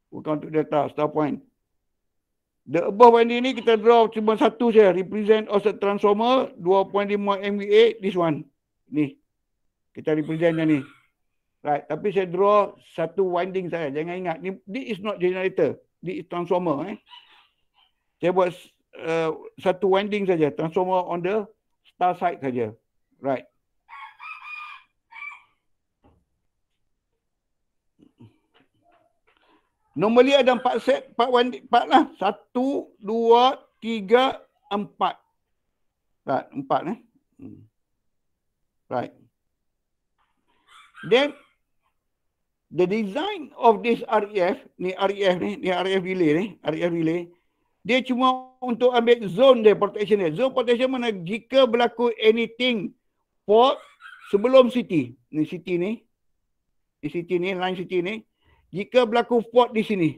bukan untuk data star point the above binding ni kita draw cuma satu saja represent offset transformer 2.5 MVA this one ni kita represent yang ni right tapi saya draw satu winding saya jangan ingat ni this is not generator this is transformer eh saya buat uh, satu winding saja transformer on the star side saja right Nombor ada empat set, empat wandi, empat lah. Satu, dua, tiga, empat. Right, empat eh. Hmm. Right. Then, the design of this REF, ni REF ni, ni REF relay ni, REF relay, dia cuma untuk ambil zone dia, protection dia. Zone protection mana jika berlaku anything for sebelum city. Ni city ni. Ni city ni, line city ni jika berlaku fault di sini.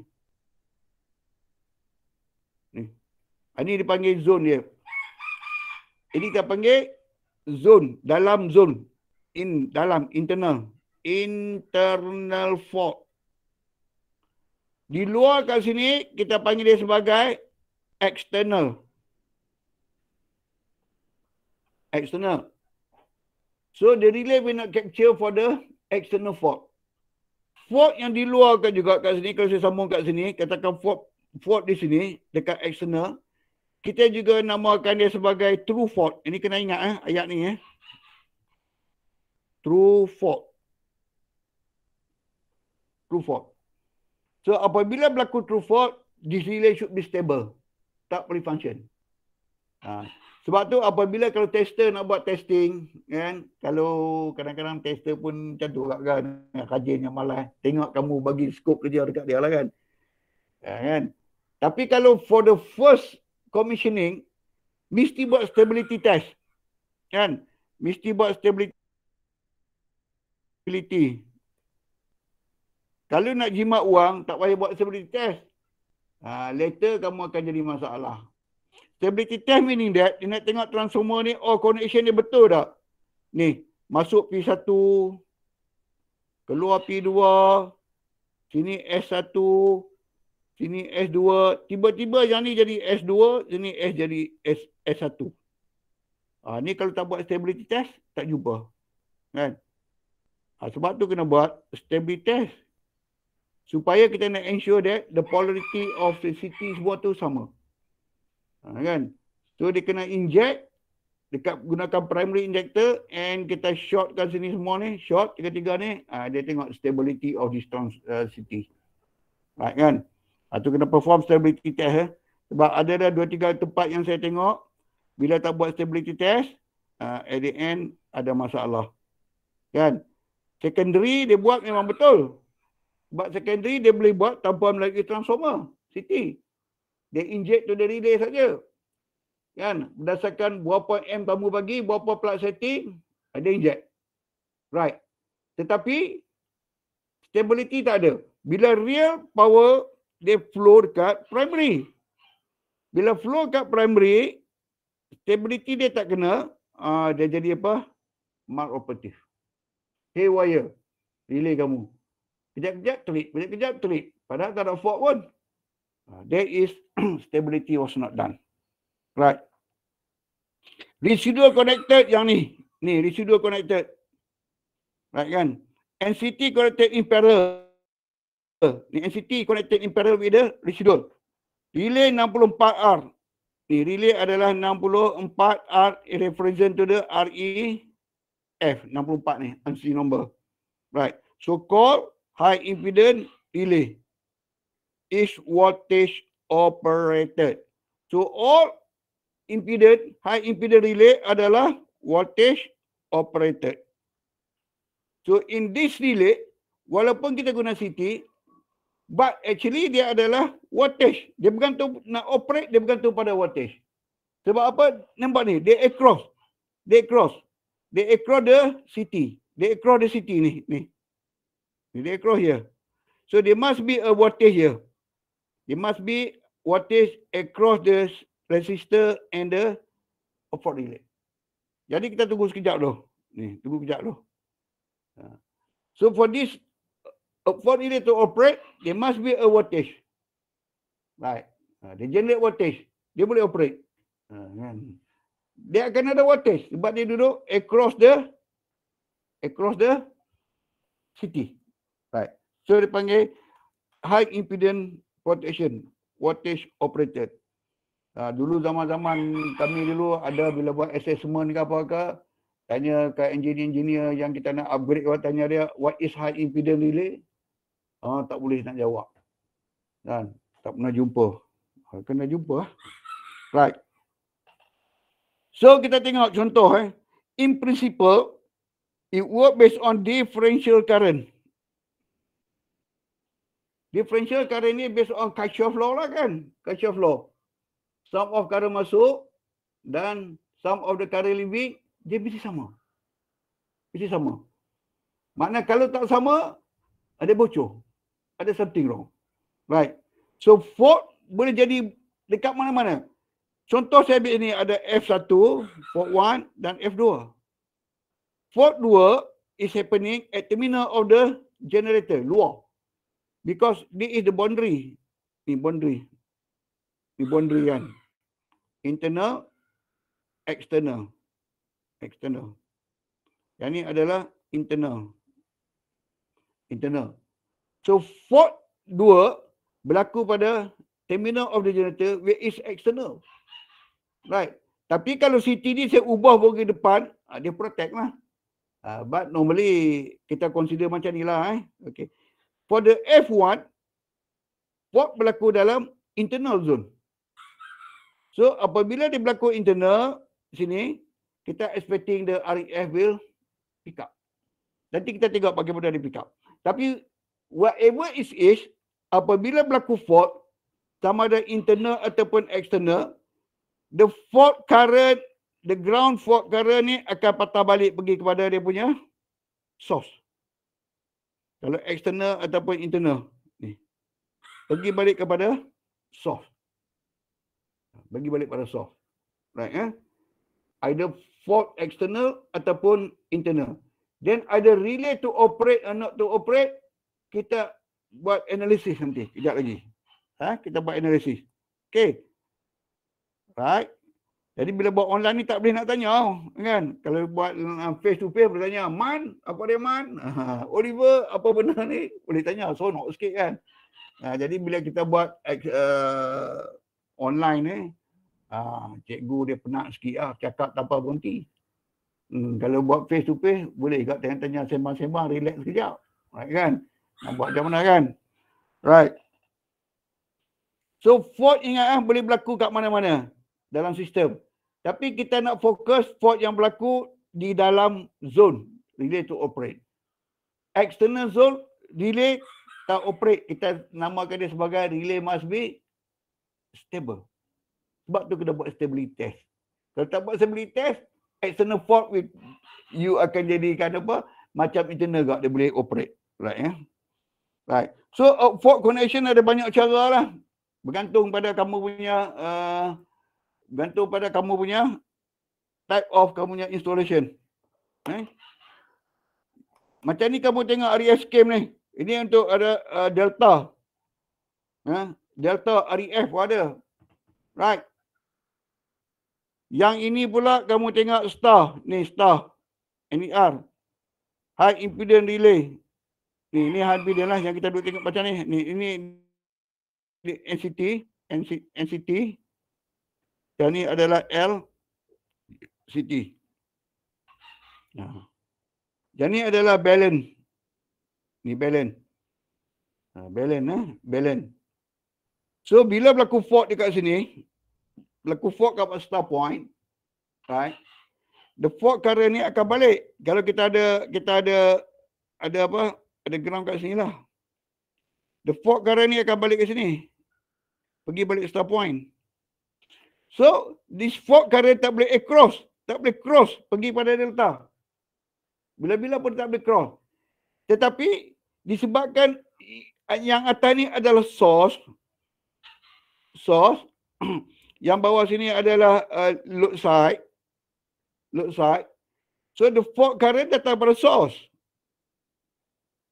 Ni. Ini ah, dipanggil zone dia. Ini kita panggil zone, dalam zone. In, dalam, internal. Internal fault. Di luar kat sini, kita panggil dia sebagai external. External. So, the relay will not capture for the external fault fault yang di luar kan juga kat sini kalau saya sambung kat sini katakan fault fault di sini dekat external kita juga namakan dia sebagai true fault ini kena ingat eh ayat ni eh true fault true fault so apabila berlaku true fault this relay should be stable tak boleh function ha sebab tu apabila kalau tester nak buat testing kan kalau kadang-kadang tester pun macam tu lah kan rajin yang malas tengok kamu bagi skop kerja dekat dia lah kan. Ya, kan. Tapi kalau for the first commissioning mesti buat stability test. Kan? Mesti buat stability Kalau nak jimat uang tak payah buat stability test. Ha, later kamu akan jadi masalah. Stability test meaning that dia nak tengok transformer ni oh connection dia betul tak? Ni, masuk P1 keluar P2 sini S1 sini S2 tiba-tiba yang ni jadi S2 sini S jadi S, S1 Ah ni kalau tak buat stability test tak jumpa kan ha, sebab tu kena buat stability test supaya kita nak ensure that the polarity of the city semua tu sama Ha, kan? So dia kena inject dekat gunakan primary injector and kita shortkan sini semua ni, short tiga-tiga ni, ha, dia tengok stability of this transistor. Uh, right kan? Ha, tu kena perform stability test eh. Sebab ada dah dua tiga tempat yang saya tengok bila tak buat stability test, uh, at the end ada masalah. Kan? Secondary dia buat memang betul. Sebab secondary dia boleh buat tanpa melalui transformer. City. Dia inject tu dia relay saja. Kan? Berdasarkan berapa M tamu bagi, berapa plug setting, ada inject. Right. Tetapi stability tak ada. Bila real power dia flow dekat primary. Bila flow dekat primary, stability dia tak kena, uh, dia jadi apa? Maloperative. Haywire. Relay kamu. Kejap-kejap trip, kejap-kejap trip. Padahal tak ada fault pun. Uh, there is *clears throat* stability was not done. Right. Residual connected yang ni. Ni residual connected. Right kan? NCT connected in parallel. Ni NCT connected in parallel with the residual. Relay 64R. Ni relay adalah 64R represent to the RE 64 ni, MC number. Right. So call high impedance relay is voltage operated. So all impedance, high impedance relay adalah voltage operated. So in this relay, walaupun kita guna CT, but actually dia adalah voltage. Dia bergantung, nak operate, dia bergantung pada voltage. Sebab apa? Nampak ni, dia across. Dia across. Dia across the CT. Dia across the CT ni. ni. Dia across here. So there must be a voltage here. It must be voltage across the resistor and the output relay. Jadi kita tunggu sekejap dulu. Ni, tunggu sekejap dulu. Ha. So for this uh, output relay to operate, there must be a voltage. Right. Dia ha, generate voltage. Dia boleh operate. Dia ha, kan? akan ada voltage sebab dia duduk across the across the city. Right. So dia panggil high impedance quotation, quotage operated. Uh, dulu zaman-zaman kami dulu ada bila buat assessment ke apa-apa, tanya ke engineer-engineer yang kita nak upgrade, kata, tanya dia, what is high impedance relay? Uh, tak boleh nak jawab. Dan tak pernah jumpa. Ha, kena jumpa. Lah. Right. So kita tengok contoh. Eh. In principle, it work based on differential current. Differential current ni based on Kirchhoff law lah kan. Kirchhoff law. Some of current masuk dan some of the current leaving dia mesti sama. Mesti sama. Maknanya kalau tak sama ada bocor. Ada something wrong. Right. So fault boleh jadi dekat mana-mana. Contoh saya ambil ni ada F1, fault 1 dan F2. Fault 2 is happening at terminal of the generator, luar. Because this is the boundary. Ni boundary. Ni boundary kan. Internal, external. External. Yang ni adalah internal. Internal. So, fault dua berlaku pada terminal of the generator which is external. Right. Tapi kalau CT ni saya ubah bagi depan, ah, dia protect lah. Uh, but normally kita consider macam ni lah eh. Okay. For the F1, port berlaku dalam internal zone. So apabila dia berlaku internal sini, kita expecting the REF will pick up. Nanti kita tengok bagaimana dia pick up. Tapi whatever is is, apabila berlaku fault, sama ada internal ataupun external, the fault current, the ground fault current ni akan patah balik pergi kepada dia punya source. Kalau external ataupun internal. Ni. Pergi balik kepada soft. Bagi balik pada soft. Right eh? Either fault external ataupun internal. Then either relay to operate or not to operate. Kita buat analisis nanti. Sekejap lagi. Ha? Kita buat analisis. Okay. Right. Jadi bila buat online ni tak boleh nak tanya kan. Kalau buat face to face boleh tanya Man, apa dia Man? *laughs* Oliver, apa benda ni? Boleh tanya, seronok sikit kan. Ha, jadi bila kita buat uh, online ni, ah, cikgu dia penat sikit lah, cakap tanpa berhenti. Hmm, kalau buat face to face boleh juga tanya-tanya sembang-sembang, relax sekejap. Right, kan? Nak buat macam mana kan? Right. So fault ingat eh, boleh berlaku kat mana-mana dalam sistem. Tapi kita nak fokus fault yang berlaku di dalam zone relay to operate. External zone relay tak operate. Kita namakan dia sebagai relay must be stable. Sebab tu kita buat stability test. Kalau tak buat stability test, external fault with you akan jadikan apa? Macam internal juga dia boleh operate. Right ya? Yeah? Right. So uh, fault connection ada banyak cara lah. Bergantung pada kamu punya uh, Bantu pada kamu punya type of kamu punya installation. Eh? Macam ni kamu tengok RF scam ni. Ini untuk ada uh, Delta. Eh? Delta RF pun ada. Right. Yang ini pula kamu tengok star. Ni star. NER. High impedance relay. Ni ni high impedance lah yang kita duduk tengok macam ni. Ni ini NCT. NCT. Yang ni adalah L City. Ya. Yang ni adalah Belen. Ni Belen. Belen lah, Belen. So bila berlaku fault dekat sini, berlaku fault kat start point, right? The fault current ni akan balik. Kalau kita ada kita ada ada apa? Ada ground kat sini lah. The fault current ni akan balik ke sini. Pergi balik start point. So, this fog carrier tak boleh across. Eh, tak boleh cross pergi pada delta. Bila-bila pun tak boleh cross. Tetapi, disebabkan yang atas ni adalah source. Source. *clears throat* yang bawah sini adalah uh, load side. Load side. So, the fog carrier datang pada source.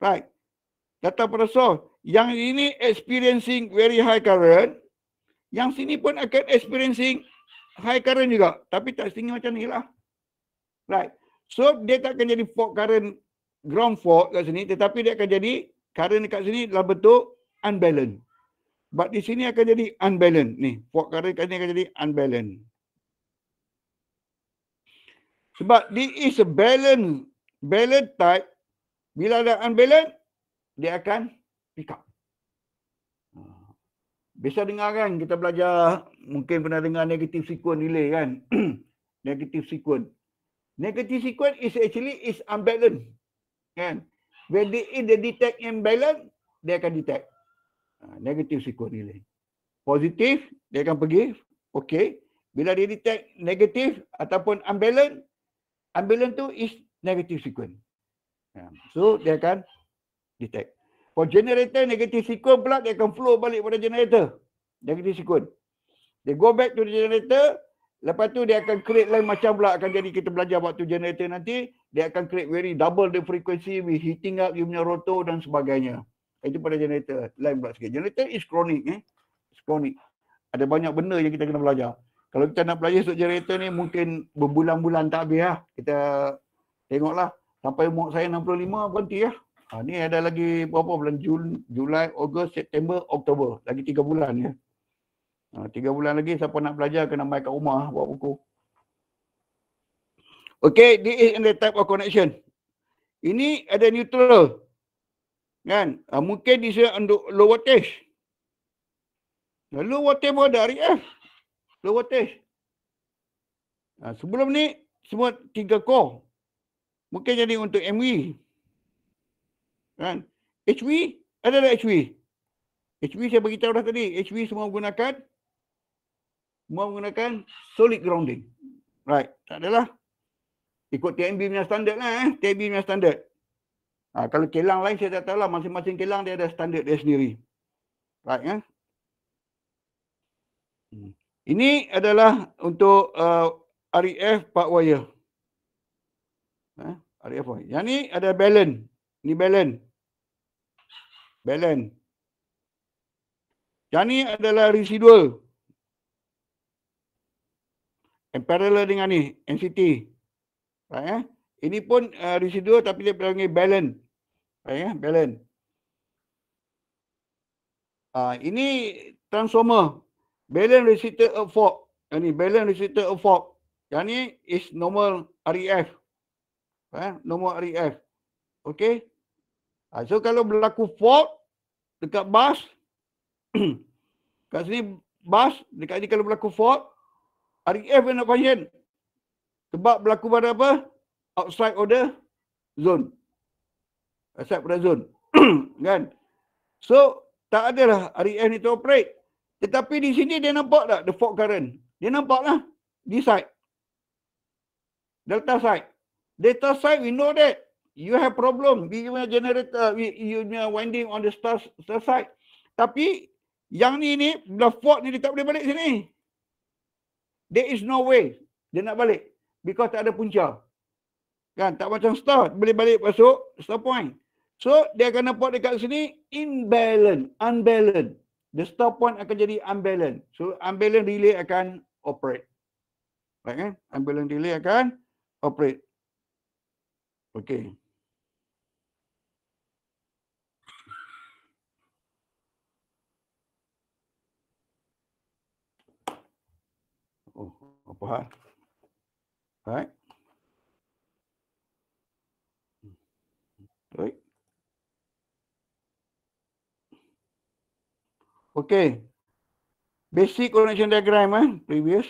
Right. Datang pada source. Yang ini experiencing very high current. Yang sini pun akan experiencing high current juga. Tapi tak setinggi macam ni lah. Right. So dia tak akan jadi fault current, ground fault kat sini. Tetapi dia akan jadi current kat sini dalam bentuk unbalanced. But di sini akan jadi unbalanced. Ni, fault current kat sini akan jadi unbalanced. Sebab di is a balanced balance type. Bila ada unbalanced, dia akan pick up. Biasa dengar kan kita belajar mungkin pernah dengar negatif sequence delay kan. *clears throat* negatif sequence. Negatif sequence is actually is unbalanced. Kan? When the, if they detect imbalance, dia akan detect. Ha, negative sequence delay. Positif, dia akan pergi. Okay. Bila dia detect negatif ataupun unbalanced, unbalanced tu is negative sequence. Ha, so, dia akan detect. For generator, negative sequence pula dia akan flow balik pada generator. Negative sequence. Dia go back to the generator. Lepas tu dia akan create lain macam pula akan jadi kita belajar waktu generator nanti. Dia akan create very double the frequency with heating up you punya rotor dan sebagainya. Itu pada generator. Lain pula sikit. Generator is chronic. Eh? It's chronic. Ada banyak benda yang kita kena belajar. Kalau kita nak belajar untuk generator ni mungkin berbulan-bulan tak habis lah. Kita tengoklah. Sampai umur saya 65 berhenti lah. Ya? Ha, ni ada lagi berapa bulan? Jul, Julai, Ogos, September, Oktober. Lagi tiga bulan ya. Ha, tiga bulan lagi siapa nak belajar kena main kat rumah buat buku. Okay, this is the type of connection. Ini ada neutral. Kan? Ha, mungkin this is untuk low voltage. Nah, low voltage pun ada RF. Eh? Low voltage. Ha, sebelum ni semua tiga core. Mungkin jadi untuk MV kan HV adalah HV HV saya beritahu dah tadi HV semua menggunakan semua menggunakan solid grounding right tak adalah ikut TMB punya standard lah eh TMB punya standard ha, kalau kelang lain saya tak tahu lah masing-masing kelang dia ada standard dia sendiri right eh? Hmm. ini adalah untuk uh, REF part wire eh? Ha? REF wire yang ni ada balance ni balance balance. Yang ni adalah residual. And parallel dengan ni, NCT. Right, eh? Ini pun uh, residual tapi dia panggil balance. Right, eh? balance. Uh, ini transformer. Balance resistor of fork. Yang ni, balance resistor of fork. Yang ni is normal REF. Eh? Normal REF. Okay. Ha, so kalau berlaku fault dekat bas, *clears throat* kat sini bas, dekat ini kalau berlaku fault, RF e yang nak panggil. Sebab berlaku pada apa? Outside order zone. Outside pada zone. *clears throat* kan? So, tak adalah RF e ni to operate. Tetapi di sini dia nampak tak the fault current? Dia nampak lah. This side. Delta side. Delta side, we know that you have problem you punya generator you punya winding on the star, star side tapi yang ni ni bila port ni dia tak boleh balik sini there is no way dia nak balik because tak ada punca kan tak macam star boleh balik masuk star point so dia akan port dekat sini imbalance unbalanced the star point akan jadi unbalanced so unbalanced relay akan operate Baik kan unbalanced relay akan operate okay empurrar. Vai. Oi. Ok. Basic connection diagram, eh? previous.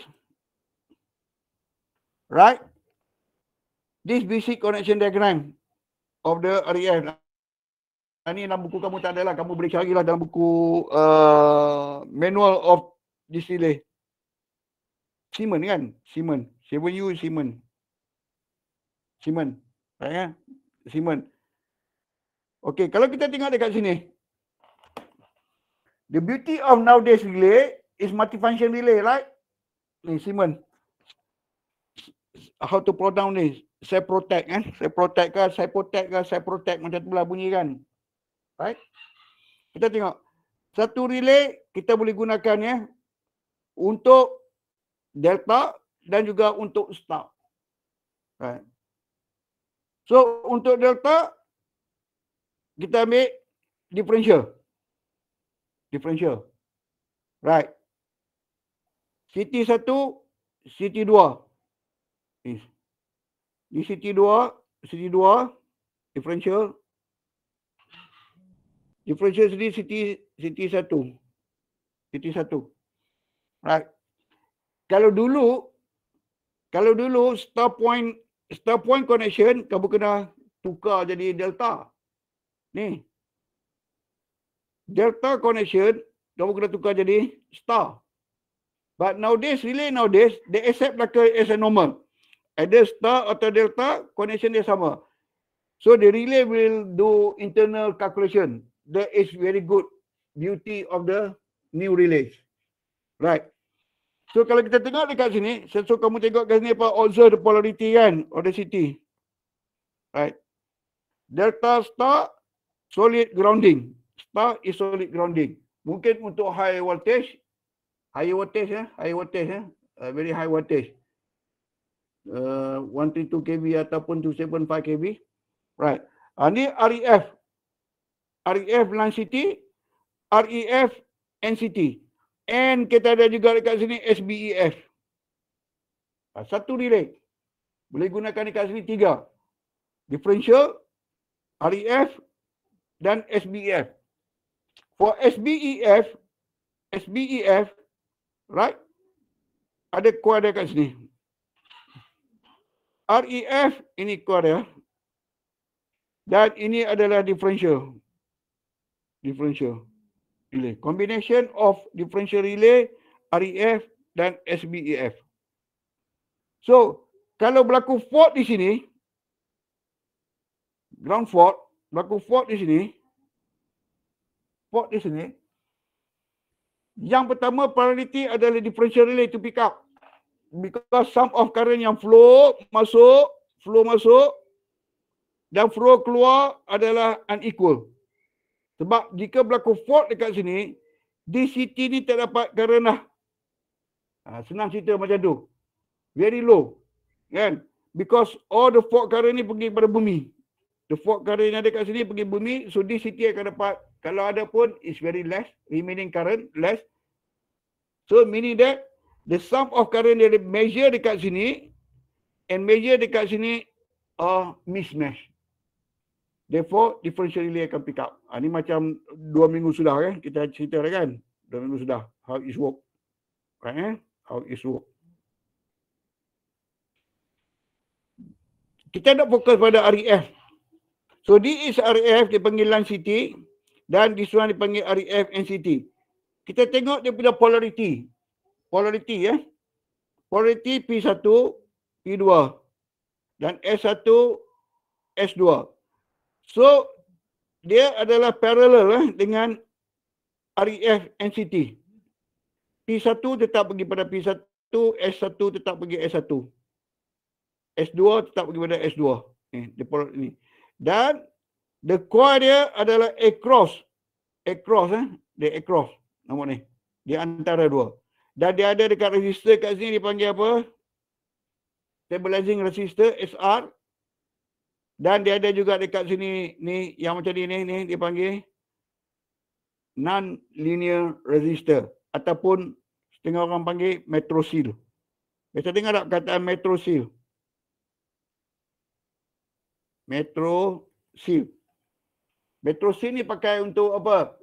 Right? This basic connection diagram of the RF. Ini dalam buku kamu tak ada lah. Kamu boleh carilah dalam buku uh, manual of this Simon kan? Simon. Seven you Simon. Simon. Right, ya? Simon. Okay, kalau kita tengok dekat sini. The beauty of nowadays relay is multifunction relay, right? Ni Simon. How to pronounce ni? Saya protect kan? Saya protect ke? Saya protect ke? Saya protect macam tu lah bunyi kan? Right? Kita tengok. Satu relay kita boleh gunakan ya. Untuk delta dan juga untuk star. Right. So untuk delta kita ambil differential. Differential. Right. CT1, CT2. Di CT2, CT2 differential. Differential sendiri CT CT1. CT1. Right kalau dulu kalau dulu star point star point connection kamu kena tukar jadi delta ni delta connection kamu kena tukar jadi star but nowadays really nowadays they accept like a, as a normal either star atau delta connection dia sama so the relay will do internal calculation that is very good beauty of the new relay right So kalau kita tengok dekat sini, saya suruh kamu tengok kat sini apa observe the polarity kan, of the city. Right. Delta star solid grounding. Star is solid grounding. Mungkin untuk high voltage, high voltage ya, eh? high voltage ya, eh? uh, very high voltage. Uh, 132 kV ataupun 275 kV. Right. Uh, ini REF. REF line city, REF NCT. And kita ada juga dekat sini SBEF. Ah, satu relay. Boleh gunakan dekat sini tiga. Differential, REF dan SBEF. For SBEF, SBEF, right? Ada kuah dekat sini. REF, ini kuah dia. Dan ini adalah differential. Differential relay. Combination of differential relay, REF dan SBEF. So, kalau berlaku fault di sini, ground fault, berlaku fault di sini, fault di sini, yang pertama priority adalah differential relay to pick up. Because some of current yang flow masuk, flow masuk, dan flow keluar adalah unequal. Sebab jika berlaku fault dekat sini, di city ni tak dapat kerana ha, senang cerita macam tu. Very low. Kan? Because all the fault current ni pergi kepada bumi. The fault current yang ada kat sini pergi bumi. So di city akan dapat. Kalau ada pun, it's very less. Remaining current, less. So meaning that the sum of current yang measure dekat sini and measure dekat sini are uh, mismatched. Therefore, differential relay akan pick up. Ha, ah, ini macam dua minggu sudah kan. Kita cerita dah kan. Dua minggu sudah. How it work. Kan, eh? How it work. Kita nak fokus pada REF. So, this is REF. Dia panggil land city. Dan this one dipanggil and e City. Kita tengok dia punya polarity. Polarity ya. Eh? Polarity P1, P2. Dan S1, S2. So dia adalah paralel eh, dengan REF NCT. P1 tetap pergi pada P1, S1 tetap pergi S1. S2 tetap pergi pada S2. Ni, depa ni. Dan the core dia adalah cross, across cross, eh, dia cross. nama ni. Di antara dua. Dan dia ada dekat resistor kat sini dipanggil apa? Stabilizing resistor SR dan dia ada juga dekat sini ni yang macam ni ni, ni dia panggil non linear resistor ataupun setengah orang panggil metro seal. Biasa dengar tak kataan metro seal? Metro seal. Metro seal ni pakai untuk apa?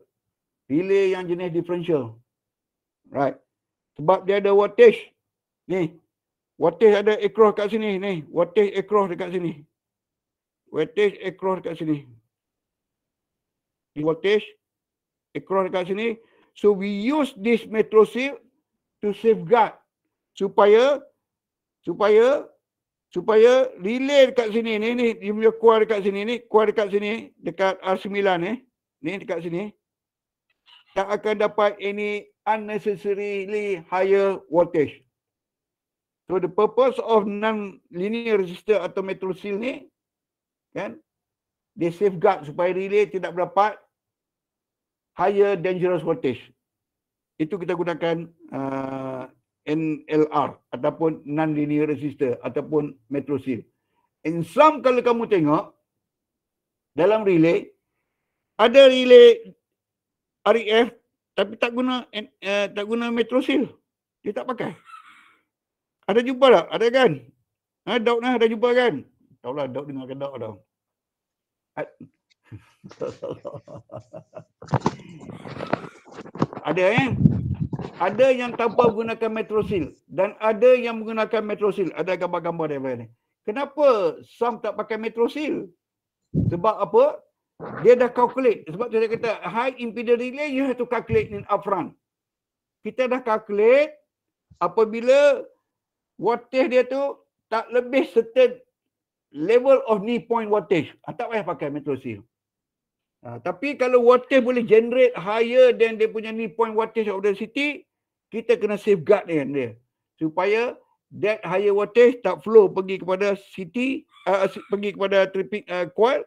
Pilih yang jenis differential. Right. Sebab dia ada wattage. Ni. Wattage ada across kat sini. Ni. Wattage across dekat sini voltage across dekat sini voltage across dekat sini so we use this seal to safeguard supaya supaya supaya relay dekat sini ni ni dia punya kuar dekat sini ni kuar dekat sini dekat R9 ni eh. ni dekat sini tak akan dapat any unnecessarily higher voltage so the purpose of non linear resistor atau metro seal ni kan dia safeguard supaya relay tidak mendapat higher dangerous voltage itu kita gunakan uh, NLR ataupun non linear resistor ataupun metro seal in some kalau kamu tengok dalam relay ada relay REF tapi tak guna uh, tak guna metro seal dia tak pakai ada jumpa tak ada kan ha, Daud nah ada jumpa kan Tahu ya lah dok dengar kedok tau. At- ada eh? Ada yang tanpa menggunakan metrosil dan ada yang menggunakan metrosil. Ada gambar-gambar dia ni. Kenapa Sam tak pakai metrosil? Sebab apa? Dia dah calculate. Sebab tu dia kata high impedance relay you have to calculate in upfront. Kita dah calculate apabila wattage dia tu tak lebih certain level of knee point wattage. Ah, tak payah pakai metro seal. Ah, tapi kalau wattage boleh generate higher than dia punya knee point wattage of the city, kita kena safeguard dengan dia. Supaya that higher wattage tak flow pergi kepada city, uh, pergi kepada tripping uh, coil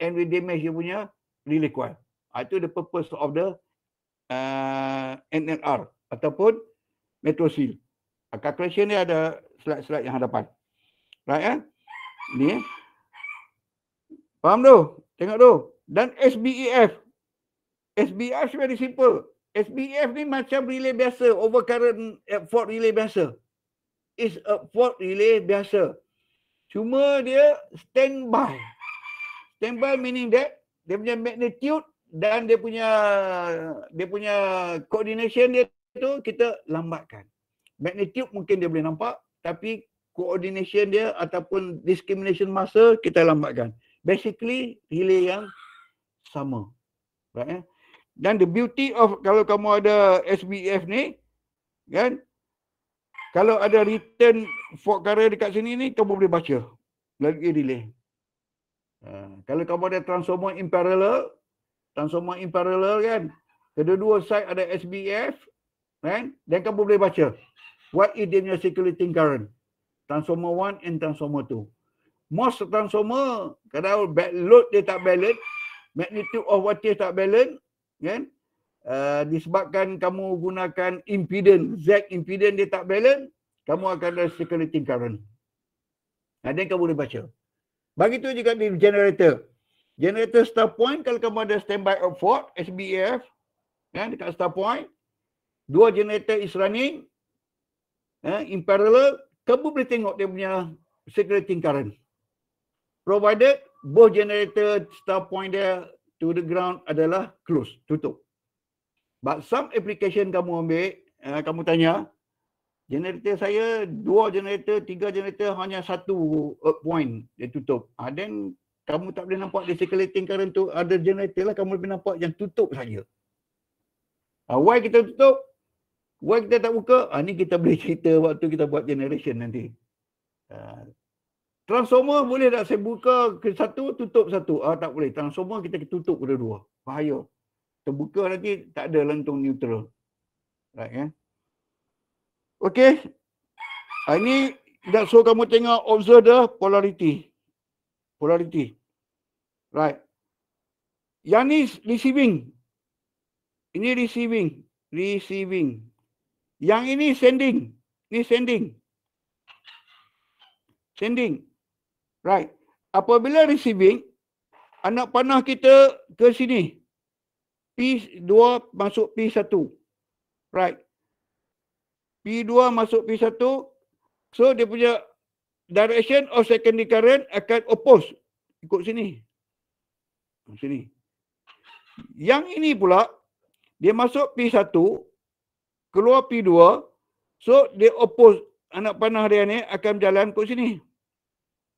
and we damage dia punya relay coil. Ah, itu the purpose of the uh, ah, NNR ataupun metro seal. Uh, ah, calculation ni ada slide-slide yang hadapan. Right, eh? ni faham tu tengok tu dan SBEF SBEF very simple SBEF ni macam relay biasa overcurrent at eh, fault relay biasa is a fault relay biasa cuma dia standby standby meaning that dia punya magnitude dan dia punya dia punya coordination dia tu kita lambatkan magnitude mungkin dia boleh nampak tapi coordination dia ataupun discrimination masa kita lambatkan. Basically relay yang sama. Right, eh? Dan the beauty of kalau kamu ada SBF ni kan kalau ada return fault carrier dekat sini ni kamu boleh baca melalui relay. Uh, ha, kalau kamu ada transformer in parallel transformer in parallel kan kedua-dua side ada SBF kan dan kamu boleh baca what is the circulating current transformer 1 and transformer 2. Most transformer kalau bad load dia tak balance, magnitude of voltage tak balance, kan? Uh, disebabkan kamu gunakan impedance, Z impedance dia tak balance, kamu akan ada circulating current. Nah, then kamu boleh baca. Bagi tu juga di generator. Generator start point kalau kamu ada standby of fault SBF kan dekat start point dua generator is running eh, in parallel kamu boleh tengok dia punya security current. Provided both generator start point dia to the ground adalah close, tutup. But some application kamu ambil, uh, kamu tanya, generator saya dua generator, tiga generator hanya satu earth uh, point dia tutup. Uh, then kamu tak boleh nampak dia circulating current tu ada generator lah kamu boleh nampak yang tutup saja. Uh, why kita tutup? Why kita tak buka? Ha, ni kita boleh cerita waktu kita buat generation nanti. Ha. Transformer boleh tak saya buka ke satu, tutup satu? Ah ha, tak boleh. Transformer kita tutup kedua dua. Bahaya. Terbuka nanti tak ada lentung neutral. Right, ya? Yeah? Okey. Ha, ini dah suruh kamu tengok observe the polarity. Polarity. Right. Yang ni receiving. Ini receiving. Receiving. Yang ini sending. Ni sending. Sending. Right. Apabila receiving, anak panah kita ke sini. P2 masuk P1. Right. P2 masuk P1. So dia punya direction of secondary current akan oppose. Ikut sini. ikut Sini. Yang ini pula, dia masuk P1 keluar P2 so dia oppose anak panah dia ni akan berjalan kot sini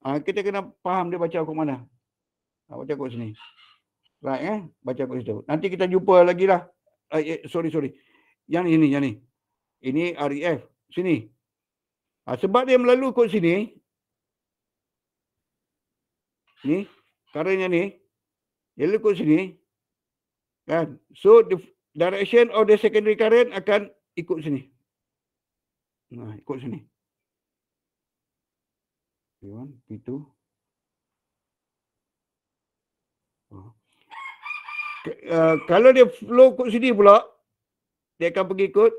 ha, kita kena faham dia baca kot mana ha, baca kot sini right eh baca kot situ nanti kita jumpa lagi lah uh, sorry sorry yang ini yang ni ini REF sini ha, sebab dia melalui kot sini ni karenanya ni dia lalu lekut sini kan so the direction of the secondary current akan ikut sini. Nah, ikut sini. P1, P2. Uh, kalau dia flow ikut sini pula, dia akan pergi ikut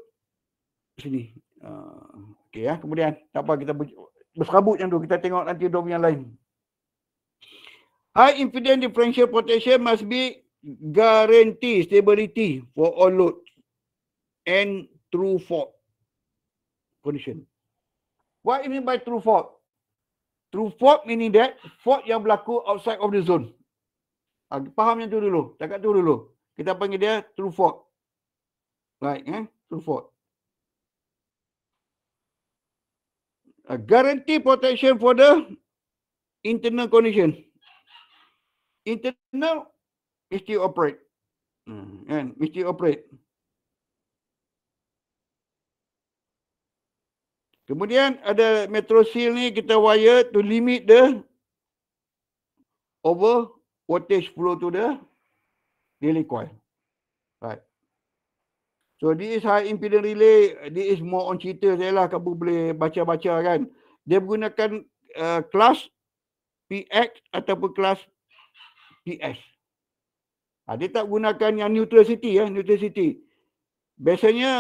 sini. Uh, Okey ya, kemudian tak apa kita berserabut yang tu. Kita tengok nanti dom yang lain. High impedance differential potential must be guarantee stability for all load and true fault condition. What you mean by true fault? True fault meaning that fault yang berlaku outside of the zone. Ha, faham yang tu dulu. Cakap tu dulu. Kita panggil dia true fault. Right, eh? True fault. A ha, guarantee protection for the internal condition. Internal mesti operate. Hmm, kan? Mesti operate. Kemudian ada metrosil ni kita wire to limit the over voltage flow to the relay. coil. Right. So this is high impedance relay. This is more on cerita saya lah. Kamu boleh baca-baca kan. Dia menggunakan uh, kelas PX ataupun kelas PS. Ha, dia tak gunakan yang neutral city ya. Neutral city. Biasanya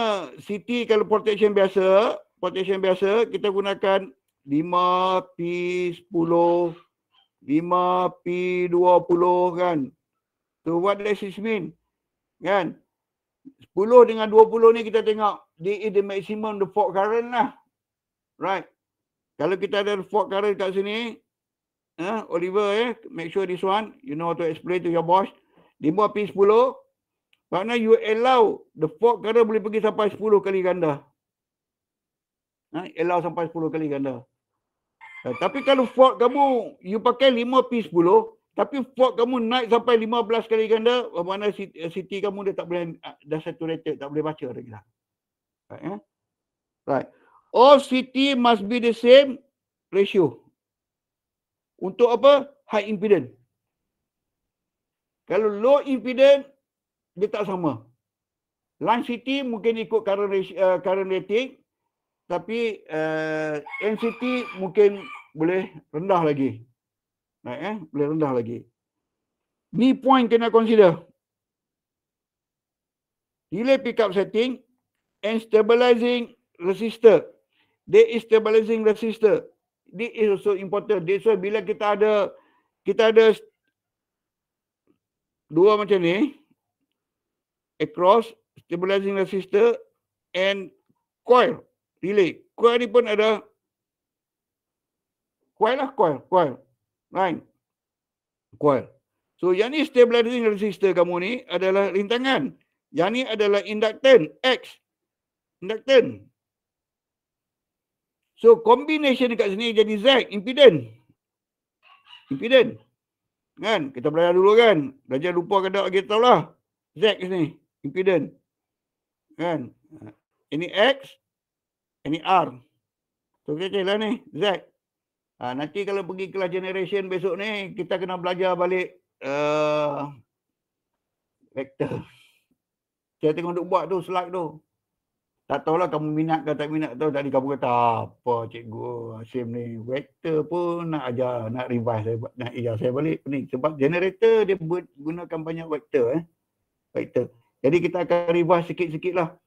city kalau protection biasa partition biasa kita gunakan 5P10 5P20 kan so what does this mean kan 10 dengan 20 ni kita tengok di is the maximum the fault current lah right kalau kita ada fault current kat sini eh, Oliver eh make sure this one you know how to explain to your boss 5P10 Maknanya you allow the fault current boleh pergi sampai 10 kali ganda. Ha, allow sampai 10 kali ganda. Ha, tapi kalau fork kamu, you pakai 5 piece 10, tapi fork kamu naik sampai 15 kali ganda, oh, mana eh, CT kamu dia tak boleh, ah, dah saturated, tak boleh baca lagi lah. Right, eh? right. All CT must be the same ratio. Untuk apa? High impedance. Kalau low impedance, dia tak sama. Line CT mungkin ikut current, uh, current rating, tapi uh, eh, NCT mungkin boleh rendah lagi. Baik eh, boleh rendah lagi. Ni point kena consider. Relay pickup setting and stabilizing resistor. They is stabilizing resistor. This is also important. That's why bila kita ada kita ada dua macam ni across stabilizing resistor and coil Pilih. Kuai ni pun ada. Kuai lah kuai. Kuai. Lain. Kuai. So yang ni stabilizing resistor kamu ni adalah rintangan. Yang ni adalah inductant. X. Inductant. So combination dekat sini jadi Z. Impedant. Impedant. Kan? Kita belajar dulu kan? Belajar lupa ke tak kita lah. Z ni. Impedant. Kan? Ini X. Ini R. So kita lah ni Z. ha, nanti kalau pergi kelas generation besok ni kita kena belajar balik uh, eh, vektor. Saya tengok duk buat tu slide tu. Tak tahulah kamu minat ke tak minat tahu tadi kamu kata apa cikgu Asim ni vector pun nak ajar nak revise saya nak ajar saya balik ni sebab generator dia gunakan banyak vektor eh. vector. Jadi kita akan revise sikit-sikitlah. lah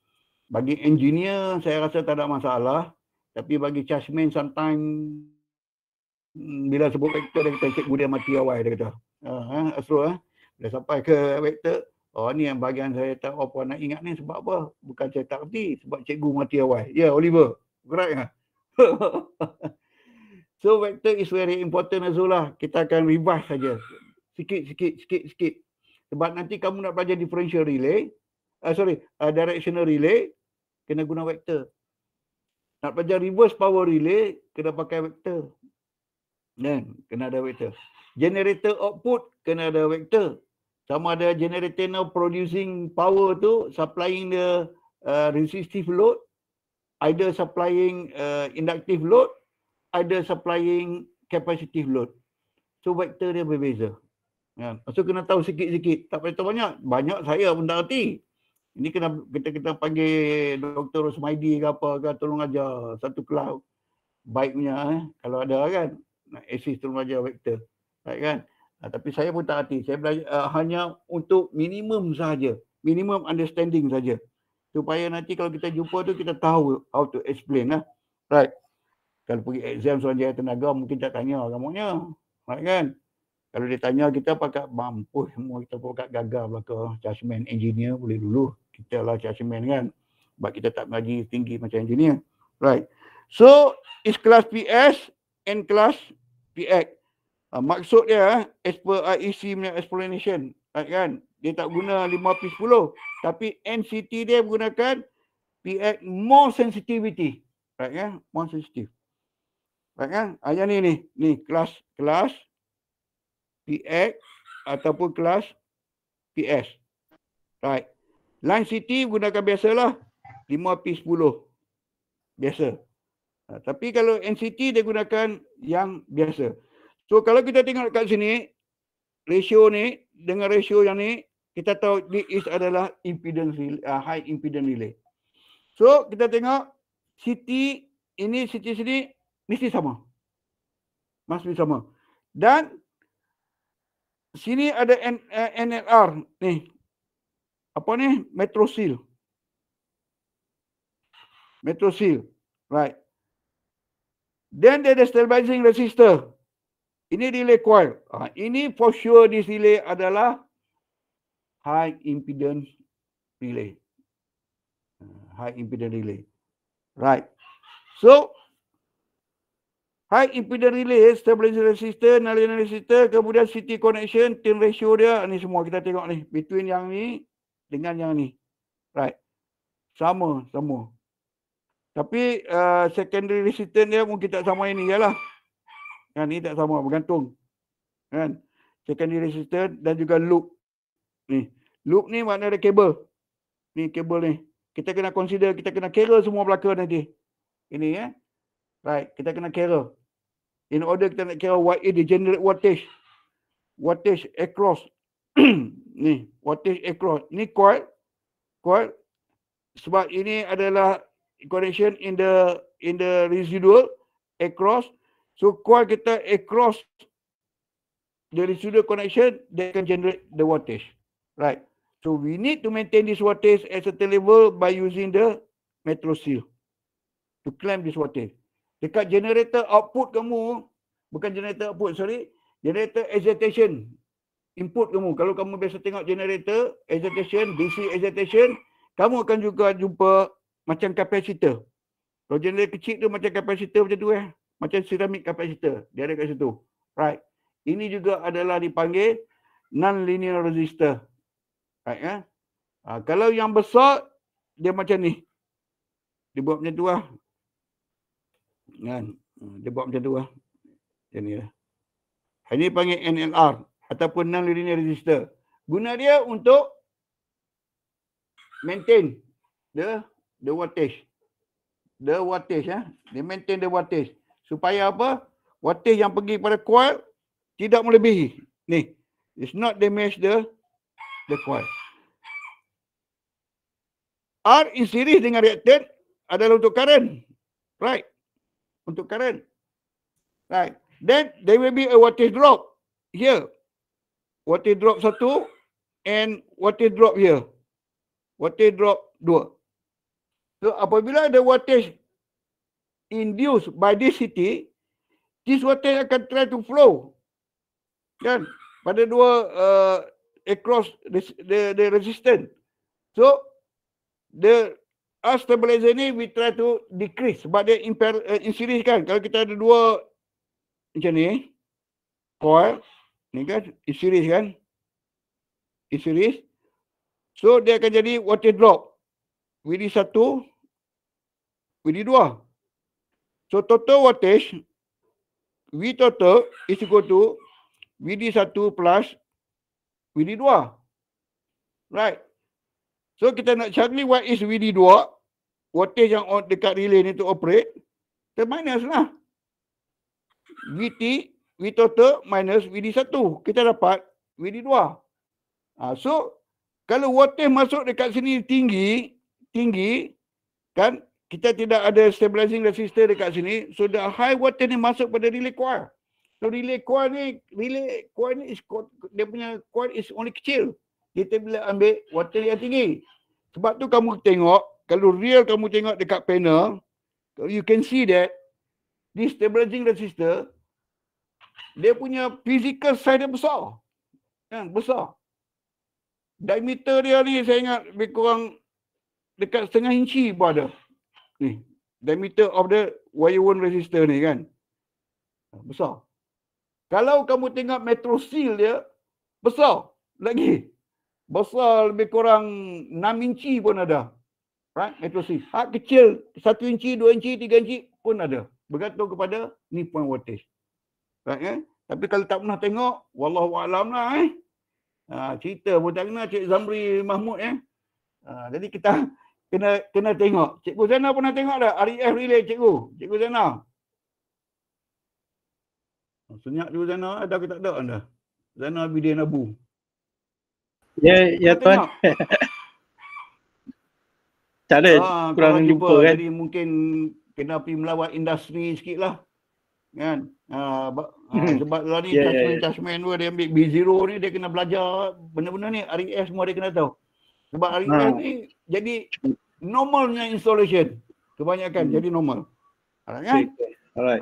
bagi engineer saya rasa tak ada masalah tapi bagi charge sometimes hmm, bila sebut vector dia kata cik budi mati awal dia kata uh, so, eh. bila sampai ke vector oh ni yang bahagian saya tak apa nak ingat ni sebab apa bukan saya tak reti sebab cikgu mati awal ya yeah, Oliver gerak right, ya? *laughs* so vector is very important Azulah kita akan revise saja sikit sikit sikit sikit sebab nanti kamu nak belajar differential relay uh, sorry uh, directional relay kena guna vektor. Nak belajar reverse power relay, kena pakai vektor. Kan? Kena ada vektor. Generator output, kena ada vektor. Sama ada generator now producing power tu, supplying the uh, resistive load, either supplying uh, inductive load, either supplying capacitive load. So vektor dia berbeza. Kan? So kena tahu sikit-sikit. Tak payah tahu banyak. Banyak saya pun tak hati. Ini kena kita kita panggil Dr. Rosmaidi ke apa ke tolong aja satu kelas baik punya eh. Kalau ada kan nak assist tolong aja vector Baik kan? Ha, tapi saya pun tak hati. Saya belajar uh, hanya untuk minimum saja. Minimum understanding saja. Supaya nanti kalau kita jumpa tu kita tahu how to explain lah. Right. Kalau pergi exam jaya Tenaga mungkin tak tanya agamanya. Right kan? Kalau dia tanya kita pakai mampu semua kita pakai gagal belaka. Charge engineer boleh dulu kita lah cashman kan sebab kita tak mengaji tinggi macam engineer right so is class PS and class PX uh, ah, maksud dia as per IEC punya explanation right, kan dia tak guna 5 P10 tapi NCT dia menggunakan PX more sensitivity right kan more sensitive right kan hanya ah, ni ni ni kelas kelas PX ataupun kelas PS right Line City gunakan biasalah 5P10. Biasa. Ha, tapi kalau NCT dia gunakan yang biasa. So kalau kita tengok kat sini, ratio ni dengan ratio yang ni, kita tahu this adalah impedance uh, high impedance relay. So kita tengok CT ini CT sini mesti sama. Mesti sama. Dan sini ada N, uh, eh, NLR ni apa ni metrosil metrosil right then there the stabilizing resistor ini relay coil ha, ini for sure this relay adalah high impedance relay ha, high impedance relay right so High impedance relay, stabilizer resistor, nalina resistor, kemudian city connection, tin ratio dia, ni semua kita tengok ni. Between yang ni, dengan yang ni. Right. Sama semua. Tapi uh, secondary resistance dia mungkin tak sama ini ialah. Yang ni tak sama bergantung. Kan? Secondary resistance dan juga loop. Ni. Loop ni makna ada kabel. Ni kabel ni. Kita kena consider, kita kena kira semua belaka nanti. Ini ya. Eh? Right, kita kena kira. In order kita nak kira what is the generate voltage. Voltage across *clears throat* ni voltage across ni coil coil sebab ini adalah connection in the in the residual across so coil kita across the residual connection that can generate the voltage right so we need to maintain this voltage at a level by using the metro seal to clamp this voltage dekat generator output kamu bukan generator output sorry generator excitation input kamu. Kalau kamu biasa tengok generator, excitation, DC excitation, kamu akan juga jumpa macam kapasitor. Kalau generator kecil tu macam kapasitor macam tu eh. Macam ceramic kapasitor. Dia ada kat situ. Right. Ini juga adalah dipanggil non-linear resistor. Right eh. Ha, kalau yang besar, dia macam ni. Dia buat macam tu lah. Kan? Ha, dia buat macam tu lah. Macam ni lah. Ini panggil NLR, ataupun non-linear resistor. Guna dia untuk maintain the the wattage. The wattage ya. Eh? Dia maintain the wattage. Supaya apa? Wattage yang pergi pada coil tidak melebihi. Ni. It's not damage the the coil. R in series dengan reactant adalah untuk current. Right. Untuk current. Right. Then there will be a wattage drop here water drop satu and water drop here. Water drop dua. So apabila ada water induced by this city, this water akan try to flow. Kan? Pada dua uh, across the, the, the resistance. So the air stabilizer ni we try to decrease sebab dia imper, uh, in series kan. Kalau kita ada dua macam ni, coil, Ni kan isiris kan? Isiris. So dia akan jadi voltage drop. Widi satu. Widi dua. So total voltage V total is equal to Widi satu plus Widi dua. Right. So kita nak cari what is Widi dua. Voltage yang dekat relay ni to operate. Kita minus lah. VT V total minus VD1. Kita dapat VD2. Ha, so, kalau voltage masuk dekat sini tinggi, tinggi, kan, kita tidak ada stabilizing resistor dekat sini. So, the high voltage ni masuk pada relay coil. So, relay coil ni, relay coil ni, is, dia punya coil is only kecil. Kita bila ambil voltage yang tinggi. Sebab tu kamu tengok, kalau real kamu tengok dekat panel, you can see that, this stabilizing resistor, dia punya physical size dia besar. Ya, besar. Diameter dia ni saya ingat lebih kurang dekat setengah inci pun ada. Ni, diameter of the wire wound resistor ni kan. Besar. Kalau kamu tengok metro seal dia, besar lagi. Besar lebih kurang 6 inci pun ada. Right? Metro seal. Hak kecil 1 inci, 2 inci, 3 inci pun ada. Bergantung kepada ni point voltage. Tak kan? Eh? Tapi kalau tak pernah tengok, wallahu alam lah eh. Ha, cerita pun tak kena Cik Zamri Mahmud eh. Ha, jadi kita *laughs* kena kena tengok. Cikgu Zena pernah tengok dah. Eh, RF relay cikgu? Cikgu Zena. Oh, senyap cikgu Zena ada eh? ke tak ada anda? Zena Abidin Abu. Ya, ya pernah tuan. *laughs* tak ada ha, kurang jumpa, jumpa kan? Jadi mungkin kena pergi melawat industri sikit lah kan ah, ah, hmm. sebab lah ni Tasman yeah, yeah. dia ambil B0 ni dia kena belajar benda-benda ni RES semua dia kena tahu sebab RES ah. ha. ni jadi normalnya installation kebanyakan hmm. jadi normal alright kan alright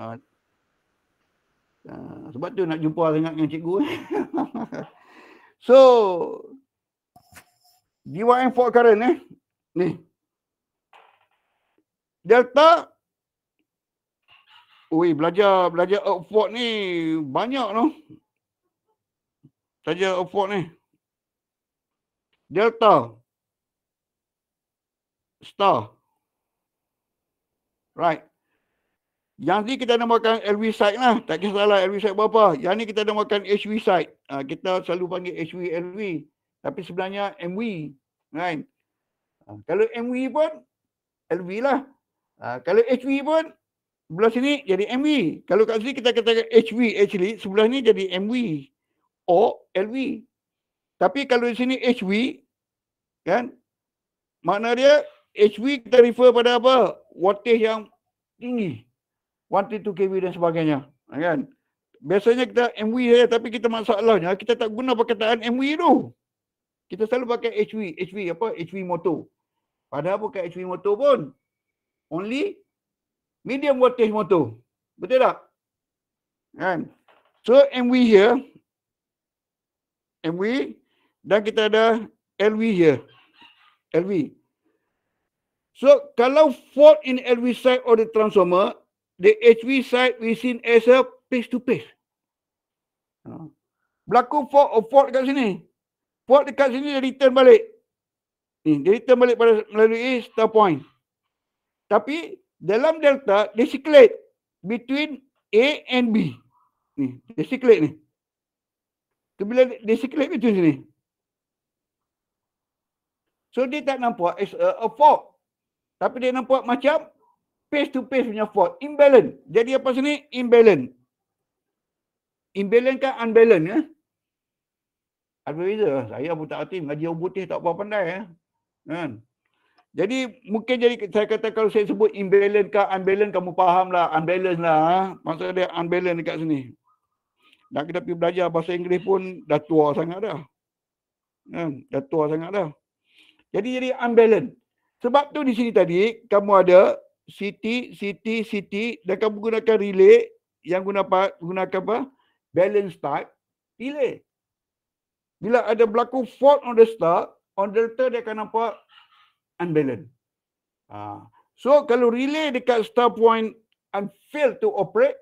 uh, sebab tu nak jumpa dengan, dengan cikgu *laughs* so DYM for current eh ni delta Ui, belajar belajar Oxford ni banyak noh. Belajar Oxford ni. Delta. Star. Right. Yang ni kita namakan LV side lah. Tak kisahlah LV side berapa. Yang ni kita namakan HV side. Ha, kita selalu panggil HV LV. Tapi sebenarnya MV. Right. Ha, kalau MV pun LV lah. Ha, kalau HV pun sebelah sini jadi MV. Kalau kat sini kita kata HV actually, sebelah ni jadi MV or LV. Tapi kalau di sini HV, kan? Makna dia HV kita refer pada apa? Wattage yang tinggi. 12 kV dan sebagainya. Kan? Biasanya kita MV saja tapi kita masalahnya kita tak guna perkataan MV tu. Kita selalu pakai HV. HV apa? HV motor. Padahal bukan HV motor pun. Only medium voltage motor. Betul tak? Kan? So MV here. MV. Dan kita ada LV here. LV. So kalau fault in LV side of the transformer, the HV side we seen as a page to page. Berlaku fault or fault dekat sini. Fault dekat sini dia return balik. Ni, dia return balik pada melalui start point. Tapi dalam delta dia siklet between A and B. Ni, dia siklet ni. Tu bila dia siklet between sini. So dia tak nampak as a, a fault. Tapi dia nampak macam phase to phase punya fault. Imbalance. Jadi apa sini? Imbalance. Imbalance kan unbalance ya. Eh? Apa beza? Saya pun tak hati. Mengaji obutih tak apa pandai ya. Eh? Kan? Hmm. Jadi mungkin jadi saya kata kalau saya sebut imbalance ke unbalance kamu lah unbalance lah. Ha. Maksud dia unbalance dekat sini. Dan kita pergi belajar bahasa Inggeris pun dah tua sangat dah. Hmm, dah tua sangat dah. Jadi jadi unbalance. Sebab tu di sini tadi kamu ada city, city, city dan kamu gunakan relay yang guna apa? Gunakan apa? Balance type. Relay. Bila ada berlaku fault on the start, on delta dia akan nampak unbalanced. Uh, so kalau relay dekat star point and fail to operate,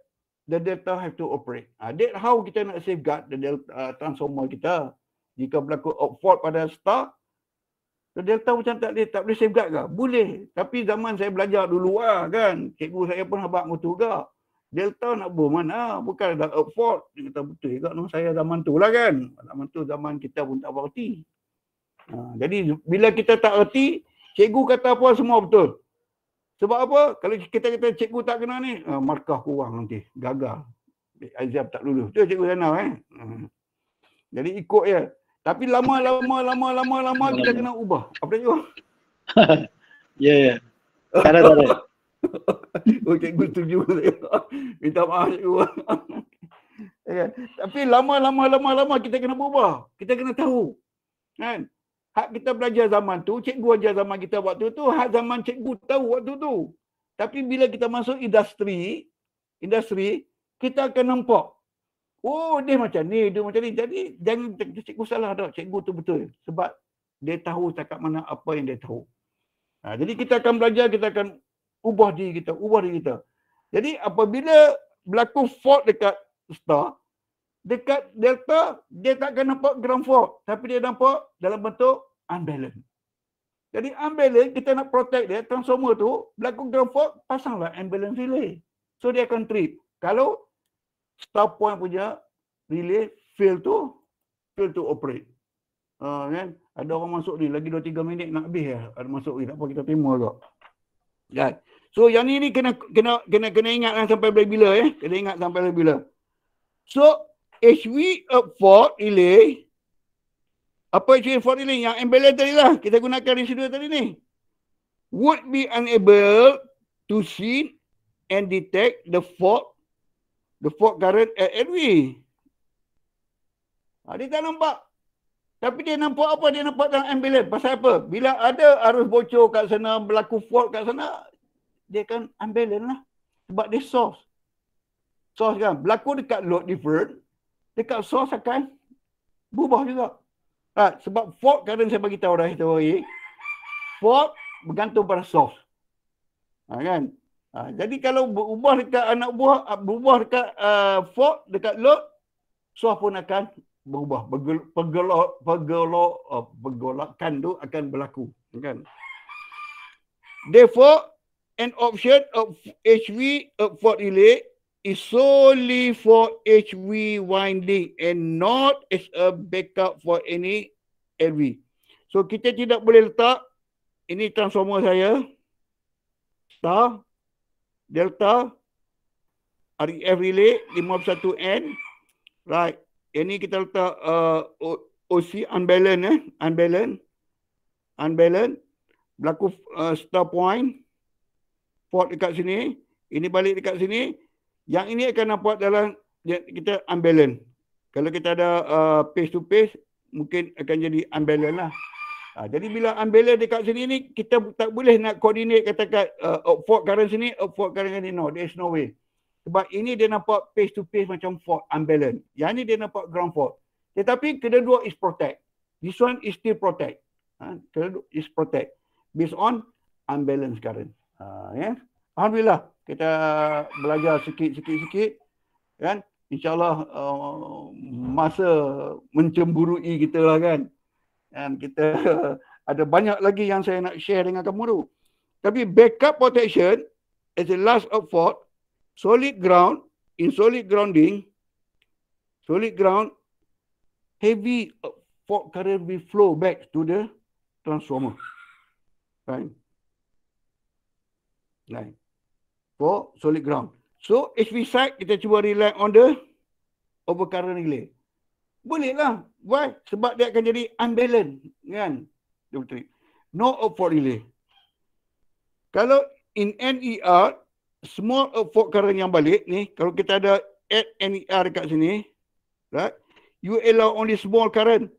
the delta have to operate. Uh, that how kita nak safeguard the delta, uh, transformer kita. Jika berlaku fault pada star, the delta macam tak boleh, tak boleh safeguard ke? Boleh. Tapi zaman saya belajar dulu lah kan. Cikgu saya pun habak mutu ke. Delta nak buat mana? Bukan ada fault. Dia kata betul juga no, saya zaman tu lah kan. Zaman tu zaman kita pun tak berhati. Uh, ah, jadi bila kita tak erti, Cikgu kata apa semua betul. Sebab apa? Kalau kita kata cikgu tak kena ni, uh, markah kurang nanti. Gagal. Azab tak lulus. Itu cikgu Zainal eh. Hmm. Jadi ikut ya. Tapi lama-lama-lama-lama-lama kita kena ubah. Apa dia cakap? *laughs* Ya, ya. Tak ada, Oh, cikgu setuju. Minta maaf cikgu. *laughs* Ya. Tapi lama-lama-lama-lama kita kena ubah. Kita kena tahu. Kan? Ha? hak kita belajar zaman tu, cikgu ajar zaman kita waktu tu, hak zaman cikgu tahu waktu tu. Tapi bila kita masuk industri, industri, kita akan nampak. Oh, dia macam ni, dia macam ni. Jadi, jangan cikgu salah tau. Cikgu tu betul. Sebab dia tahu setakat mana apa yang dia tahu. Ha, jadi, kita akan belajar, kita akan ubah diri kita, ubah diri kita. Jadi, apabila berlaku fault dekat star, dekat delta, dia tak akan nampak ground fault. Tapi dia nampak dalam bentuk unbalanced. Jadi unbalanced, kita nak protect dia, transformer tu, berlaku ground fault, pasanglah unbalanced relay. So dia akan trip. Kalau stop point punya relay fail tu, fail to operate. Uh, kan? Ada orang masuk ni, lagi 2-3 minit nak habis ya. Ada masuk ni, apa kita terima juga. Kan? So yang ni ni kena kena kena kena ingat lah sampai bila bila ya. eh. Kena ingat sampai bila bila. So HV up fault relay apa itu effort ini? Yang embalan tadi lah. Kita gunakan residual tadi ni. Would be unable to see and detect the fault the fault current at LV. Ha, ah, dia tak nampak. Tapi dia nampak apa? Dia nampak dalam ambulan. Pasal apa? Bila ada arus bocor kat sana, berlaku fault kat sana, dia akan ambulan lah. Sebab dia source. Source kan? Berlaku dekat load different, dekat source akan berubah juga. Ha, sebab fork kadang saya bagi tahu dah itu hari. Fork bergantung pada sos. Ha, kan? Ha, jadi kalau berubah dekat anak buah, ha, berubah dekat uh, fork, dekat lot, sos pun akan berubah. Pergelok, pergelok, pergelok, uh, ha, pergolakan tu akan berlaku. Kan? Therefore, an option of HV uh, for relay is solely for HV winding and not as a backup for any LV. So kita tidak boleh letak ini transformer saya star delta RF e relay 51N right. Ini kita letak uh, OC unbalanced eh unbalanced unbalanced berlaku uh, star point port dekat sini ini balik dekat sini yang ini akan nampak dalam ya, kita unbalance. Kalau kita ada uh, pace to pace, mungkin akan jadi unbalance lah. Ha, jadi bila unbalance dekat sini ni, kita tak boleh nak coordinate katakan, kat uh, upward current sini, upward current sini. No, there is no way. Sebab ini dia nampak pace to pace macam fault unbalance. Yang ini dia nampak ground fault. Tetapi kedua-dua is protect. This one is still protect. Ha, kedua is protect. Based on unbalanced current. Ha, yeah? Alhamdulillah kita belajar sikit-sikit-sikit kan insyaallah uh, masa mencemburui kita lah kan dan kita *laughs* ada banyak lagi yang saya nak share dengan kamu tu tapi backup protection as a last effort solid ground in solid grounding solid ground heavy fault current will flow back to the transformer right right for solid ground. So HV side kita cuba rely on the overcurrent oh, relay. Boleh lah. Why? Sebab dia akan jadi unbalanced. Kan? Dimitri. No outfall relay. Kalau in NER, small outfall current yang balik ni, kalau kita ada add NER dekat sini, right? You allow only small current.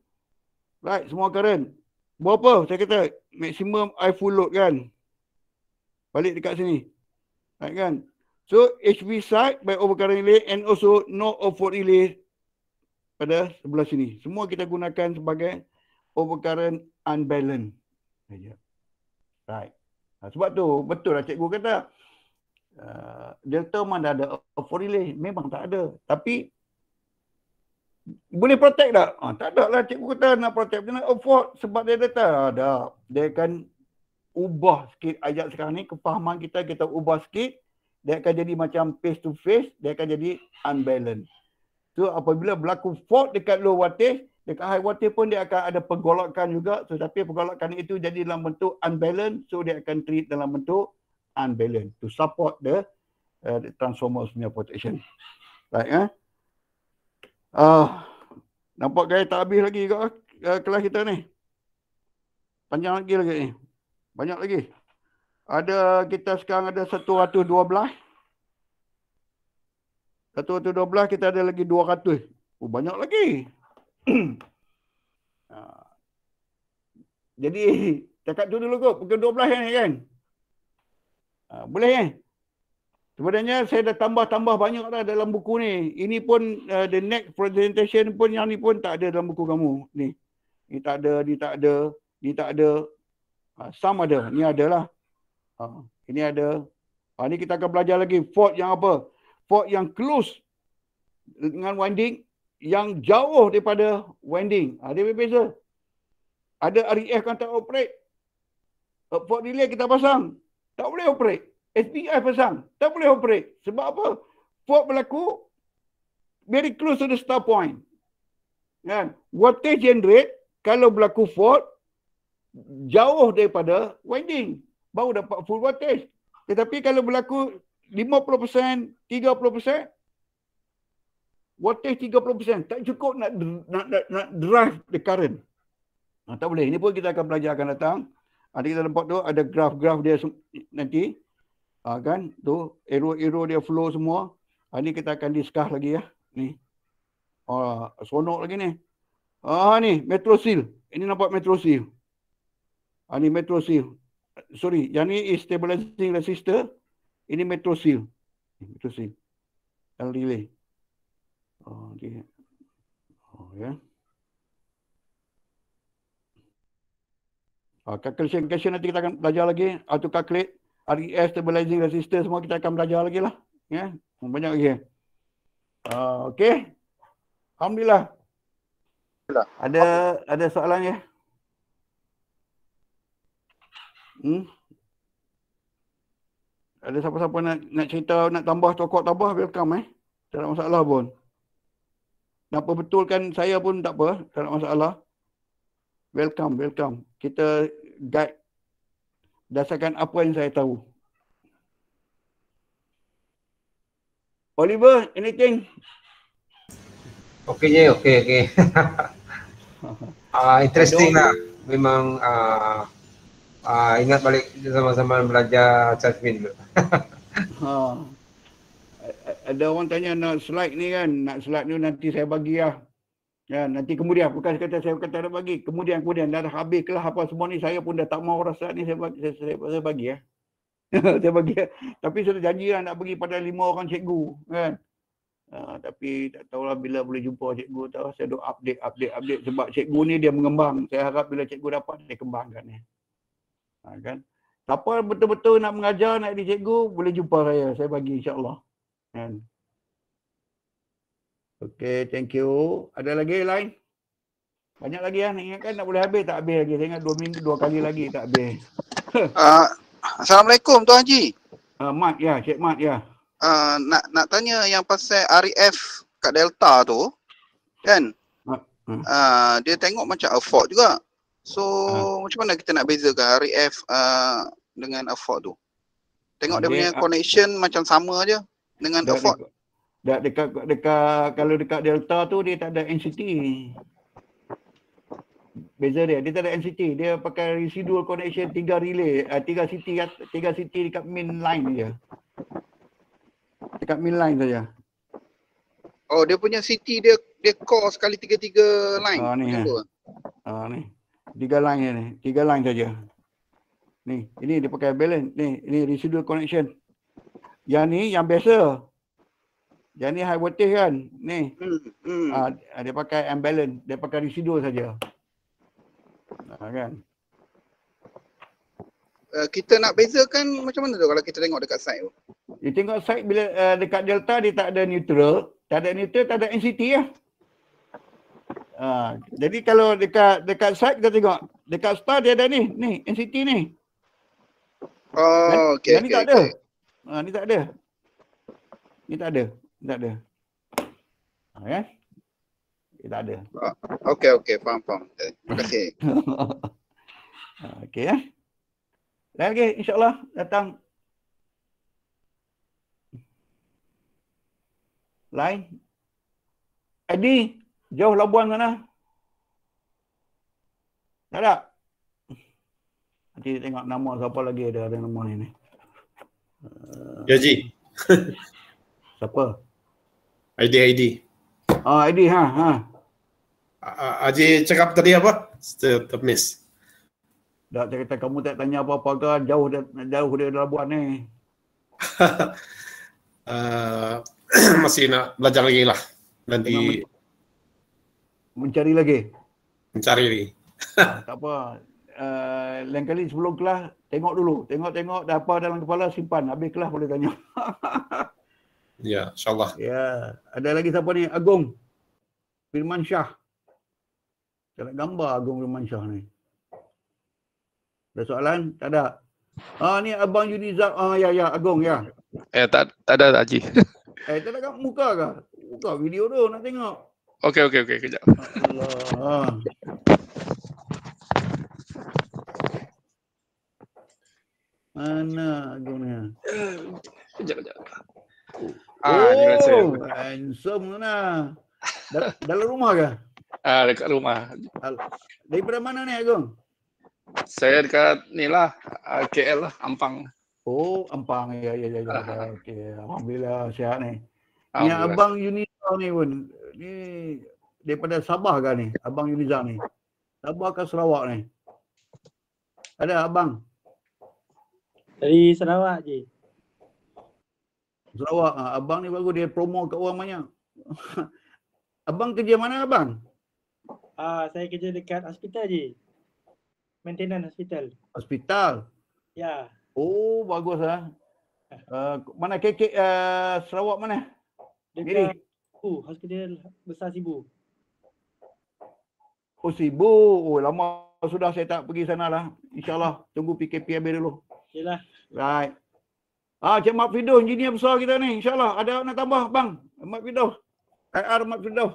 Right? Small current. Berapa? Saya kata maximum I full load kan? Balik dekat sini. Right, kan? So HV side by overcurrent relay and also no off-road relay pada sebelah sini. Semua kita gunakan sebagai overcurrent unbalanced. Right. Ha, sebab tu betul lah cikgu kata uh, Delta mana ada off relay? Memang tak ada. Tapi boleh protect tak? Ha, tak ada lah cikgu kata nak protect. Dia nak off sebab dia ada tak? Ha, dah. Dia kan ubah sikit ayat sekarang ni kepahaman kita kita ubah sikit dia akan jadi macam face to face dia akan jadi unbalanced so apabila berlaku fault dekat low wattage dekat high wattage pun dia akan ada pergolakan juga so tapi pergolakan itu jadi dalam bentuk unbalanced so dia akan treat dalam bentuk unbalanced to support the uh, transformer punya protection right eh uh, nampak gaya tak habis lagi juga uh, kelas kita ni panjang lagi lagi ni banyak lagi. Ada kita sekarang ada 112. 112 kita ada lagi 200. Oh banyak lagi. *clears throat* Ah. Jadi cakap tu dulu kot. Pukul 12 kan? kan? boleh kan? Sebenarnya saya dah tambah-tambah banyak dah dalam buku ni. Ini pun uh, the next presentation pun yang ni pun tak ada dalam buku kamu ni. Ni tak ada, ni tak ada, ni tak ada. Ah, Some ada. Ini adalah. Ah, ini ada. Uh, ini kita akan belajar lagi. Fault yang apa? Fault yang close dengan winding. Yang jauh daripada winding. Ada berbeza. Ada REF kan tak operate. Uh, fault relay kita pasang. Tak boleh operate. SPI pasang. Tak boleh operate. Sebab apa? Fault berlaku very close to the start point. Kan? Voltage generate kalau berlaku fault jauh daripada winding baru dapat full wattage. tetapi kalau berlaku 50% 30% voltage 30% tak cukup nak nak, nak, nak drive the current ha, tak boleh ini pun kita akan belajar akan datang ada kita nampak tu ada graf-graf dia nanti ha, kan tu arrow-arrow dia flow semua ha, ini kita akan discuss lagi ya ni ha, sonok lagi ni ha, ni metrosil ini nampak metrosil ini ah, metrosil. Sorry, yang ni is stabilizing resistor. Ini metrosil. Metrosil. L relay. Oh, okay. Oh, ya. Yeah. Oh, calculation question nanti kita akan belajar lagi. Atau ah, calculate. RES stabilizing resistor semua kita akan belajar lagi lah. Ya. Yeah. Banyak lagi. Uh, ah, okay. Alhamdulillah. Ada ada soalan ya? Yeah? Hmm? Ada siapa-siapa nak nak cerita, nak tambah tokoh tambah, welcome eh. Tak ada masalah pun. Nak perbetulkan saya pun tak apa, tak ada masalah. Welcome, welcome. Kita guide dasarkan apa yang saya tahu. Oliver, anything? Okey je, okey, okey. *laughs* Ah, interesting lah. Memang uh, Uh, ingat balik kita sama-sama belajar Sashmin dulu. *laughs* ha. Ada orang tanya nak slide ni kan, nak slide ni nanti saya bagi lah. Ya, nanti kemudian, bukan kata saya kata nak bagi. Kemudian, kemudian dah habis kelas apa semua ni, saya pun dah tak mahu orang slide ni, saya bagi, saya, saya, saya bagi ya. *laughs* saya bagi ya. Tapi saya janji lah nak bagi pada lima orang cikgu kan. Uh, tapi tak tahulah bila boleh jumpa cikgu tahu saya duk update update update sebab cikgu ni dia mengembang saya harap bila cikgu dapat dia kembangkan ya. Ha, kan? Siapa betul-betul nak mengajar, nak jadi cikgu, boleh jumpa saya. Saya bagi insyaAllah. Kan? Okay, thank you. Ada lagi lain? Banyak lagi kan? Ingatkan nak boleh habis, tak habis lagi. Saya ingat dua minggu, dua kali lagi tak habis. uh, *laughs* Assalamualaikum Tuan Haji. Uh, Mat, ya. Cik Mat, ya. Uh, nak nak tanya yang pasal RF kat Delta tu, kan? Uh, dia tengok macam afford juga. So ha. macam mana kita nak bezakan RF uh, ah, dengan afford tu? Tengok dia, dia punya uh, connection macam sama aja dengan dah, afford. Dekat, dekat dekat dekat kalau dekat delta tu dia tak ada NCT. Beza dia, dia tak ada NCT, dia pakai residual connection tiga relay, uh, tiga CT, tiga CT dekat main line dia. Dekat main line saja. Oh, dia punya CT dia dia call sekali tiga-tiga line. Oh, ni. Ya. Oh, ni tiga line ni. Tiga line saja. Ni, ini dia pakai balance. Ni, ini residual connection. Yang ni yang biasa. Yang ni high voltage kan. Ni. Hmm. hmm. Ah, ha, dia pakai imbalance, dia pakai residual saja. Ha, kan. Uh, kita nak bezakan macam mana tu kalau kita tengok dekat side tu? Dia tengok side bila uh, dekat delta dia tak ada neutral, tak ada neutral, tak ada NCT lah. Ya? Ha. Jadi kalau dekat dekat site kita tengok, dekat star dia ada ni, ni NCT ni. Oh, okey. Ini okay, tak okay. ada. Ha, ni tak ada. Ni tak ada. Ni tak ada. Ha, ya. Ni tak ada. Ah, okey, okey, faham, faham. Terima kasih. *laughs* Ha, okey, ya. Lagi, okay, insyaAllah datang Lain, Eddie. Jauh Labuan sana. Tak ada. Nanti tengok nama siapa lagi ada ada nama ni. Uh, Jaji. *laughs* siapa? ID ID. Ah oh, ID ha ha. Aji cakap tadi apa? Tak miss. Tak cerita kamu tak tanya apa-apa ke jauh jauh dari Labuan ni. *laughs* uh, *clears throat* masih nak belajar lagi lah nanti mencari lagi. Mencari lagi. ha, tak apa. Uh, lain kali sebelum kelas, tengok dulu. Tengok-tengok dah apa dalam kepala, simpan. Habis kelas boleh tanya. *laughs* ya, insyaAllah. Ya. Ada lagi siapa ni? Agung. Firman Shah. Saya nak gambar Agung Firman Shah ni. Ada soalan? Tak ada. Ah ni Abang Yudiza. Ah ya ya Agung ya. Eh tak tak ada Haji. eh tak ada muka ke? Muka video tu nak tengok. Okey okey okey kejap. Allah. *laughs* Mana agungnya? Kejap kejap. Ah, oh, rasa. handsome mana? Dal- dalam rumah ke? Ah, dekat rumah. Dari Daripada mana ni Agung? Saya dekat ni lah, ah, KL lah, Ampang. Oh, Ampang. Ya, ya, ya. ya. ya. Ah. Okay. Alhamdulillah, sihat ni. Ni Abang Unito ni pun, ni daripada Sabah kan ni, Abang Yuniza ni. Sabah ke Sarawak ni? Ada Abang? Dari Sarawak je. Sarawak, ah, Abang ni bagus dia promo kat orang banyak. *laughs* abang kerja mana Abang? Ah, uh, saya kerja dekat hospital je. Maintenance hospital. Hospital? Ya. Oh, bagus lah. Uh, *laughs* mana KK uh, eh, Sarawak mana? Dekat Giri. Sibu, Hospital Besar Sibu. Oh Sibu, oh, lama sudah saya tak pergi sana lah. InsyaAllah tunggu PKP habis dulu. Yalah. Right. Ah, Cik Mak Fido, engineer besar kita ni. InsyaAllah ada nak tambah bang. Mak Fido. IR Mak Fido.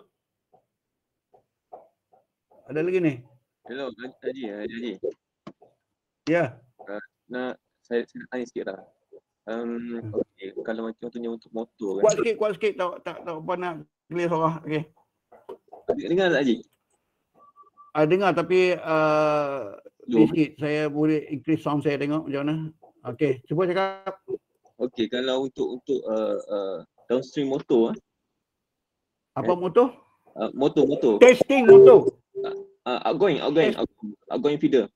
Ada lagi ni? Hello, Haji. Ya. Yeah. Uh, nak saya, saya tanya sikit lah. Um, hmm. okay. Kalau macam tanya untuk motor kan. Kuat sikit, kuat sikit. Tak tak tak apa nak clear suara. Okey. Dengar tak Haji? Uh, dengar tapi uh, sikit. Saya boleh increase sound saya tengok macam mana. Okey, cuba cakap. Okey, kalau untuk untuk uh, uh, downstream motor eh. Apa eh? motor? Uh, motor, motor. Testing motor. Uh, outgoing, outgoing, outgoing feeder.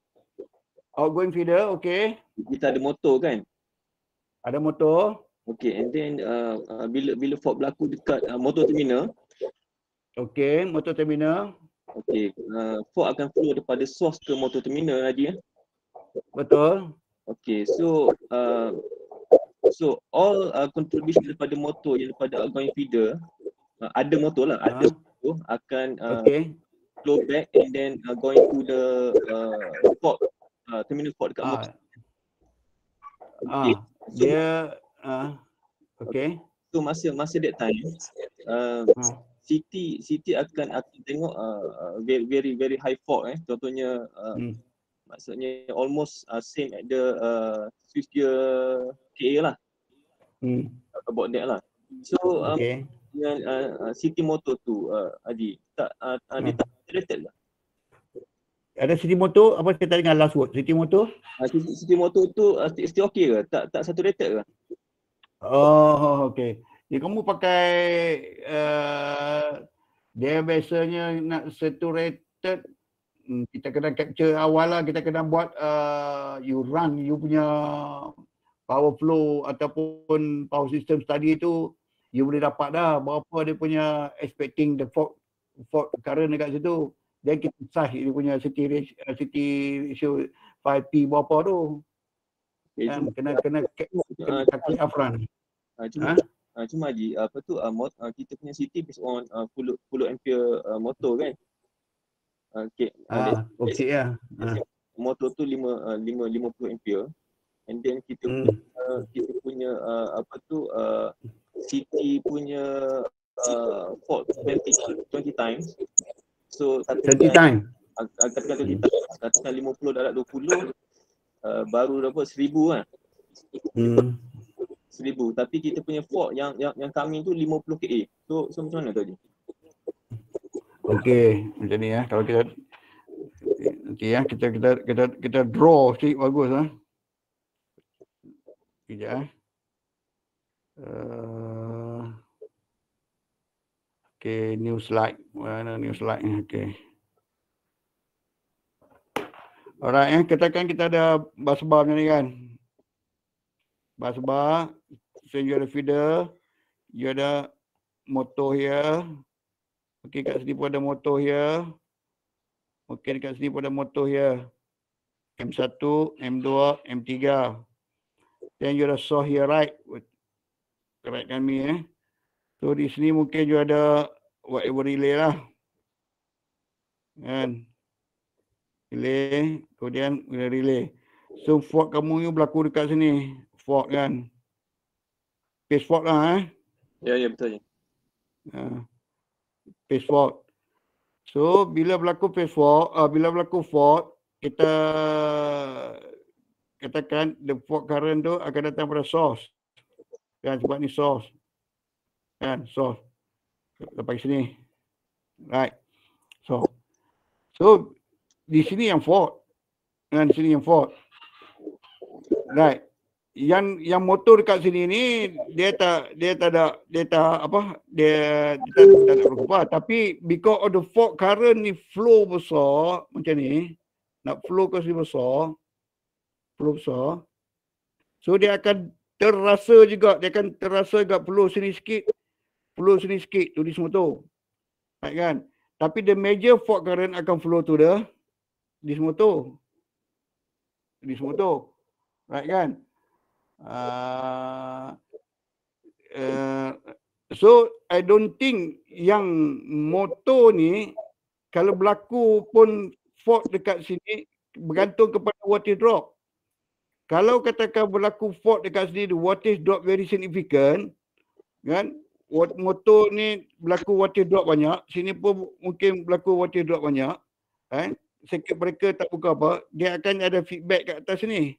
Outgoing feeder, okey. Kita ada motor kan? ada motor okey and then uh, uh, bila bila fault berlaku dekat uh, motor terminal okey motor terminal okey uh, fault akan flow daripada source ke motor terminal tadi ya betul okey so uh, so all uh, contribution daripada motor yang daripada outgoing feeder uh, ada motor lah ada ah. motor akan uh, okey flow back and then uh, going to the uh, fault uh, terminal fault dekat ah. motor ah. okay. Ah, so, dia uh, okay. tu masih masih that time, uh, ha. city city akan akan tengok uh, uh very very high fog eh. Contohnya uh, hmm. maksudnya almost uh, same at the uh, Swiss gear KA lah. Hmm. About that lah. So um, okay. dengan uh, uh, city motor tu uh, Adi tak uh, uh ha. dia tak interested lah ada city motor apa kita dengan last word city motor city, ah, city motor tu uh, ah, still okey ke tak tak satu ke oh okey dia kamu pakai uh, dia biasanya nak saturated hmm, kita kena capture awal lah kita kena buat uh, you run you punya power flow ataupun power system study tu you boleh dapat dah berapa dia punya expecting the fault fault current dekat situ Then kita sah, dia punya city ratio, eh, city ratio 5P berapa tu. Kan kena kena kena kaki ah, afran. Ah, ha? Ah uh, cuma Haji, apa tu uh, mot, uh, kita punya city based on uh, full full ampere uh, motor kan? Okey okay. uh, okay ya. Yeah. Uh. Motor tu 5 uh, 5 50 ampere and then kita hmm. punya, kita punya uh, apa tu uh, city punya uh, fault 20 20 times So satu time. Angkat kata kita katakan 50 darat dua puluh, uh, baru berapa seribu kan. Lah. Hmm. 1000 tapi kita punya fork yang yang yang kami tu lima puluh So, so macam mana tadi? Okey, macam ni ya. Kalau kita nanti ya kita kita kita kita draw sikit bagus ah. Ya. Eh. Uh, Okay, new slide. Mana new slide ni? Okay. Alright, eh. kita kan kita ada busbar ni kan. Busbar. So, you ada feeder. You ada motor here. Okay, kat sini pun ada motor here. Okay, kat sini pun ada motor here. M1, M2, M3. Then you ada saw here right. Correct kami eh. So di sini mungkin juga ada whatever relay lah. Kan. Relay. Kemudian relay. So fork kamu ni berlaku dekat sini. Fork kan. Pace fork lah eh. Ya, ya betul. Ya. Ha. Pace fork. So bila berlaku pace fork, uh, bila berlaku fork, kita katakan the fork current tu akan datang pada source. Kan sebab ni source kan so lepas sini right so so di sini yang fault kan sini yang fault right yang yang motor dekat sini ni dia tak dia tak ada dia tak apa dia, dia tak tak ada berubah tapi because of the fault current ni flow besar macam ni nak flow ke sini besar flow besar so dia akan terasa juga dia akan terasa juga flow sini sikit Flow sini sikit tu di semua tu. Baik kan? Tapi the major fault current akan flow to the di semua tu. Di semua tu. Right kan? Uh, uh, so I don't think yang motor ni kalau berlaku pun fault dekat sini bergantung kepada water drop. Kalau katakan berlaku fault dekat sini the water drop very significant kan motor ni berlaku water drop banyak. Sini pun mungkin berlaku water drop banyak. Eh? Sekit mereka tak buka apa. Dia akan ada feedback kat atas ni.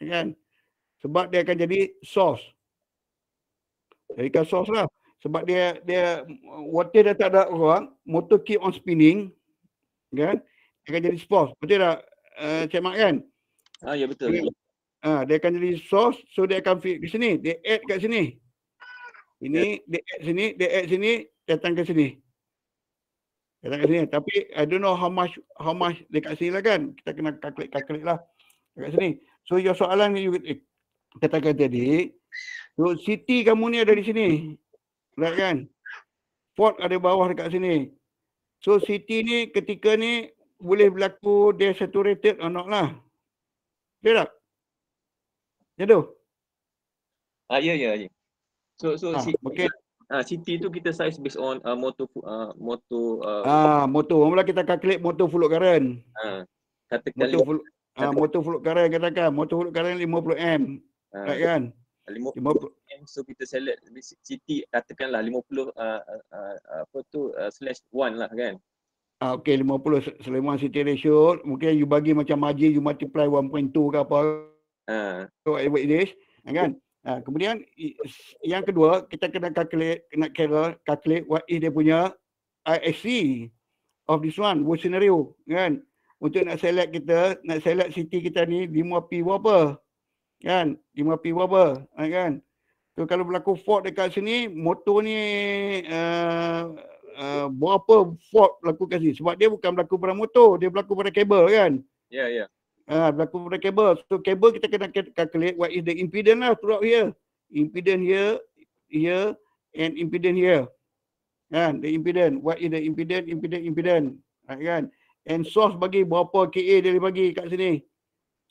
Ya kan? Sebab dia akan jadi source. Jadikan source lah. Sebab dia dia water dah tak ada orang. Motor keep on spinning. Ya kan? Dia akan jadi source. Betul tak? Uh, Cik Mak kan? Ah, ya betul. Dia, ah, dia akan jadi source. So dia akan feed ke sini. Dia add kat sini. Ini dia add sini, DX add sini, datang ke sini. Datang ke sini. Tapi I don't know how much how much dekat sini lah kan. Kita kena calculate calculate lah. Dekat sini. So your soalan ni you eh, katakan tadi. So city kamu ni ada di sini. Right kan? Fort ada bawah dekat sini. So city ni ketika ni boleh berlaku desaturated or not lah. Betul tak? Ya tu? Ah, ya, ya, ya. So so ah, Siti, okay. Ah, city tu kita size based on uh, motor uh, motor uh, ah motor. Ah, ah, ah, mula kita calculate motor full current. Ah. Katakan motor fluid uh, kata, motor full current katakan motor fluid current 50 M. Ah, right kan? 50, 50 M so kita select city. katakanlah 50 uh, uh, apa tu uh, slash 1 lah kan. Ah uh, okey 50 Sulaiman City ratio mungkin you bagi macam margin you multiply 1.2 ke apa. Ah. Uh. So it is kan. Ha, kemudian yang kedua kita kena calculate kena kira calculate what is dia punya IHC uh, of this one what scenario kan untuk nak select kita nak select city kita ni 5P berapa kan 5P berapa ha, kan so, kalau berlaku fault dekat sini motor ni uh, uh, berapa fault berlaku kat sini sebab dia bukan berlaku pada motor dia berlaku pada kabel kan ya yeah, ya yeah. Ah, berlaku pada kabel. So kabel kita kena calculate what is the impedance lah throughout here. Impedance here, here and impedance here. Kan, the impedance. What is the impedance, impedance, impedance. Right, kan? And source bagi berapa KA dia bagi kat sini.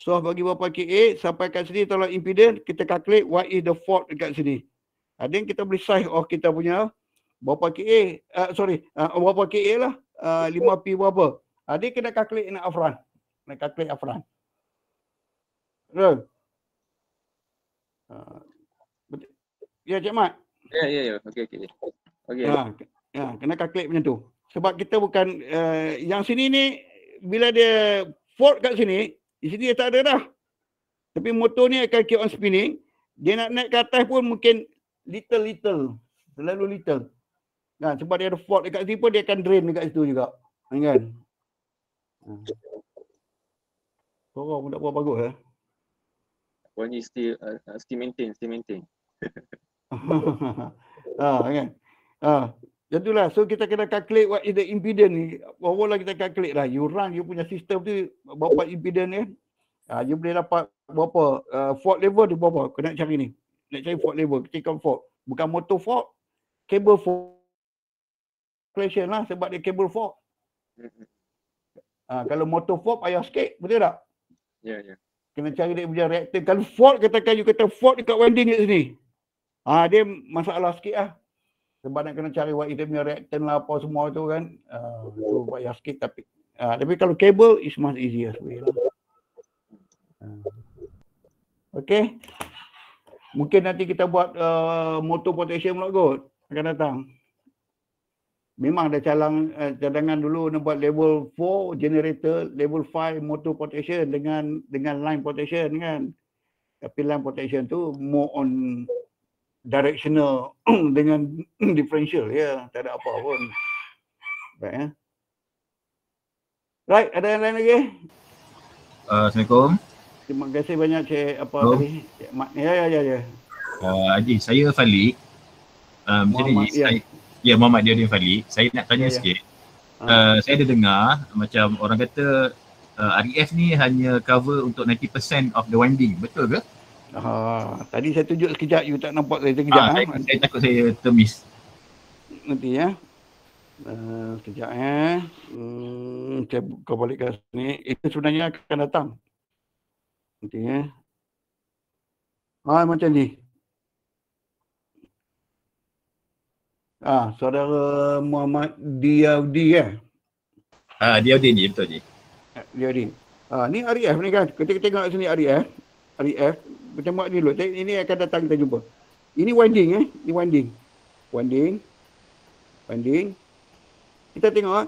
Source bagi berapa KA sampai kat sini tolong impedance, kita calculate what is the fault kat sini. Ada ah, yang kita boleh size of kita punya berapa KA, uh, ah, sorry, uh, berapa KA lah. Uh, 5P berapa. Ada kena calculate in upfront nak calculate upfront. Betul? Uh, ya, Cik Mat. Ya, ya, ya. Okey, okey. Okey. Ha, kena calculate macam tu. Sebab kita bukan uh, yang sini ni bila dia fork kat sini, di sini dia tak ada dah. Tapi motor ni akan keep on spinning. Dia nak naik ke atas pun mungkin little-little. Terlalu little. Kan? Sebab dia ada fork dekat sini pun dia akan drain dekat situ juga. Kan? Korang pun tak buat bagus eh. Korang ni still, uh, still maintain, still maintain. ha *laughs* kan. Ha. Ah, Jadulah. So kita kena calculate what is the impedance ni. lah kita calculate lah. You run you punya sistem tu berapa impedance ni. Ha, you boleh dapat berapa uh, fault level tu berapa. Kena cari ni. Nak cari fault level. Kita fault. Bukan motor fault. Cable fault. Calculation lah sebab dia cable fault. Ha, kalau motor fault payah sikit. Betul tak? Ya, yeah, Kena cari dia punya reaktif. Kalau Ford katakan, kayu kata Ford dekat welding kat sini. Ha, dia masalah sikit lah. Sebab nak kena cari what dia punya reaktif lah apa semua tu kan. Ha, uh, so, payah sikit tapi. Uh, tapi kalau kabel, is much easier way ha. lah. Uh. Okay. Mungkin nanti kita buat uh, motor potassium lah kot. Akan datang memang ada calang eh, cadangan dulu nak buat level 4 generator, level 5 motor protection dengan dengan line protection kan. Tapi line protection tu more on directional *clears throat* dengan *clears throat* differential ya, yeah, tak ada apa pun. Baik ya. Eh? Right, ada yang lain lagi? Uh, Assalamualaikum. Terima kasih banyak Cik apa Hello. tadi? Cik Mat. Ya, ya, ya. ya. Uh, Haji, saya Fali. Uh, macam ni, ya. saya, yeah. Ya Muhammad Diodin Fali, saya nak tanya ya, ya. sikit. Uh, saya ada dengar macam orang kata uh, eh, RF e ni hanya cover untuk 90% of the winding, betul ke? uh, tadi saya tunjuk sekejap you tak nampak saya tunjuk kejap. Ah, eh? saya, saya takut saya termis. Nanti ya. Uh, sekejap ya. Hmm, saya buka balik ke sini. Itu sebenarnya akan datang. Nanti ya. Ah, macam ni. Ah, saudara Muhammad Diaudi eh. Ah, Diaudi ni betul ni. Eh, Diaudi. Ah, ni RF ni kan. Kita tengok sini RF. Eh? RF eh? macam buat dulu. Ini akan datang kita jumpa. Ini winding eh. Ini winding. Winding. Winding. Kita tengok ah.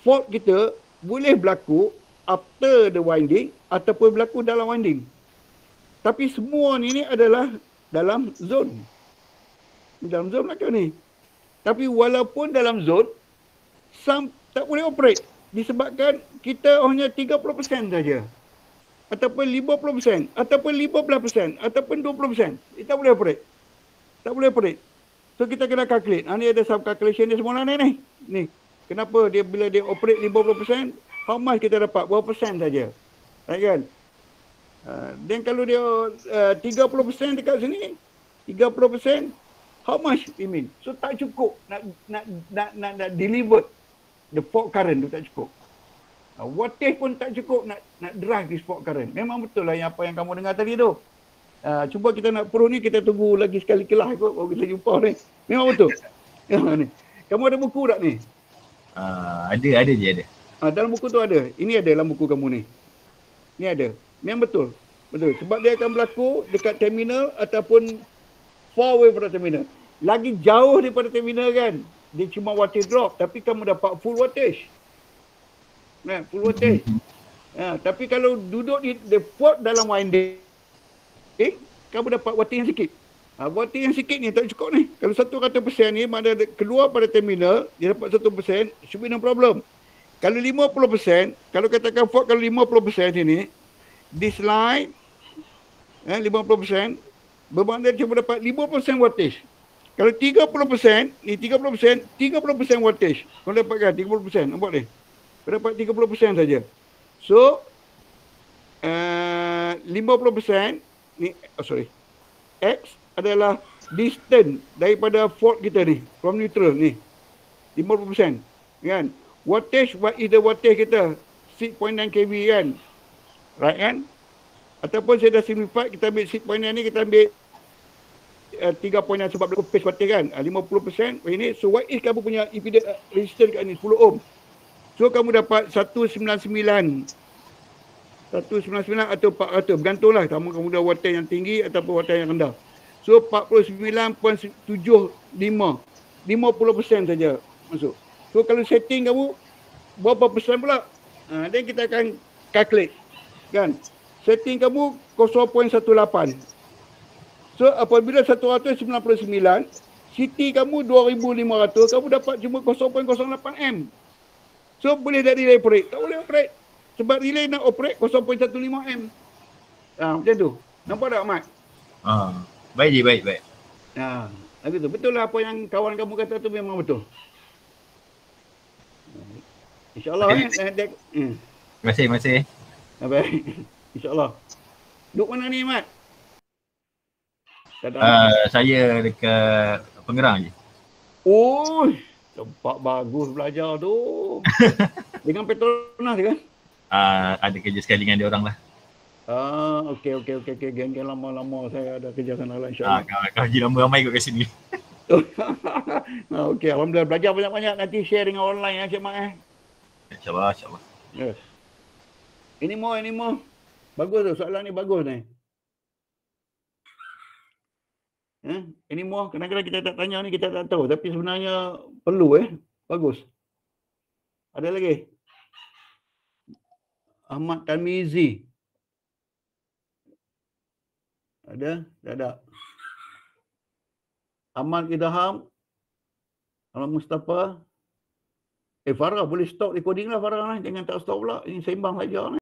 fault kita boleh berlaku after the winding ataupun berlaku dalam winding. Tapi semua ni, ni adalah dalam zone. Dalam zone macam ni. Tapi walaupun dalam zon, some tak boleh operate. Disebabkan kita hanya 30% saja. Ataupun 50%, ataupun 15%, ataupun 20%. Kita boleh operate. Tak boleh operate. So kita kena calculate. Ha, ni ada sub calculation dia semula ni, ni. Ni. Kenapa dia bila dia operate 50%, how much kita dapat? Berapa persen saja. Right kan? Dan ah, uh, kalau dia ah, uh, 30% dekat sini, 30% how much it mean so tak cukup nak nak nak nak, nak deliver the fault current tu tak cukup uh, wattage pun tak cukup nak nak drive this fault current memang betul lah yang apa yang kamu dengar tadi tu Uh, cuba kita nak pro ni kita tunggu lagi sekali kelas kot baru kita jumpa ni. Memang betul. *laughs* ni. kamu ada buku tak ni? Uh, ada, ada je ada. Uh, dalam buku tu ada. Ini ada dalam buku kamu ni. Ni ada. Memang betul. Betul. Sebab dia akan berlaku dekat terminal ataupun far away from terminal. Lagi jauh daripada terminal kan. Dia cuma wattage drop tapi kamu dapat full wattage. Kan, nah, full wattage. Mm-hmm. Ha, tapi kalau duduk di the port dalam winding, eh, kamu dapat wattage yang sikit. Ha, wattage yang sikit ni tak cukup ni. Kalau satu kata persen ni, mana keluar pada terminal, dia dapat satu persen, should be no problem. Kalau lima puluh persen, kalau katakan port kalau lima puluh persen ni, this line, eh, lima puluh persen, bermakna dia cuma dapat 5% wattage. Kalau 30%, ni 30%, 30% wattage. Kau dapatkan 30%, nampak ni? Kau dapat 30% saja. So, eh, uh, 50% ni, oh sorry, X adalah distance daripada fault kita ni, from neutral ni. 50%, kan? Wattage, what is the wattage kita? 6.9 kV kan? Right kan? Ataupun saya dah simplify, kita ambil 6.9 ni, kita ambil Eh, tiga poin yang sebab berlaku phase batin kan. Ah, uh, 50% ini. So what if kamu punya impedance uh, eh, resistance kat ni 10 ohm. So kamu dapat satu satu sembilan sembilan sembilan sembilan atau 400. Bergantunglah sama kamu ada wattan yang tinggi ataupun wattan yang rendah. So puluh sembilan poin tujuh lima lima puluh 50% saja masuk. So kalau setting kamu berapa persen pula? Ha, then kita akan calculate. Kan? Setting kamu 0.18. So apabila 199, CT kamu 2500, kamu dapat cuma 0.08 M. So boleh tak relay operate? Tak boleh operate. Sebab relay nak operate 0.15 M. Ha, macam tu. Nampak tak Ahmad? Ha, baik je, baik, baik. Ha, ah, tapi tu betul lah apa yang kawan kamu kata tu memang betul. InsyaAllah kan. Terima kasih, terima kasih. Baik. *laughs* InsyaAllah. Duk mana ni Ahmad? Uh, saya dekat Pengerang je. Oh, tempat bagus belajar tu. *laughs* dengan Petronas kan? Ah, uh, ada kerja sekali dengan dia orang lah. Ah, okey okey okey okey geng geng lama-lama saya ada kerja sana lah insya-Allah. Ah, kau kau jiran ramai kat sini. nah, *laughs* okey, alhamdulillah belajar banyak-banyak nanti share dengan orang lain ya, Cik Mak eh. Insya-Allah, insya-Allah. Yes. Ini mau, ini mau. Bagus tu, soalan ni bagus ni. Eh? Ini muah kadang-kadang kita tak tanya ni kita tak tahu tapi sebenarnya perlu eh. Bagus. Ada lagi? Ahmad Tamizi. Ada? Tak ada. Ahmad Idaham, Ahmad Mustafa. Eh Farah boleh stop recording lah Farah lah. Jangan tak stop pula. Ini sembang saja lah.